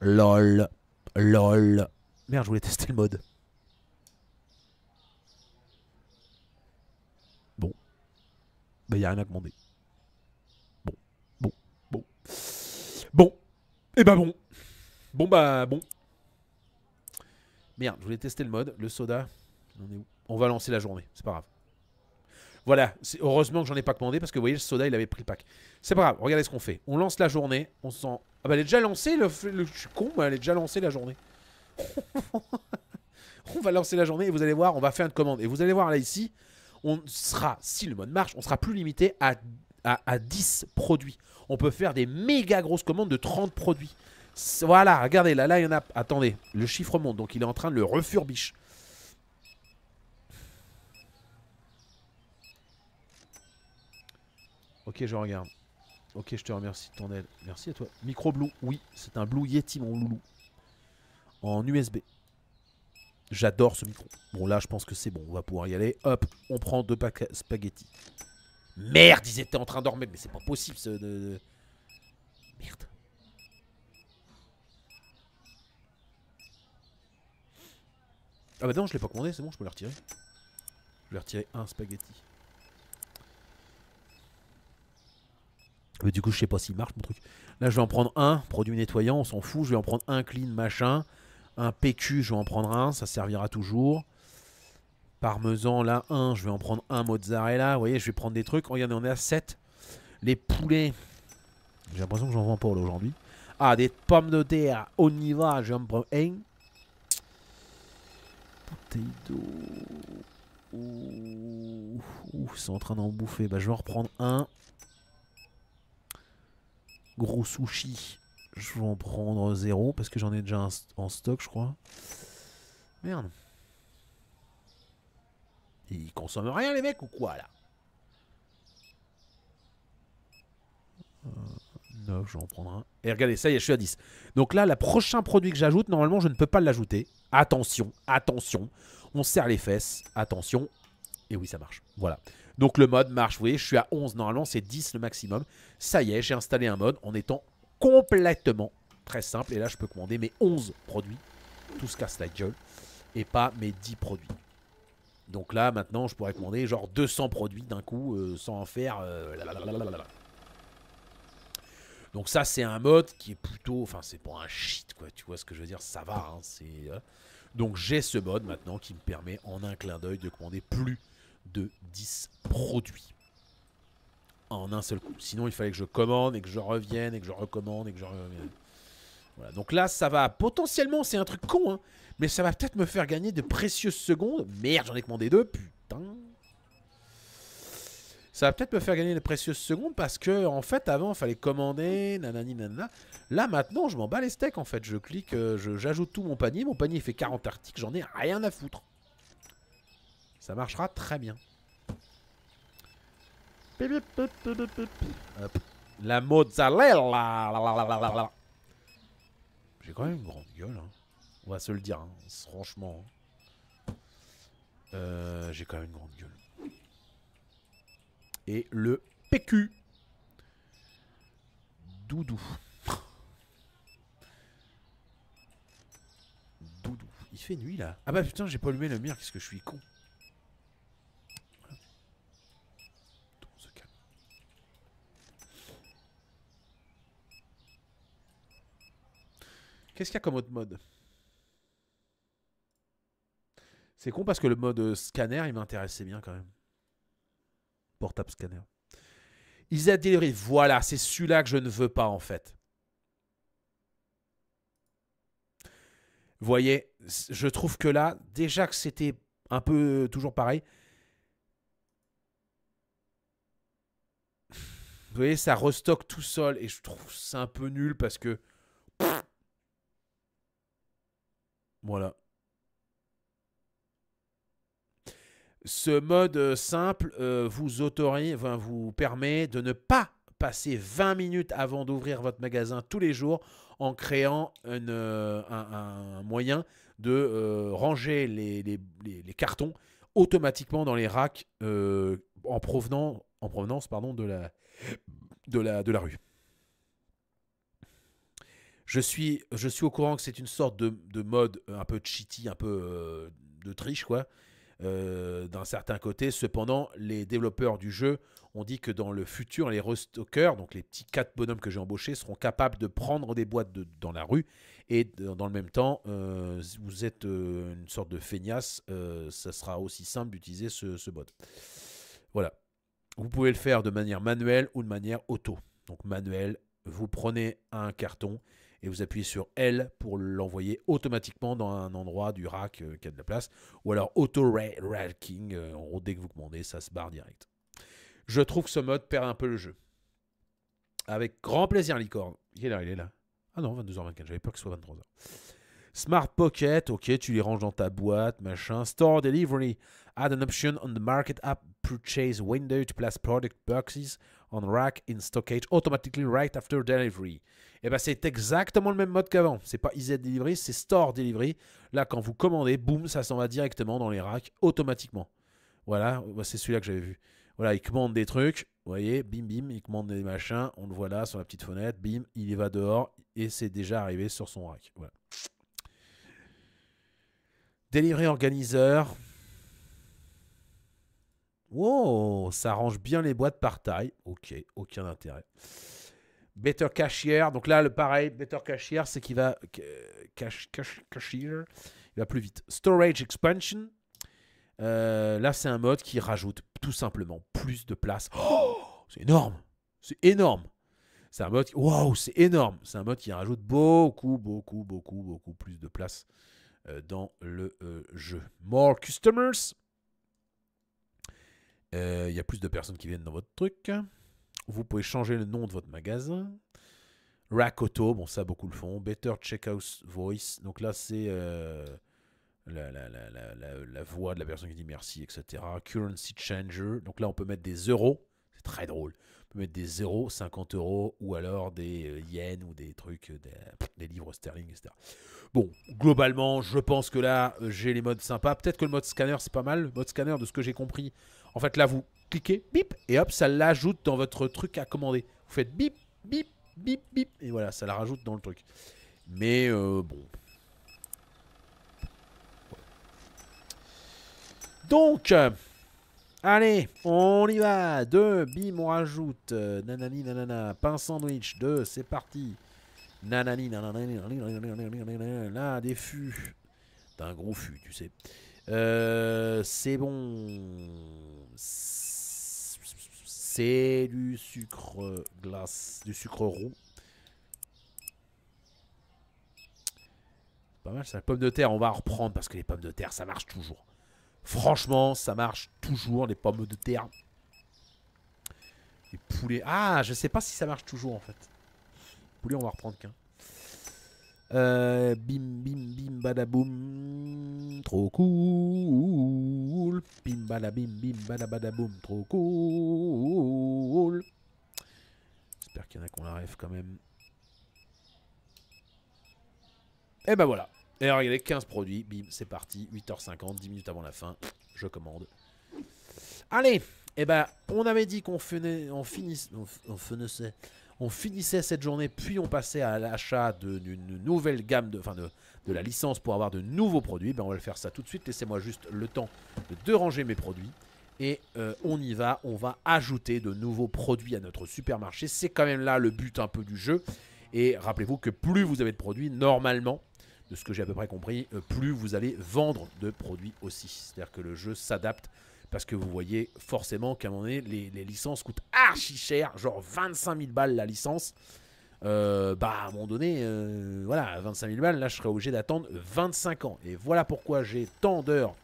LOL. LOL. Merde, je voulais tester le mode. Bon. Bah, ben, il a rien à commander. Bon. Bon. Bon. Bon. Et eh bah, ben bon. Bon, bah, bon. Merde, je voulais tester le mode. Le soda. On, on va lancer la journée. C'est pas grave. Voilà, heureusement que j'en ai pas commandé parce que vous voyez, le soda il avait pris le pack. C'est pas grave, regardez ce qu'on fait. On lance la journée, on sent. Ah bah elle est déjà lancée, le... je suis con, mais elle est déjà lancée la journée. on va lancer la journée et vous allez voir, on va faire une commande. Et vous allez voir là ici, on sera, si le mode marche, on sera plus limité à, à, à 10 produits. On peut faire des méga grosses commandes de 30 produits. Voilà, regardez, là, là, il y en a. Attendez, le chiffre monte, donc il est en train de le refurbish. Ok, je regarde. Ok, je te remercie de ton aide. Merci à toi. Micro Blue, oui, c'est un Blue Yeti, mon loulou. En USB. J'adore ce micro. Bon, là, je pense que c'est bon. On va pouvoir y aller. Hop, on prend deux packs spaghettis. Merde, ils étaient en train de dormir. Mais c'est pas possible, ce... De... Merde. Ah bah non, je l'ai pas commandé, c'est bon, je peux le retirer. Je vais retirer un spaghetti. du coup, je sais pas s'il marche mon truc. Là, je vais en prendre un, produit nettoyant, on s'en fout. Je vais en prendre un clean, machin. Un PQ, je vais en prendre un, ça servira toujours. Parmesan, là, un. Je vais en prendre un mozzarella. Vous voyez, je vais prendre des trucs. Oh, Regardez, on est à 7. Les poulets. J'ai l'impression que j'en vends pas aujourd'hui. Ah, des pommes de terre. On y va, je vais en prendre un. Potato. Ouh, ils sont en train d'en bouffer. Bah, je vais en reprendre un. Gros sushi. Je vais en prendre zéro parce que j'en ai déjà en stock, je crois. Merde. Ils consomment rien, les mecs, ou quoi, là 9, euh, je vais en prendre un. Et regardez, ça y est, je suis à 10. Donc là, le prochain produit que j'ajoute, normalement, je ne peux pas l'ajouter. Attention, attention. On serre les fesses. Attention. Et oui, ça marche. Voilà. Donc le mode marche, vous voyez, je suis à 11, normalement c'est 10 le maximum. Ça y est, j'ai installé un mode en étant complètement très simple. Et là, je peux commander mes 11 produits, tout ce casse la gueule, et pas mes 10 produits. Donc là, maintenant, je pourrais commander genre 200 produits d'un coup, euh, sans en faire... Euh, donc ça, c'est un mode qui est plutôt... Enfin, c'est pour un shit, quoi. Tu vois ce que je veux dire Ça va, hein, euh. Donc j'ai ce mode maintenant qui me permet en un clin d'œil de commander plus de 10 produits en un seul coup. Sinon, il fallait que je commande et que je revienne et que je recommande et que je revienne. Voilà. Donc là, ça va potentiellement, c'est un truc con, hein, mais ça va peut-être me faire gagner de précieuses secondes. Merde, j'en ai commandé deux, putain. Ça va peut-être me faire gagner de précieuses secondes parce que, en fait, avant, il fallait commander, nanani, nanana. Là, maintenant, je m'en bats les steaks, en fait. Je clique, euh, j'ajoute tout mon panier. Mon panier, fait 40 articles, j'en ai rien à foutre. Ça marchera très bien. La mozzarella. J'ai quand même une grande gueule. Hein. On va se le dire, hein, franchement. Euh, j'ai quand même une grande gueule. Et le PQ. Doudou. Doudou. Il fait nuit là. Ah bah putain, j'ai pas allumé le mire, qu'est-ce que je suis con. Qu'est-ce qu'il y a comme autre mode C'est con parce que le mode scanner, il m'intéressait bien quand même. Portable scanner. Ils a délivré. Voilà, c'est celui-là que je ne veux pas en fait. voyez, je trouve que là, déjà que c'était un peu euh, toujours pareil. Vous voyez, ça restock tout seul et je trouve c'est un peu nul parce que Voilà. Ce mode euh, simple euh, vous, autorise, vous permet de ne pas passer 20 minutes avant d'ouvrir votre magasin tous les jours en créant euh, un, moyen de ranger les, cartons automatiquement dans les racks en, provenant, en provenance pardon, de, la, de la rue. Je suis, je suis au courant que c'est une sorte de, mode euh, un peu cheaty, un peu euh, de triche, quoi. Euh, d'un certain côté. Cependant, les développeurs du jeu ont dit que dans le futur, les restockers, donc les petits quatre bonhommes que j'ai embauchés, seront capables de prendre des boîtes dans la rue. Et dans le même temps, vous êtes une sorte de feignasse, ça sera aussi simple d'utiliser ce, ce bot. Voilà. Vous pouvez le faire de manière manuelle ou de manière auto. Donc manuel, vous prenez un carton et vous appuyez sur L pour l'envoyer automatiquement dans un endroit du rack euh, qui a de la place. Ou alors auto-racking, euh, en gros, dès que vous commandez, ça se barre direct. Je trouve que ce mode perd un peu le jeu. Avec grand plaisir, licorne. Il est là, il est là. Ah non, 22h24, j'avais peur que ce soit 23h. Smart Pocket, ok, tu les ranges dans ta boîte, machin. Store Delivery, add an option on the market app purchase window to place product boxes on rack in stockage automatically right after delivery. Et eh bien, c'est exactement le même mode qu'avant. C'est pas easy Delivery, c'est Store Delivery. Là, quand vous commandez, boum, ça s'en va directement dans les racks automatiquement. Voilà, c'est celui-là que j'avais vu. Voilà, il commande des trucs, vous voyez, bim, bim, il commande des machins, on le voit là sur la petite fenêtre, bim, il y va dehors et c'est déjà arrivé sur son rack. Voilà. Delivery Organizer, Wow, oh, ça range bien les boîtes par taille. Ok, aucun intérêt. Better Cashier. Donc là, le pareil, Better Cashier, c'est qu'il va. cashier. Il va plus vite. Storage Expansion. Euh, là, c'est un mode qui rajoute tout simplement plus de place. Oh, c'est énorme. C'est énorme. C'est un mode. Qui... c'est énorme. C'est un mode qui rajoute beaucoup, beaucoup, beaucoup, beaucoup plus de place euh, dans le euh, jeu. More Customers. Il euh, y a plus de personnes qui viennent dans votre truc. Vous pouvez changer le nom de votre magasin. Rack Auto, bon ça beaucoup le font. Better Checkout Voice, donc là c'est euh, la, la, voix de la personne qui dit merci, etc. Currency Changer, donc là on peut mettre des euros très drôle. On peut mettre des 0, 50 euros, ou alors des euh, yens, ou des trucs, euh, des, livres sterling, etc. Bon, globalement, je pense que là, euh, j'ai les modes sympas. Peut-être que le mode scanner, c'est pas mal. Le mode scanner, de ce que j'ai compris, en fait, là, vous cliquez, bip, et hop, ça l'ajoute dans votre truc à commander. Vous faites bip, bip, bip, bip, et voilà, ça la rajoute dans le truc. Mais bon. Donc, Allez, on y va. 2, bim, on rajoute. Euh, nanani, nanana. Pain sandwich. 2, c'est parti. Nanani, nanani, nanani, nanani, nanani, nanani, Là, des fûts. T'as un gros fût, tu sais. Euh, c'est bon. C'est du sucre glace, du sucre roux. Pas mal ça. Pommes de terre, on va reprendre parce que les pommes de terre, ça marche toujours. Franchement, ça marche toujours, les pommes de terre. Les poulets. Ah, je sais pas si ça marche toujours en fait. Poulet, on va reprendre qu'un. Euh, bim, bim, bim, badaboum. Trop cool. Bim, badabim, bim, badabadaboum. Trop cool. J'espère qu'il y en a qu'on la rêve quand même. Et eh ben voilà. Et regardez, 15 produits, bim, c'est parti, 8h50, 10 minutes avant la fin, je commande. Allez, eh ben, on avait dit qu'on finissait, on, cette journée, puis on passait à l'achat d'une nouvelle gamme, de, enfin de, la licence pour avoir de nouveaux produits. Ben, on va le faire ça tout de suite, laissez-moi juste le temps de déranger mes produits. Et euh, on y va, on va ajouter de nouveaux produits à notre supermarché. C'est quand même là le but un peu du jeu. Et rappelez-vous que plus vous avez de produits, normalement, de ce que j'ai à peu près compris, euh, plus vous allez vendre de produits aussi. C'est-à-dire que le jeu s'adapte parce que vous voyez forcément qu'à un moment donné, les, licences coûtent archi cher, genre 25 000 balles la licence. Euh, bah à un moment donné, euh, voilà, 25 000 balles, là je serais obligé d'attendre 25 ans. Et voilà pourquoi j'ai tant d'heures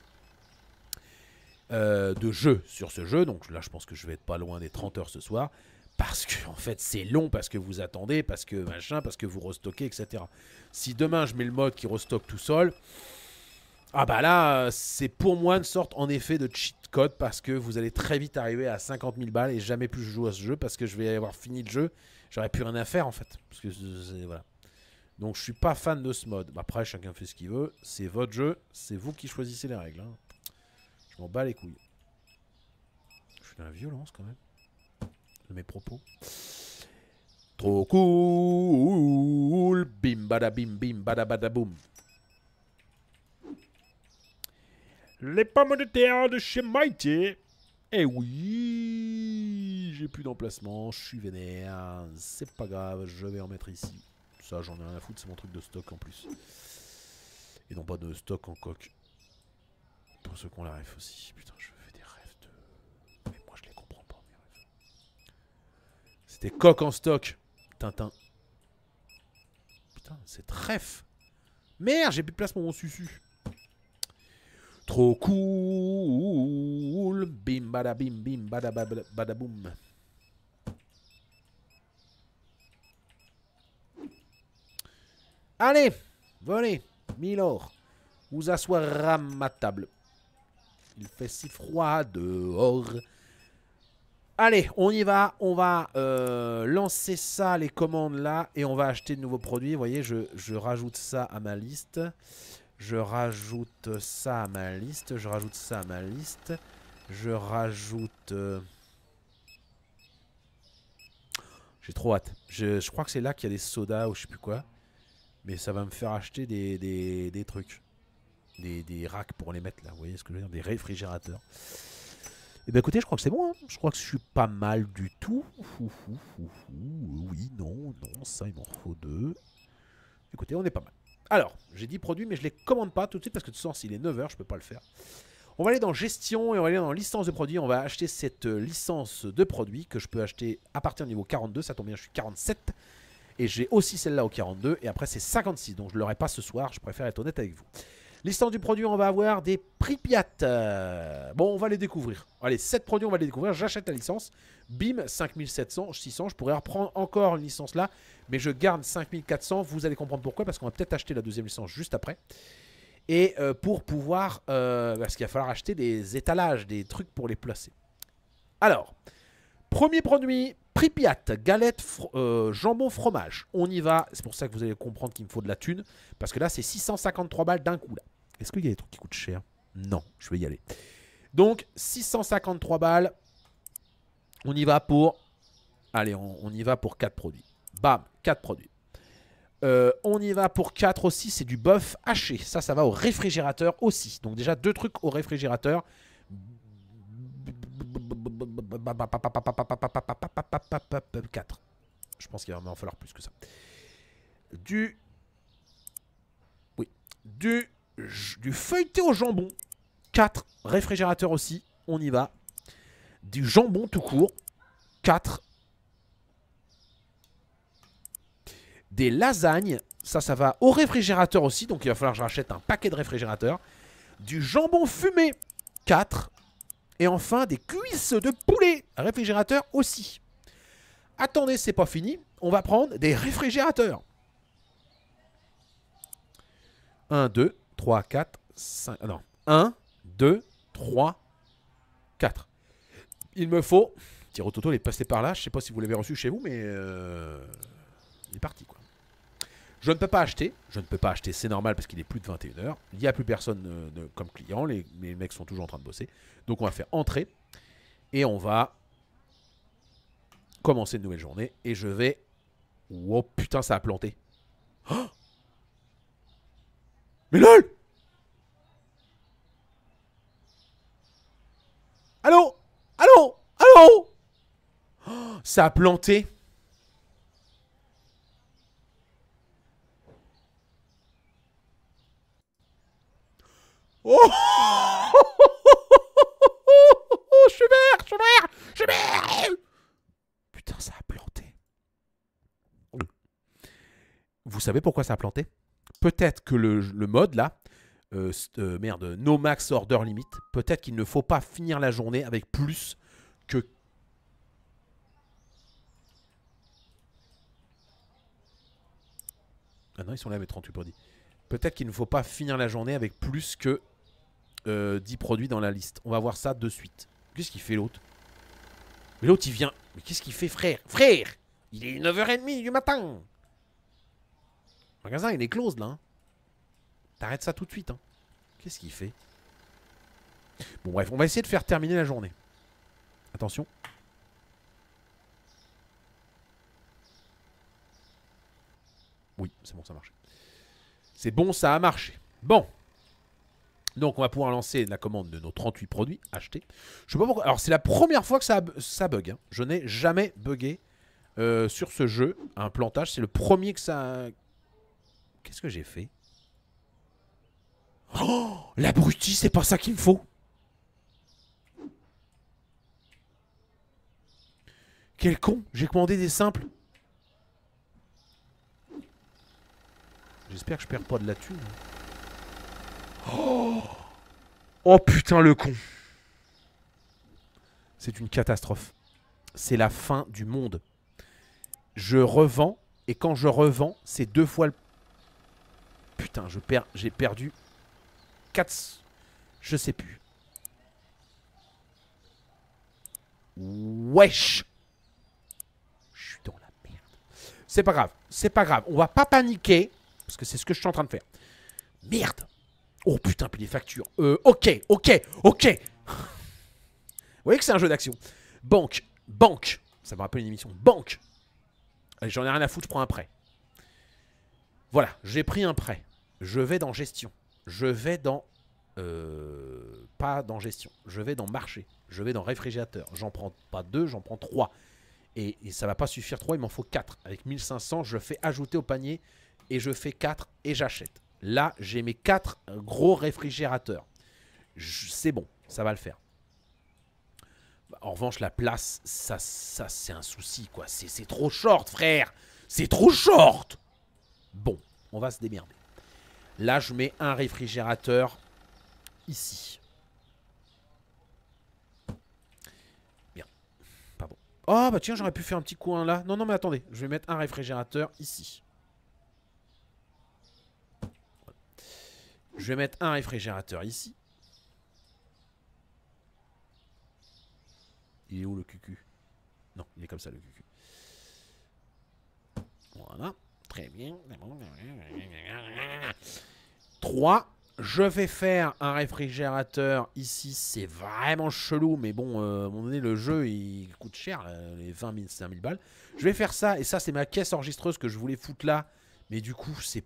de jeu sur ce jeu. Donc là je pense que je vais être pas loin des 30 heures ce soir parce que en fait c'est long, parce que vous attendez, parce que machin, parce que vous restockez, etc. Si demain je mets le mode qui restocke tout seul, ah bah là c'est pour moi une sorte en effet de cheat code parce que vous allez très vite arriver à 50 000 balles et jamais plus jouer à ce jeu parce que je vais avoir fini le jeu, j'aurais plus rien à faire en fait. Parce que voilà. Donc je suis pas fan de ce mode. Bah, après chacun fait ce qu'il veut, c'est votre jeu, c'est vous qui choisissez les règles. Hein. Je m'en bats les couilles. Je suis dans la violence quand même mes propos. Trop cool Bim bada bim bim bada bada boum Les pommes de terre de chez Mighty Eh oui J'ai plus d'emplacement, je suis vénère. C'est pas grave, je vais en mettre ici. Ça, j'en ai rien à foutre, c'est mon truc de stock en plus. Et non pas de stock en coque. Pour ceux qui ont la ref aussi. Putain, je Des coqs en stock. Tintin. Putain, c'est trèfle. Merde, j'ai plus de place pour mon susu. Trop cool. Bim, bada, bim, bim, bada, bada, Allez, venez, Milord, vous asseoir à ma table. Il fait si froid dehors. Allez, on y va, on va euh, lancer ça, les commandes là, et on va acheter de nouveaux produits. Vous voyez, je, rajoute ça à ma liste. Je rajoute ça à ma liste, je rajoute ça à ma liste. Je rajoute... Euh, j'ai trop hâte. Je, crois que c'est là qu'il y a des sodas ou je sais plus quoi. Mais ça va me faire acheter des, trucs. Des, des, racks pour les mettre là, vous voyez ce que je veux dire Des réfrigérateurs. Et eh bien écoutez, je crois que c'est bon. Hein. Je crois que je suis pas mal du tout. oui, non, non, ça, il m'en faut deux. Écoutez, on est pas mal. Alors, j'ai dit produits, mais je les commande pas tout de suite parce que de toute façon, il est 9h, je peux pas le faire. On va aller dans gestion et on va aller dans licence de produits. On va acheter cette euh, licence de produit que je peux acheter à partir du niveau 42. Ça tombe bien, je suis 47. Et j'ai aussi celle-là au 42. Et après, c'est 56. Donc, je ne l'aurai pas ce soir. Je préfère être honnête avec vous. Licence du produit, on va avoir des prix euh, bon, on va les découvrir. Allez, 7 produits, on va les découvrir. J'achète la licence. Bim, 5700, 600. Je pourrais reprendre encore une licence là, mais je garde 5400. Vous allez comprendre pourquoi, parce qu'on va peut-être acheter la deuxième licence juste après. Et euh, pour pouvoir, euh, parce qu'il va falloir acheter des étalages, des trucs pour les placer. Alors, premier produit, Pripiat, galette, jambon, fromage. On y va, c'est pour ça que vous allez comprendre qu'il me faut de la thune, parce que là c'est 653 balles d'un coup là. Est-ce qu'il y a des trucs qui coûtent cher Non, je vais y aller. Donc, 653 balles. On y va pour. Allez, on, y va pour 4 produits. Bam, 4 produits. on y va pour 4 euh, aussi, c'est du bœuf haché. Ça, ça va au réfrigérateur aussi. Donc déjà, deux trucs au réfrigérateur. 4. Je pense qu'il va en falloir plus que ça. Du... Oui. Du du feuilleté au jambon. 4 réfrigérateurs aussi. On y va. Du jambon tout court. 4. Des lasagnes. Ça, ça va au réfrigérateur aussi. Donc, il va falloir que je rachète un paquet de réfrigérateurs. Du jambon fumé. 4. Et enfin, des cuisses de poulet. Réfrigérateur aussi. Attendez, c'est pas fini. On va prendre des réfrigérateurs. 1, 2, 3, 4, 5. Non. 1, 2, 3, 4. Il me faut. Tiro Toto, il est passé par là. Je sais pas si vous l'avez reçu chez vous, mais euh, il est parti quoi. Je ne peux pas acheter. Je ne peux pas acheter, c'est normal parce qu'il est plus de 21h. Il n'y a plus personne euh, comme client. Les, les, mecs sont toujours en train de bosser. Donc on va faire entrer. Et on va commencer une nouvelle journée. Et je vais. Oh putain, ça a planté. Oh mais lol Allô Allô Allô oh, Ça a planté Oh Je suis vert Je suis vert Je suis vert Putain, ça a planté. Vous savez pourquoi ça a planté peut-être que le, mode là, euh, euh, merde, no max order limit, peut-être qu'il ne faut pas finir la journée avec plus que. Ah non, ils sont là avec 38 produits. Peut-être qu'il ne faut pas finir la journée avec plus que 10 euh, produits dans la liste. On va voir ça de suite. Qu'est-ce qu'il fait l'autre Mais l'autre il vient. Mais qu'est-ce qu'il fait frère Frère Il est 9h30 du matin magasin, il est close, là. Hein. T'arrêtes ça tout de suite. Hein. Qu'est-ce qu'il fait Bon, bref, on va essayer de faire terminer la journée. Attention. Oui, c'est bon, ça marche. C'est bon, ça a marché. Bon. Donc, on va pouvoir lancer la commande de nos 38 produits achetés. Je sais pas pourquoi. Alors, c'est la première fois que ça, ça bug. Hein. Je n'ai jamais bugué euh, sur ce jeu. Un plantage, c'est le premier que ça, Qu'est-ce que j'ai fait Oh L'abruti, c'est pas ça qu'il me faut Quel con J'ai commandé des simples J'espère que je perds pas de la thune. Hein. Oh Oh putain le con C'est une catastrophe. C'est la fin du monde. Je revends, et quand je revends, c'est deux fois le Putain, je perds, j'ai perdu 4... Je sais plus. Wesh Je suis dans la merde. C'est pas grave, c'est pas grave. On va pas paniquer, parce que c'est ce que je suis en train de faire. Merde Oh putain, puis les factures. Euh, ok, ok, ok Vous voyez que c'est un jeu d'action. Banque, banque. Ça me rappelle une émission. Banque J'en ai rien à foutre, je prends un prêt. Voilà, j'ai pris un prêt je vais dans gestion. Je vais dans... Euh, pas dans gestion. Je vais dans marché. Je vais dans réfrigérateur. J'en prends pas deux, j'en prends trois. Et, ça ça va pas suffire trois, il m'en faut quatre. Avec 1500, je fais ajouter au panier et je fais quatre et j'achète. Là, j'ai mes quatre gros réfrigérateurs. C'est bon, ça va le faire. En revanche, la place, ça, ça c'est un souci, quoi. C'est trop short, frère. C'est trop short. Bon, on va se démerder. Là, je mets un réfrigérateur ici. Bien. Pas bon. Oh, bah tiens, j'aurais pu faire un petit coin là. Non, non, mais attendez. Je vais mettre un réfrigérateur ici. Je vais mettre un réfrigérateur ici. Il est où le cucu Non, il est comme ça le cucu. Voilà très bien. 3. Je vais faire un réfrigérateur ici, c'est vraiment chelou, mais bon, euh, à un moment donné, le jeu, il coûte cher, les 20 000, 5 000 balles. Je vais faire ça, et ça, c'est ma caisse enregistreuse que je voulais foutre là, mais du coup, c'est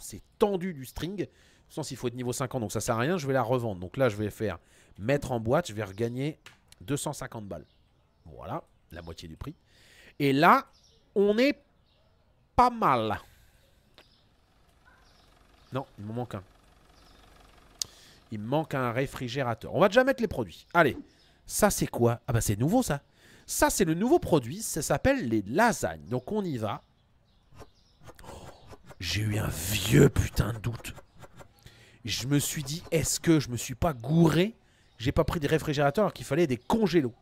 c'est tendu du string. Sans il faut être niveau 50, donc ça sert à rien, je vais la revendre. Donc là, je vais faire mettre en boîte, je vais regagner 250 balles. Voilà, la moitié du prix. Et là, on est pas mal. Non, il me manque un. Il me manque un réfrigérateur. On va déjà mettre les produits. Allez, ça c'est quoi Ah bah c'est nouveau ça. Ça c'est le nouveau produit, ça s'appelle les lasagnes. Donc on y va. J'ai eu un vieux putain de doute. Je me suis dit, est-ce que je me suis pas gouré J'ai pas pris des réfrigérateurs alors qu'il fallait des congélos.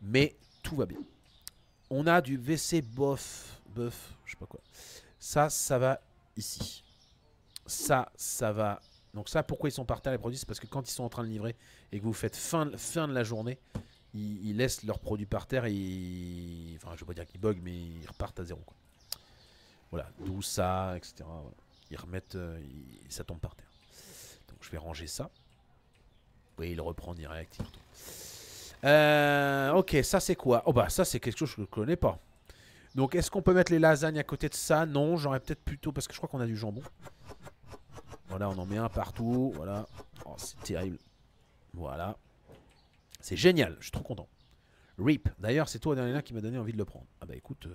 Mais tout va bien. On a du WC bof. Bœuf, je sais pas quoi. Ça, ça va ici. Ça, ça va... Donc ça, pourquoi ils sont par terre les produits C'est parce que quand ils sont en train de livrer et que vous faites fin, fin de la journée, ils, laissent leurs produits par terre et... Enfin, je vais pas dire qu'ils bug, mais ils repartent à zéro. Voilà, d'où ça, etc. Ils remettent... Euh, ça tombe par terre. Donc je vais ranger ça. Oui, il reprend direct. Euh, ok, ça c'est quoi Oh bah ça c'est quelque chose que je ne connais pas. Donc est-ce qu'on peut mettre les lasagnes à côté de ça Non, j'aurais peut-être plutôt... Parce que je crois qu'on a du jambon. Voilà, on en met un partout. Voilà. Oh, c'est terrible. Voilà. C'est génial, je suis trop content. RIP. D'ailleurs, c'est toi, dernier-là qui m'a donné envie de le prendre. Ah bah écoute... Euh,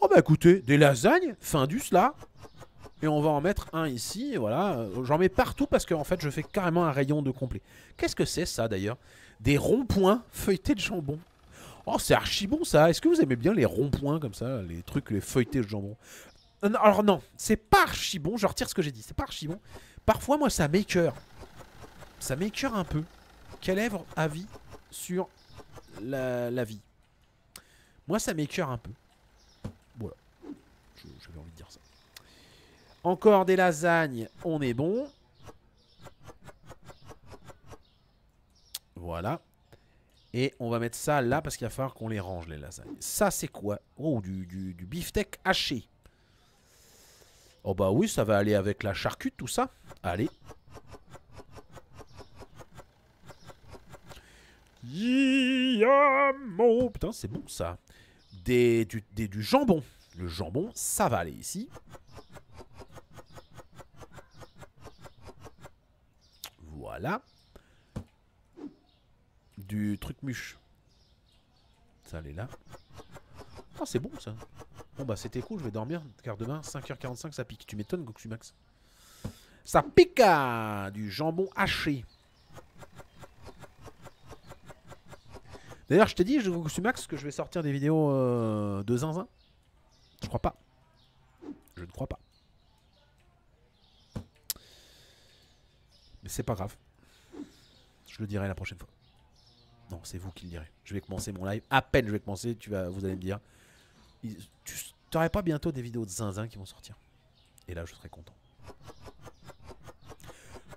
oh bah écoutez, des lasagnes, fin du cela. Et on va en mettre un ici, voilà. Euh, j'en mets partout parce qu'en en fait, je fais carrément un rayon de complet. Qu'est-ce que c'est ça, d'ailleurs Des ronds-points feuilletés de jambon. Oh, c'est archi bon ça. Est-ce que vous aimez bien les ronds-points comme ça Les trucs, les feuilletés de jambon euh, alors non, c'est pas archi bon, je retire ce que j'ai dit, c'est pas archi bon. Parfois moi ça m'écœure. Ça m'écœure un peu. Quelle œuvre avis sur la, la, vie Moi ça m'écœure un peu. Voilà. J'avais envie de dire ça. Encore des lasagnes, on est bon. Voilà. Et on va mettre ça là parce qu'il va falloir qu'on les range les lasagnes. Ça c'est quoi Oh, du, du, haché. Oh bah oui, ça va aller avec la charcute, tout ça. Allez. Yamo oh, Putain, c'est bon ça. Des du, des, du jambon. Le jambon, ça va aller ici. Voilà du truc muche. Ça, elle est là. Ah, c'est bon ça. Bon, bah, c'était cool, je vais dormir. Car demain, 5h45, ça pique. Tu m'étonnes, max Ça pique ah, Du jambon haché. D'ailleurs, je t'ai dit, max que je vais sortir des vidéos euh, de zinzin. Je crois pas. Je ne crois pas. Mais c'est pas grave. Je le dirai la prochaine fois c'est vous qui le direz. Je vais commencer mon live. À peine je vais commencer, tu vas, vous allez me dire. Tu n'auras pas bientôt des vidéos de zinzin qui vont sortir. Et là, je serai content.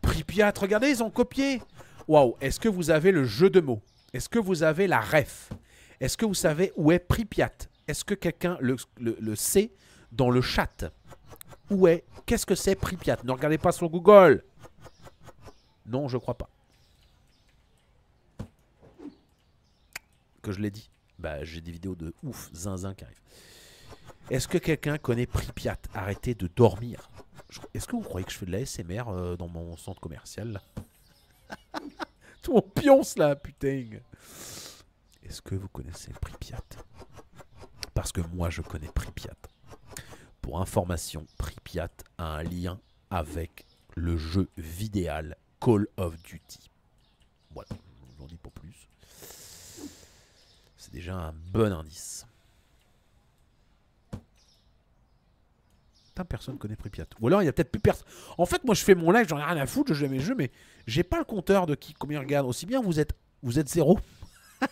Pripyat, regardez, ils ont copié. Waouh, est-ce que vous avez le jeu de mots Est-ce que vous avez la ref Est-ce que vous savez où est Pripyat Est-ce que quelqu'un le, sait dans le chat Où est Qu'est-ce que c'est Pripyat Ne regardez pas sur Google. Non, je crois pas. que je l'ai dit, bah, j'ai des vidéos de ouf, zinzin qui arrivent. Est-ce que quelqu'un connaît Pripyat Arrêtez de dormir. Est-ce que vous croyez que je fais de la SMR euh, dans mon centre commercial Tout mon pionce là, putain Est-ce que vous connaissez Pripyat Parce que moi je connais Pripyat. Pour information, Pripyat a un lien avec le jeu vidéal Call of Duty. Voilà. C'est déjà un bon indice. Putain, personne connaît Pripyat. Ou alors il y a peut-être plus personne. En fait, moi je fais mon live, j'en ai rien à foutre, je joue à mes jeux, mais j'ai pas le compteur de qui combien regarde. Aussi bien vous êtes vous êtes zéro.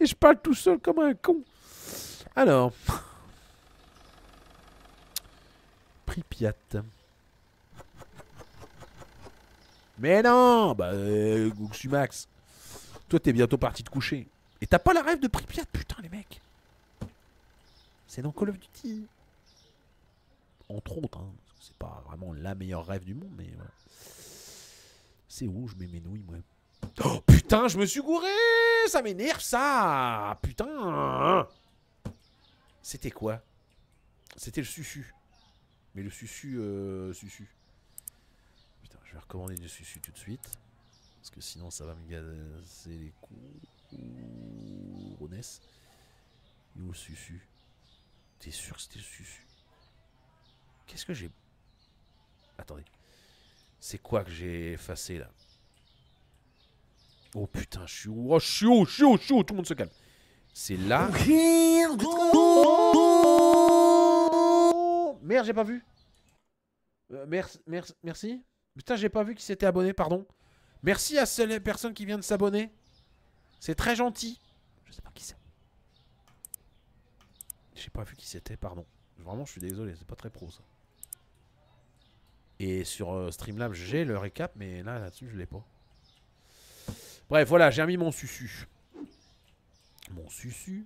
Et je parle tout seul comme un con. Alors. Pripyat. Mais non Bah, euh, Guxumax, toi t'es bientôt parti te coucher. Et t'as pas la rêve de Pripyat, putain, les mecs. C'est dans Call of Duty. Entre autres, hein. C'est pas vraiment la meilleure rêve du monde, mais voilà. C'est où je mets mes moi Oh putain, je me suis gouré Ça m'énerve, ça Putain C'était quoi C'était le susu. Mais le susu, euh, susu. Putain, je vais recommander du susu tout de suite. Parce que sinon, ça va me gazer les coups ou Ronès. su Susu. T'es sûr que c'était Susu Qu'est-ce que j'ai. Attendez. C'est quoi que j'ai effacé là Oh putain, je suis où Oh, Tout le monde se calme. C'est là. Merde, j'ai pas vu. merci, euh, merci, merci. Putain, j'ai pas vu qui s'était abonné, pardon. Merci à celles personne qui vient de s'abonner. C'est très gentil. Je sais pas qui c'est. J'ai pas vu qui c'était, pardon. Vraiment, je suis désolé, c'est pas très pro ça. Et sur euh, Streamlabs, Streamlab, j'ai le récap, mais là, là-dessus, je l'ai pas. Bref, voilà, j'ai mis mon susu. Mon susu.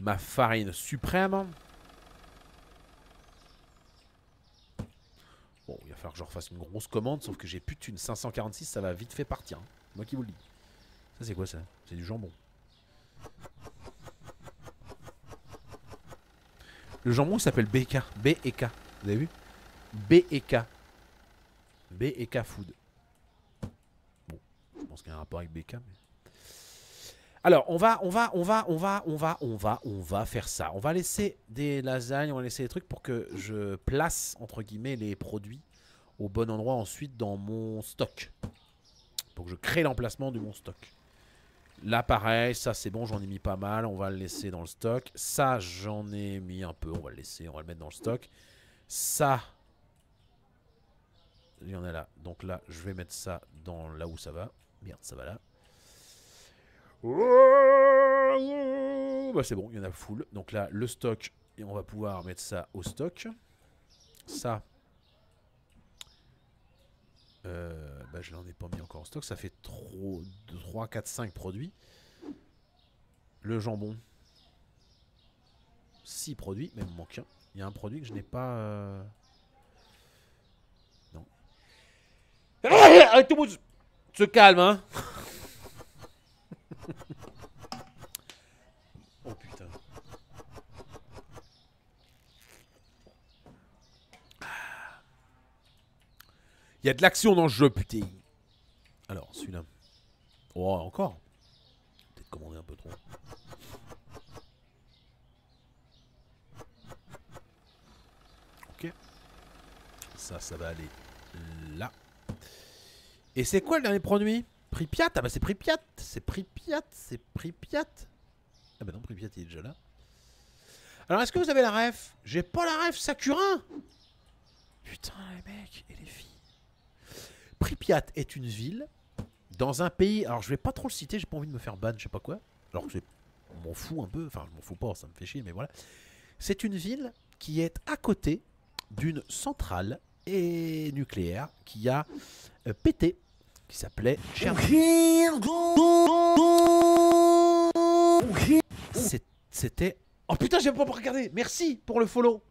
Ma farine suprême. Bon, il va falloir que je refasse une grosse commande, sauf que j'ai plus de 546, ça va vite fait partir. Hein. Moi qui vous le dis. Ça, c'est quoi ça C'est du jambon. Le jambon, il s'appelle BK. B e e Vous avez vu B B&K e B Food. Bon, je pense qu'il y a un rapport avec BK, mais... Alors, on va, on va, on va, on va, on va, on va, on va faire ça. On va laisser des lasagnes, on va laisser des trucs pour que je place, entre guillemets, les produits au bon endroit ensuite dans mon stock. Pour que je crée l'emplacement de mon stock. Là, pareil, ça c'est bon, j'en ai mis pas mal, on va le laisser dans le stock. Ça, j'en ai mis un peu, on va le laisser, on va le mettre dans le stock. Ça, il y en a là. Donc là, je vais mettre ça dans là où ça va. Merde, ça va là. Oh, bah c'est bon, il y en a full. Donc là, le stock, et on va pouvoir mettre ça au stock. Ça, euh, bah je n'en ai pas mis encore au stock. Ça fait 3, 4, 5 produits. Le jambon, 6 produits, mais il me manque un. Il y a un produit que je n'ai pas... Euh... Non. Tout le monde se calme, hein oh putain. Ah. Il y a de l'action dans le jeu, putain. Alors, celui-là. Oh, encore. Peut-être commander un peu trop. Ok. Ça, ça va aller là. Et c'est quoi le dernier produit Pripyat Ah bah c'est Pripyat C'est Pripyat C'est Pripyat Ah bah non, Pripyat il est déjà là. Alors est-ce que vous avez la ref J'ai pas la ref, Sakurin Putain les mecs et les filles. Pripyat est une ville dans un pays... Alors je vais pas trop le citer, j'ai pas envie de me faire ban, je sais pas quoi. Alors que on m'en fout un peu, enfin je m'en fous pas, ça me fait chier, mais voilà. C'est une ville qui est à côté d'une centrale nucléaire qui a euh, pété qui s'appelait C'était. Oh putain, j'ai pas regarder Merci pour le follow.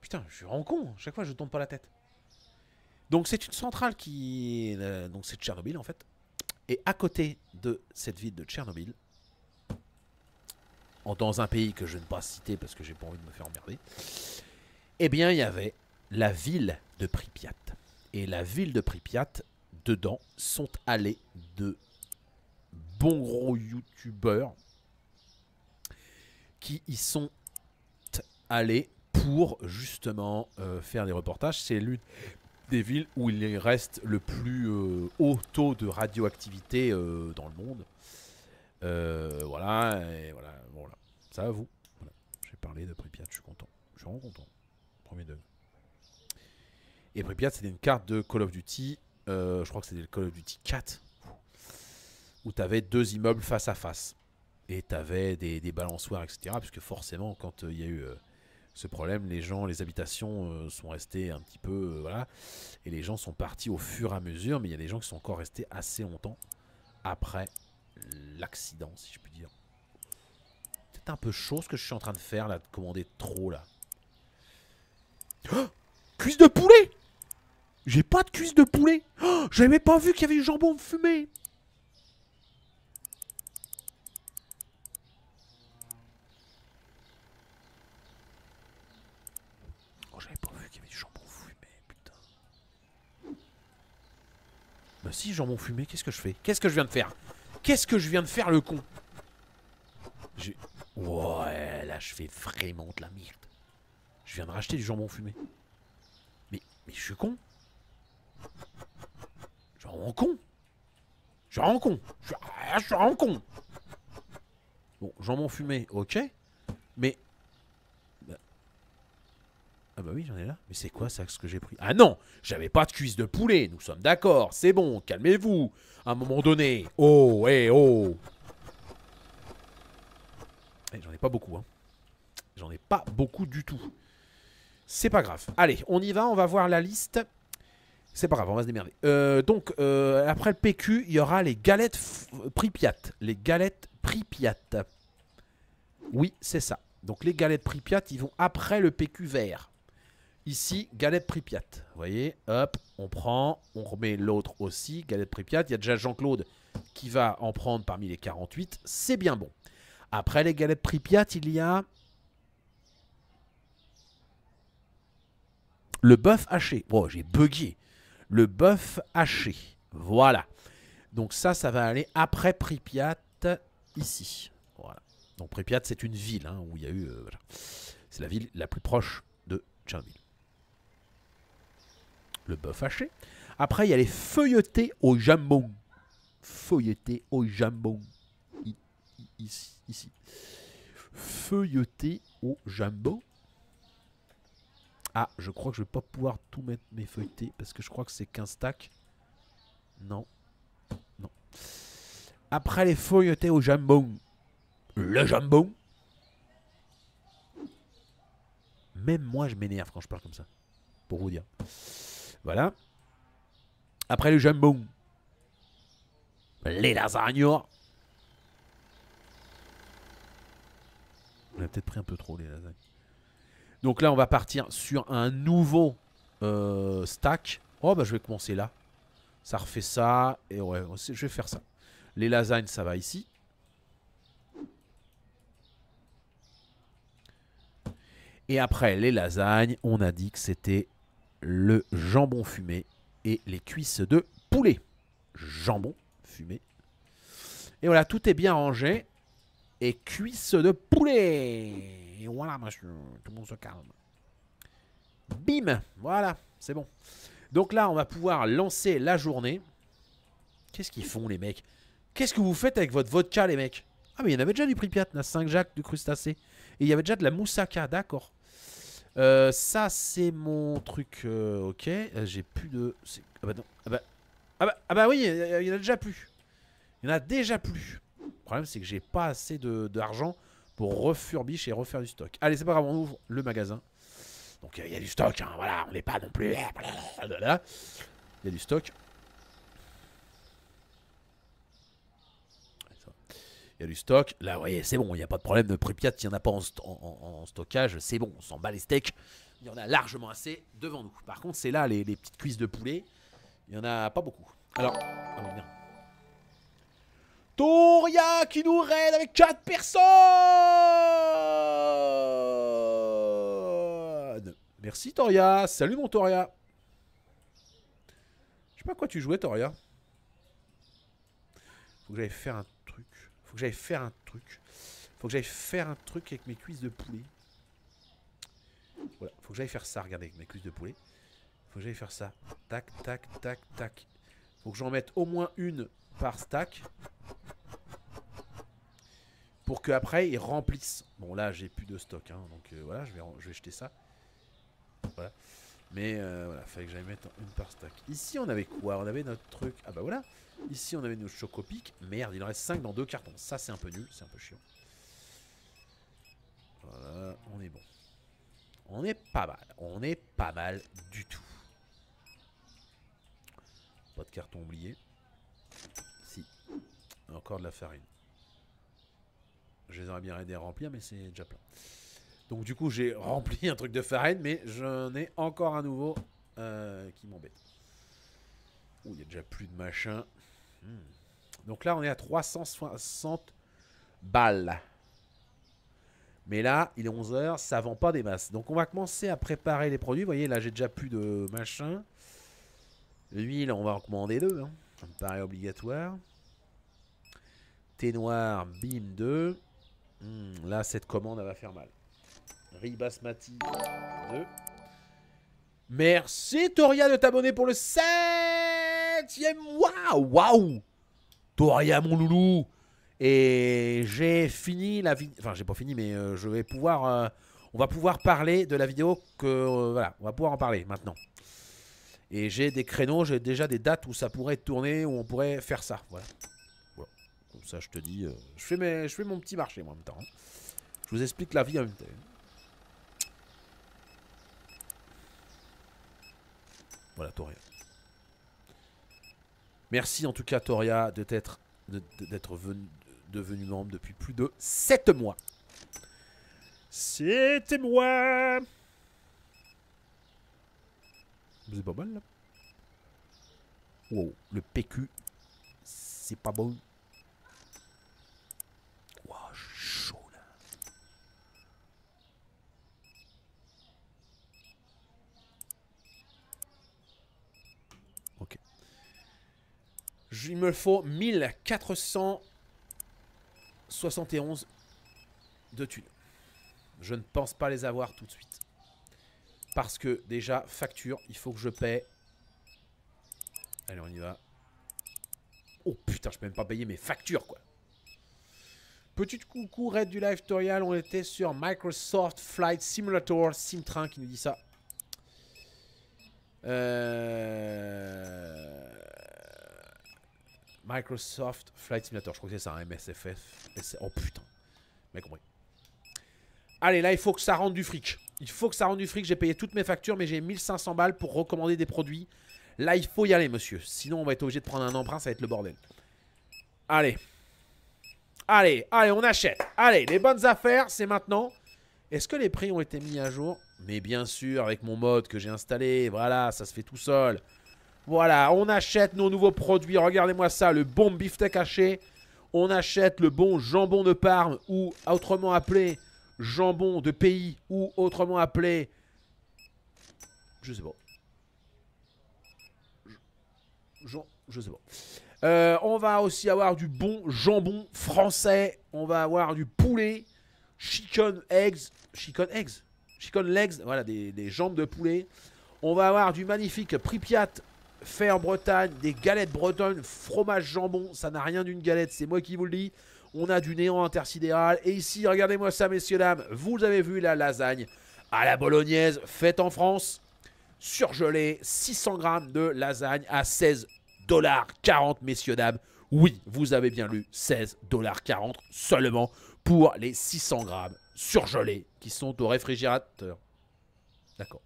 Putain, je suis en con. Chaque fois, je tombe pas la tête. Donc, c'est une centrale qui. Euh, donc, c'est Tchernobyl en fait. Et à côté de cette ville de Tchernobyl, dans un pays que je ne vais pas citer parce que j'ai pas envie de me faire emmerder, eh bien, il y avait la ville de Pripyat. Et la ville de Pripyat dedans sont allés de bons gros youtubeurs qui y sont allés pour justement euh, faire des reportages. C'est l'une des villes où il reste le plus euh, haut taux de radioactivité euh, dans le monde. voilà, et voilà, voilà. Ça à vous. J'ai parlé de Pripyat, je suis content. Je suis vraiment content. Premier de Et Pripyat, c'est une carte de Call of Duty euh, je crois que c'était le Call of Duty 4, où tu avais deux immeubles face à face. Et tu avais des, des, balançoires, etc. Puisque forcément, quand euh, il y a eu euh, ce problème, les gens, les habitations sont restées un petit peu, voilà, et les gens sont partis au fur et à mesure, mais il y a des gens qui sont encore restés assez longtemps après l'accident, si je puis dire. C'est un peu chaud ce que je suis en train de faire là, de commander trop là. Oh Cuisse de poulet j'ai pas de cuisse de poulet oh, J'avais pas vu qu'il y avait du jambon fumé Oh, j'avais pas vu qu'il y avait du jambon fumé, putain. Bah si, jambon fumé, qu'est-ce que je fais Qu'est-ce que je viens de faire Qu'est-ce que je viens de faire, le con Ouais, là, je fais vraiment de la merde. Je viens de racheter du jambon fumé. Mais, mais je suis con je suis con. Je suis con. Je suis en con. Bon, j'en m'en fumé, ok. Mais. Bah, ah bah oui, j'en ai là. Mais c'est quoi ça ce que j'ai pris Ah non J'avais pas de cuisse de poulet, nous sommes d'accord, c'est bon, calmez-vous. À un moment donné. Oh, et eh, oh. Eh, j'en ai pas beaucoup, hein. J'en ai pas beaucoup du tout. C'est pas grave. Allez, on y va, on va voir la liste. C'est pas grave, on va se démerder. Euh, donc, euh, après le PQ, il y aura les galettes Pripiat. Les galettes Pripyat. Oui, c'est ça. Donc, les galettes Pripiat, ils vont après le PQ vert. Ici, galette Pripiat. Vous voyez, hop, on prend, on remet l'autre aussi, galette Pripiat. Il y a déjà Jean-Claude qui va en prendre parmi les 48. C'est bien bon. Après les galettes Pripiat, il y a le bœuf haché. Bon, oh, j'ai bugué le bœuf haché. Voilà. Donc ça, ça va aller après Pripyat, ici. Voilà. Donc Pripyat, c'est une ville hein, où il y a eu... Euh, c'est la ville la plus proche de Tchernobyl. Le bœuf haché. Après, il y a les feuilletés au jambon. Feuilletés au jambon. ici. ici. Feuilletés au jambon. Ah, je crois que je vais pas pouvoir tout mettre mes feuilletés parce que je crois que c'est 15 stacks. Non. Non. Après les feuilletés au jambon. Le jambon. Même moi, je m'énerve quand je parle comme ça. Pour vous dire. Voilà. Après le jambon. Les lasagnes. On a peut-être pris un peu trop les lasagnes. Donc là, on va partir sur un nouveau euh, stack. Oh, bah je vais commencer là. Ça refait ça. Et ouais, je vais faire ça. Les lasagnes, ça va ici. Et après les lasagnes, on a dit que c'était le jambon fumé et les cuisses de poulet. Jambon fumé. Et voilà, tout est bien rangé. Et cuisses de poulet. Et voilà, tout le monde se calme. Bim Voilà, c'est bon. Donc là, on va pouvoir lancer la journée. Qu'est-ce qu'ils font, les mecs Qu'est-ce que vous faites avec votre vodka, les mecs Ah, mais il y en avait déjà du Pripyat, la 5 Jacques, du crustacé. Et il y avait déjà de la moussaka, d'accord. Euh, ça, c'est mon truc. Euh, ok, euh, j'ai plus de. Ah bah, ah bah Ah bah... Ah bah, oui, il y en a déjà plus. Il y en a déjà plus. Le problème, c'est que j'ai pas assez d'argent pour refurbish et refaire du stock. Allez, c'est pas grave, on ouvre le magasin. Donc euh, il y a du stock, hein, voilà, on n'est pas non plus. Euh, il y a du stock. Il y a du stock. Là, vous voyez, c'est bon, il n'y a pas de problème de Pripyat, il n'y en a pas en, stockage, c'est bon, on s'en bat les steaks. Il y en a largement assez devant nous. Par contre, c'est là les, petites cuisses de poulet. Il n'y en a pas beaucoup. Alors, ah merde. Toria qui nous raide avec 4 personnes Merci Toria, salut mon Toria Je sais pas quoi tu jouais Toria. Faut que j'aille faire un truc. Faut que j'aille faire un truc. Faut que j'aille faire un truc avec mes cuisses de poulet. Voilà, faut que j'aille faire ça, regardez, avec mes cuisses de poulet. Faut que j'aille faire ça. Tac, tac, tac, tac. Faut que j'en mette au moins une par stack pour qu'après ils remplissent. Bon là j'ai plus de stock, hein, donc euh, voilà, je vais, je vais jeter ça. Mais euh, voilà, fallait que j'aille mettre une par stack. Ici on avait quoi On avait notre truc. Ah bah voilà. Ici on avait nos chocopics. Merde, il en reste 5 dans deux cartons. Ça c'est un peu nul, c'est un peu chiant. Voilà, on est bon. On est pas mal. On est pas mal du tout. Pas de carton oublié. Encore de la farine. Je les aurais bien aidé à remplir, mais c'est déjà plein. Donc du coup, j'ai rempli un truc de farine, mais j'en ai encore un nouveau euh, qui m'embête. il n'y a déjà plus de machin. Hmm. Donc là, on est à 360 balles. Mais là, il est 11h, ça vend pas des masses. Donc on va commencer à préparer les produits. Vous voyez, là, j'ai déjà plus de machin. L'huile, on va en commander deux. Hein. Ça me paraît obligatoire. Ténoir, noir, bim, 2. Hmm, là, cette commande, elle va faire mal. Ribasmati, 2. Merci, Toria, de t'abonner pour le 7 Waouh Waouh Toria, mon loulou Et j'ai fini la vidéo... Enfin, j'ai pas fini, mais euh, je vais pouvoir... Euh, on va pouvoir parler de la vidéo que... Euh, voilà, on va pouvoir en parler maintenant. Et j'ai des créneaux, j'ai déjà des dates où ça pourrait tourner, où on pourrait faire ça. Voilà ça, je te dis, euh, je, fais mes, je fais mon petit marché moi, en même temps. Hein. Je vous explique la vie en même temps. Voilà, Toria. Merci en tout cas, Toria, d'être de, de, devenu membre depuis plus de 7 mois. C'était moi C'est pas mal, là. Wow, le PQ, c'est pas bon. il me faut 1471 de thunes. Je ne pense pas les avoir tout de suite. Parce que déjà, facture, il faut que je paye. Allez, on y va. Oh putain, je peux même pas payer mes factures, quoi. Petite coucou, Red du live tutorial. On était sur Microsoft Flight Simulator Simtrain qui nous dit ça. Euh... Microsoft Flight Simulator. Je crois que c'est ça, hein, MSFF. Oh putain. mais compris. Allez, là, il faut que ça rende du fric. Il faut que ça rende du fric. J'ai payé toutes mes factures, mais j'ai 1500 balles pour recommander des produits. Là, il faut y aller, monsieur. Sinon, on va être obligé de prendre un emprunt. Ça va être le bordel. Allez. Allez, allez, on achète. Allez, les bonnes affaires, c'est maintenant. Est-ce que les prix ont été mis à jour Mais bien sûr, avec mon mode que j'ai installé. Voilà, ça se fait tout seul. Voilà, on achète nos nouveaux produits. Regardez-moi ça, le bon beefsteak haché. On achète le bon jambon de Parme ou autrement appelé jambon de pays ou autrement appelé... Je sais pas. Je, sais pas. Euh, on va aussi avoir du bon jambon français. On va avoir du poulet. Chicken eggs. Chicken eggs. Chicken legs. Voilà, des, des jambes de poulet. On va avoir du magnifique Pripyat fait en Bretagne, des galettes bretonnes, fromage jambon, ça n'a rien d'une galette, c'est moi qui vous le dis. On a du néant intersidéral. Et ici, regardez-moi ça, messieurs, dames, vous avez vu la lasagne à la bolognaise, faite en France, surgelée, 600 grammes de lasagne à 16,40 dollars messieurs, dames. Oui, vous avez bien lu, 16,40 dollars seulement pour les 600 grammes surgelés qui sont au réfrigérateur. D'accord.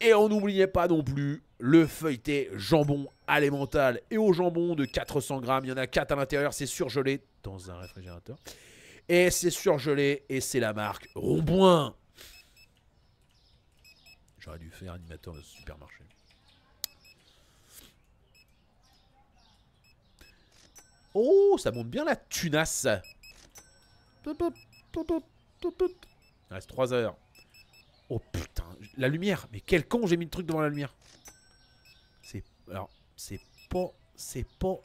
Et on n'oubliait pas non plus le feuilleté jambon alimental. Et au jambon de 400 grammes, il y en a 4 à l'intérieur, c'est surgelé dans un réfrigérateur. Et c'est surgelé, et c'est la marque Rouboin. J'aurais dû faire animateur de supermarché. Oh, ça monte bien la tunasse. Il reste 3 heures. Oh putain, la lumière. Mais quel con, j'ai mis le truc devant la lumière. Alors, c'est pas. C'est pas.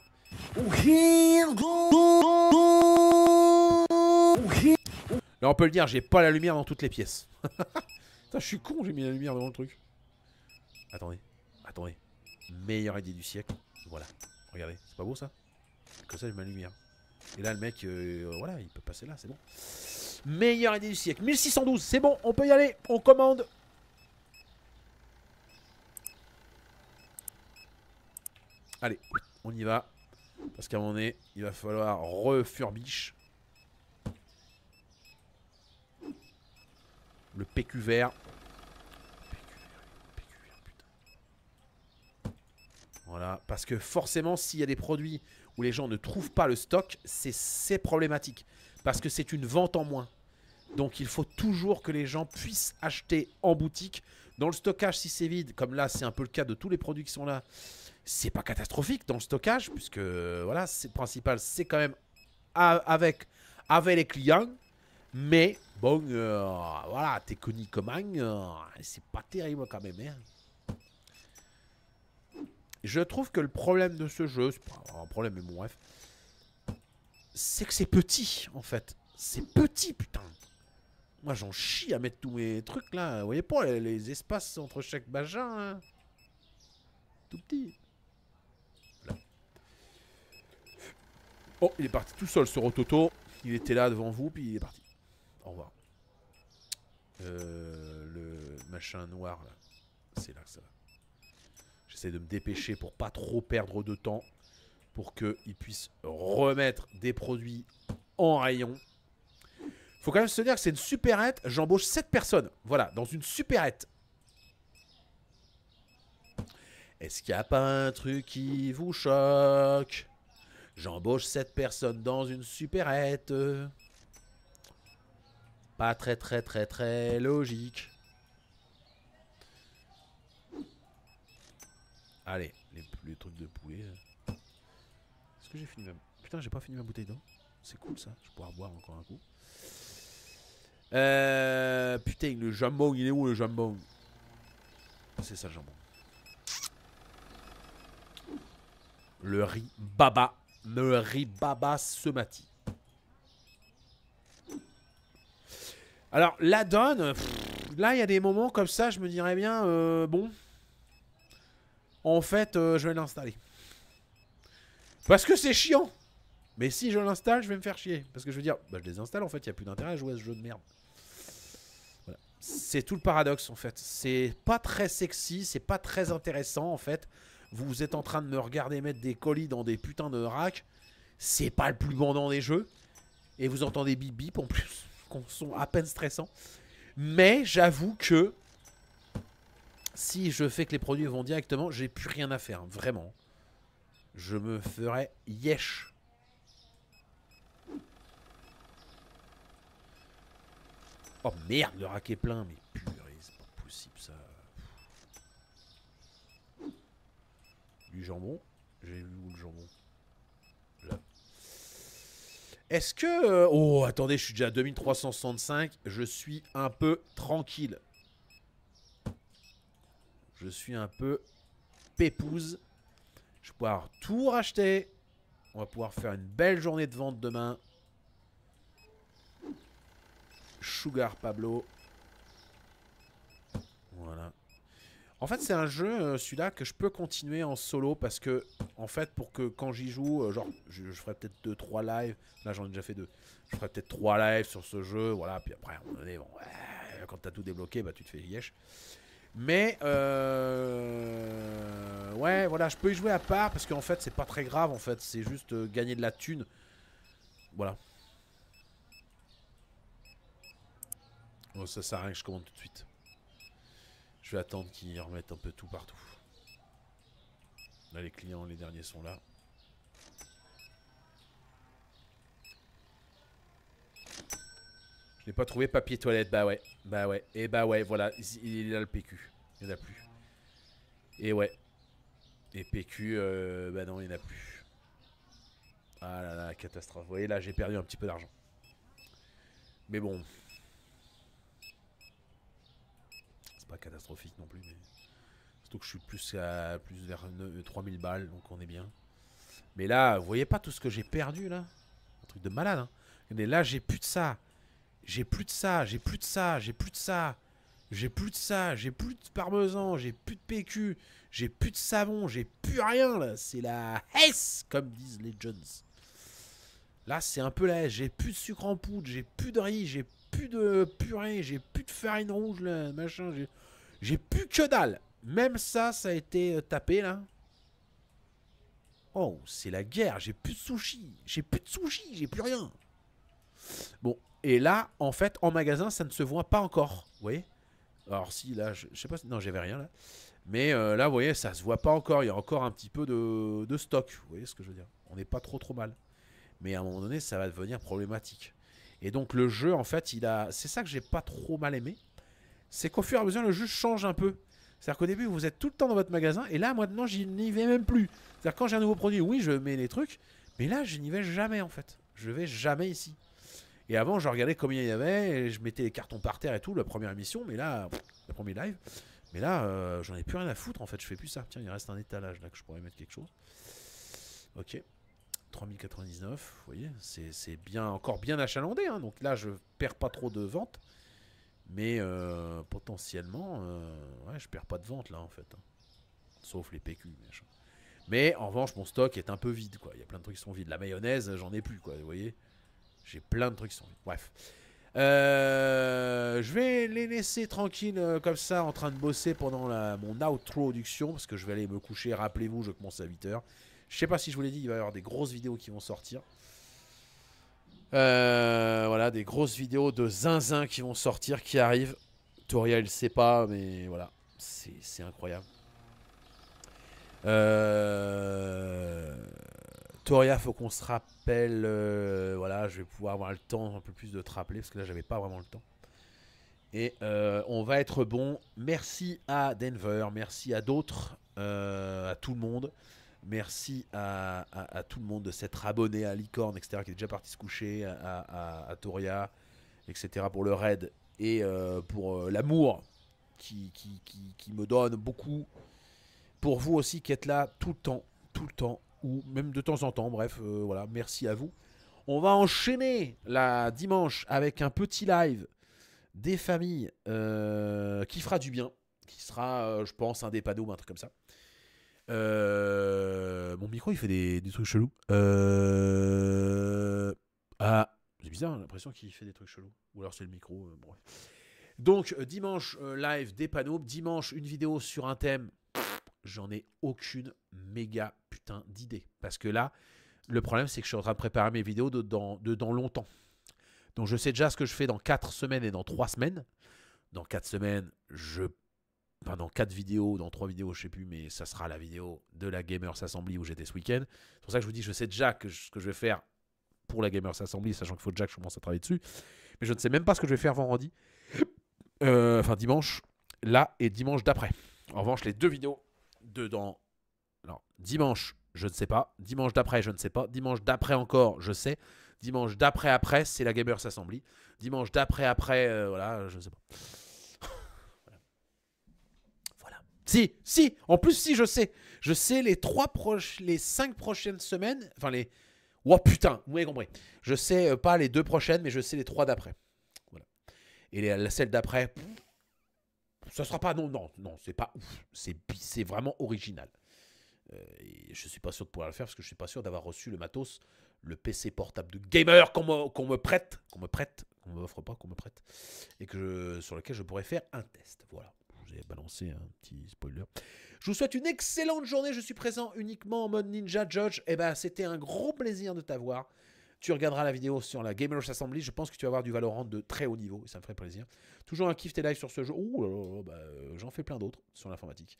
Alors on peut le dire, j'ai pas la lumière dans toutes les pièces. Putain, je suis con, j'ai mis la lumière devant le truc. Attendez, attendez. Meilleur idée du siècle. Voilà. Regardez, c'est pas beau ça Comme ça, j'ai ma lumière. Et là, le mec, euh, voilà, il peut passer là, c'est bon. Meilleur idée du siècle. 1612, c'est bon, on peut y aller. On commande. Allez, on y va. Parce qu'à un moment donné, il va falloir refurbish. Le PQ vert. Voilà, parce que forcément, s'il y a des produits où les gens ne trouvent pas le stock, c'est problématique. Parce que c'est une vente en moins. Donc il faut toujours que les gens puissent acheter en boutique. Dans le stockage, si c'est vide, comme là c'est un peu le cas de tous les produits qui sont là, c'est pas catastrophique dans le stockage, puisque voilà, c'est principal, c'est quand même avec, avec les clients. Mais bon, euh, voilà, t'es connu comme un, euh, c'est pas terrible quand même. Hein. Je trouve que le problème de ce jeu, c'est pas un problème, mais bon, bref, c'est que c'est petit en fait. C'est petit, putain. Moi j'en chie à mettre tous mes trucs là. Vous voyez pas les, espaces entre chaque machin, tout petit. Oh, il est parti tout seul ce Rototo. Il était là devant vous, puis il est parti. Au revoir. Euh, le machin noir là. C'est là que ça va. J'essaie de me dépêcher pour pas trop perdre de temps. Pour qu'il puisse remettre des produits en rayon. Faut quand même se dire que c'est une superette. J'embauche 7 personnes. Voilà, dans une supérette. Est-ce qu'il n'y a pas un truc qui vous choque J'embauche cette personne dans une supérette. Pas très très très très logique. Allez, les, trucs de poulet. Hein. Est-ce que j'ai fini ma... Putain, j'ai pas fini ma bouteille d'eau. C'est cool ça, je pourrais boire encore un coup. Euh, putain, le jambon, il est où le jambon C'est ça le jambon. Le riz baba. Me ribaba semati. Alors, la donne, là, il y a des moments comme ça, je me dirais bien, euh, bon, en fait, euh, je vais l'installer. Parce que c'est chiant. Mais si je l'installe, je vais me faire chier. Parce que je veux dire, bah, je désinstalle en fait, il n'y a plus d'intérêt à jouer à ce jeu de merde. C'est tout le paradoxe en fait. C'est pas très sexy, c'est pas très intéressant en fait vous êtes en train de me regarder mettre des colis dans des putains de racks. C'est pas le plus grand dans des jeux. Et vous entendez bip bip en plus, qu'on sont à peine stressants. Mais j'avoue que si je fais que les produits vont directement, j'ai plus rien à faire, vraiment. Je me ferai yesh. Oh merde, le rack est plein, mais Du jambon. J'ai vu où le jambon Là. Est-ce que... Euh, oh, attendez, je suis déjà à 2365. Je suis un peu tranquille. Je suis un peu pépouze. Je vais pouvoir tout racheter. On va pouvoir faire une belle journée de vente demain. Sugar Pablo. Voilà. En fait, c'est un jeu, euh, celui-là, que je peux continuer en solo parce que, en fait, pour que quand j'y joue, euh, genre, je, ferais ferai peut-être 2-3 lives. Là, j'en ai déjà fait 2. Je ferai peut-être 3 lives sur ce jeu, voilà. Puis après, à un moment donné, bon, quand t'as tout débloqué, bah, tu te fais yesh. Mais, euh... ouais, voilà, je peux y jouer à part parce qu'en fait, c'est pas très grave, en fait. C'est juste euh, gagner de la thune. Voilà. Bon, oh, ça sert à rien que je commande tout de suite. Je vais attendre qu'ils remettent un peu tout partout. Là, les clients, les derniers sont là. Je n'ai pas trouvé papier toilette. Bah ouais. Bah ouais. Et bah ouais, voilà. Il, a le PQ. Il n'y en a plus. Et ouais. Et PQ, euh, bah non, il n'y en a plus. Ah là là, catastrophe. Vous voyez, là, j'ai perdu un petit peu d'argent. Mais bon, pas catastrophique non plus. Mais... Surtout que je suis plus, à, plus vers 3000 balles, donc on est bien. Mais là, vous voyez pas tout ce que j'ai perdu là Un truc de malade. Hein là j'ai plus de ça. J'ai plus de ça, j'ai plus de ça, j'ai plus de ça. J'ai plus de ça, j'ai plus de parmesan, j'ai plus de PQ, j'ai plus de savon, j'ai plus rien là. C'est la hesse comme disent les Jones. Là, c'est un peu la haisse. J'ai plus de sucre en poudre, j'ai plus de riz, j'ai plus de purée, j'ai plus de farine rouge là, machin. J'ai j'ai plus que dalle. Même ça, ça a été euh, tapé là. Oh, c'est la guerre. J'ai plus de sushi. J'ai plus de sushi. J'ai plus rien. Bon, et là, en fait, en magasin, ça ne se voit pas encore. Vous voyez Alors, si, là, je, sais pas. Non, j'avais rien là. Mais euh, là, vous voyez, ça se voit pas encore. Il y a encore un petit peu de, de stock. Vous voyez ce que je veux dire On n'est pas trop trop mal. Mais à un moment donné, ça va devenir problématique. Et donc le jeu, en fait, il a. C'est ça que j'ai pas trop mal aimé c'est qu'au fur et à mesure, le jeu change un peu. C'est-à-dire qu'au début, vous êtes tout le temps dans votre magasin, et là, maintenant, je n'y vais même plus. C'est-à-dire quand j'ai un nouveau produit, oui, je mets les trucs, mais là, je n'y vais jamais, en fait. Je vais jamais ici. Et avant, je regardais combien il y avait, et je mettais les cartons par terre et tout, la première émission, mais là, la le premier live. Mais là, euh, j'en ai plus rien à foutre, en fait, je fais plus ça. Tiens, il reste un étalage, là, que je pourrais mettre quelque chose. Ok. 3099, vous voyez, c'est bien, encore bien achalandé, hein. donc là, je perds pas trop de ventes. Mais euh, potentiellement, euh, ouais, je perds pas de vente là en fait. Hein. Sauf les PQ, Mais en revanche, mon stock est un peu vide, quoi. Il y a plein de trucs qui sont vides. La mayonnaise, euh, j'en ai plus, quoi. Vous voyez J'ai plein de trucs qui sont vides. Bref. je vais les laisser tranquilles comme ça en train de bosser pendant mon introduction parce que je vais aller me coucher. Rappelez-vous, je commence à 8h. Je sais pas si je vous l'ai dit, il va y avoir des grosses vidéos qui vont sortir. Euh, voilà, des grosses vidéos de zinzin qui vont sortir, qui arrivent. Toria, elle sait pas, mais voilà, c'est incroyable. Euh, Toria, faut qu'on se rappelle. Euh, voilà, je vais pouvoir avoir le temps un peu plus de te rappeler parce que là, j'avais pas vraiment le temps. Et on va être bon. Merci à Denver, merci à d'autres, à tout le monde. Merci à, tout le monde de s'être abonné à Licorne, etc., qui est déjà parti se coucher, à, Toria, etc., pour le raid et euh, pour euh, l'amour qui, me donne beaucoup. Pour vous aussi qui êtes là tout le temps, tout le temps, ou même de temps en temps, bref, euh, voilà, merci à vous. On va enchaîner la dimanche avec un petit live des familles qui fera du bien, qui sera, je pense, un des panneaux, un truc comme ça. Euh, mon micro, il fait des, trucs chelous. Euh, ah, c'est bizarre, j'ai l'impression qu'il fait des trucs chelous. Ou alors c'est le micro. Euh, Donc, dimanche, live des panneaux. Dimanche, une vidéo sur un thème. J'en ai aucune méga putain d'idée. Parce que là, le problème, c'est que je suis en train de préparer mes vidéos dans, dans longtemps. Donc, je sais déjà ce que je fais dans 4 semaines et dans 3 semaines. Dans 4 semaines, je enfin dans 4 vidéos, dans 3 vidéos, je sais plus, mais ça sera la vidéo de la Gamers Assembly où j'étais ce week-end. C'est pour ça que je vous dis, je sais déjà ce que je vais faire pour la Gamers Assembly, sachant qu'il faut déjà que je commence à travailler dessus. Mais je ne sais même pas ce que je vais faire vendredi, euh, enfin dimanche, là et dimanche d'après. En revanche, les deux vidéos dedans dans. Alors, dimanche, je ne sais pas. Dimanche d'après, je ne sais pas. Dimanche d'après encore, je sais. Dimanche d'après-après, c'est la Gamers Assembly. Dimanche d'après-après, euh, voilà, je ne sais pas. Si, si, en plus, si, je sais. Je sais les trois proches, les cinq prochaines semaines, enfin les. Oh putain, vous m'avez compris. Je sais euh, pas les deux prochaines, mais je sais les trois d'après. Voilà. Et la celle d'après, ça sera pas. Non, non, non, c'est pas ouf. C'est vraiment original. Euh, et je suis pas sûr de pouvoir le faire parce que je suis pas sûr d'avoir reçu le matos, le PC portable de gamer qu'on me, me, prête, qu'on me prête, qu'on m'offre pas, qu'on me prête, et que sur lequel je pourrais faire un test. Voilà balancer un petit spoiler. Je vous souhaite une excellente journée. Je suis présent uniquement en mode Ninja Judge. Et eh ben, c'était un gros plaisir de t'avoir. Tu regarderas la vidéo sur la Game Assembly. Je pense que tu vas avoir du Valorant de très haut niveau. Ça me ferait plaisir. Toujours un kiff tes lives sur ce jeu. Ouh oh, bah, euh, j'en fais plein d'autres sur l'informatique.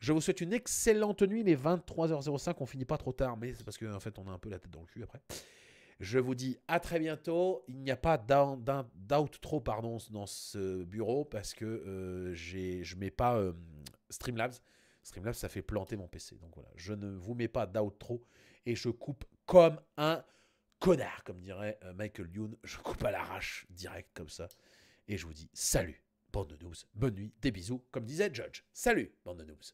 Je vous souhaite une excellente nuit. Les 23h05, on finit pas trop tard. Mais c'est parce qu'en fait, on a un peu la tête dans le cul après. Je vous dis à très bientôt. Il n'y a pas d'outro pardon dans ce bureau parce que euh, je ne mets pas euh, Streamlabs. Streamlabs, ça fait planter mon PC. Donc voilà, je ne vous mets pas d'outro et je coupe comme un connard, comme dirait euh, Michael Youn. Je coupe à l'arrache direct comme ça. Et je vous dis salut, bande de news. Bonne nuit, des bisous, comme disait Judge. Salut, bande de news.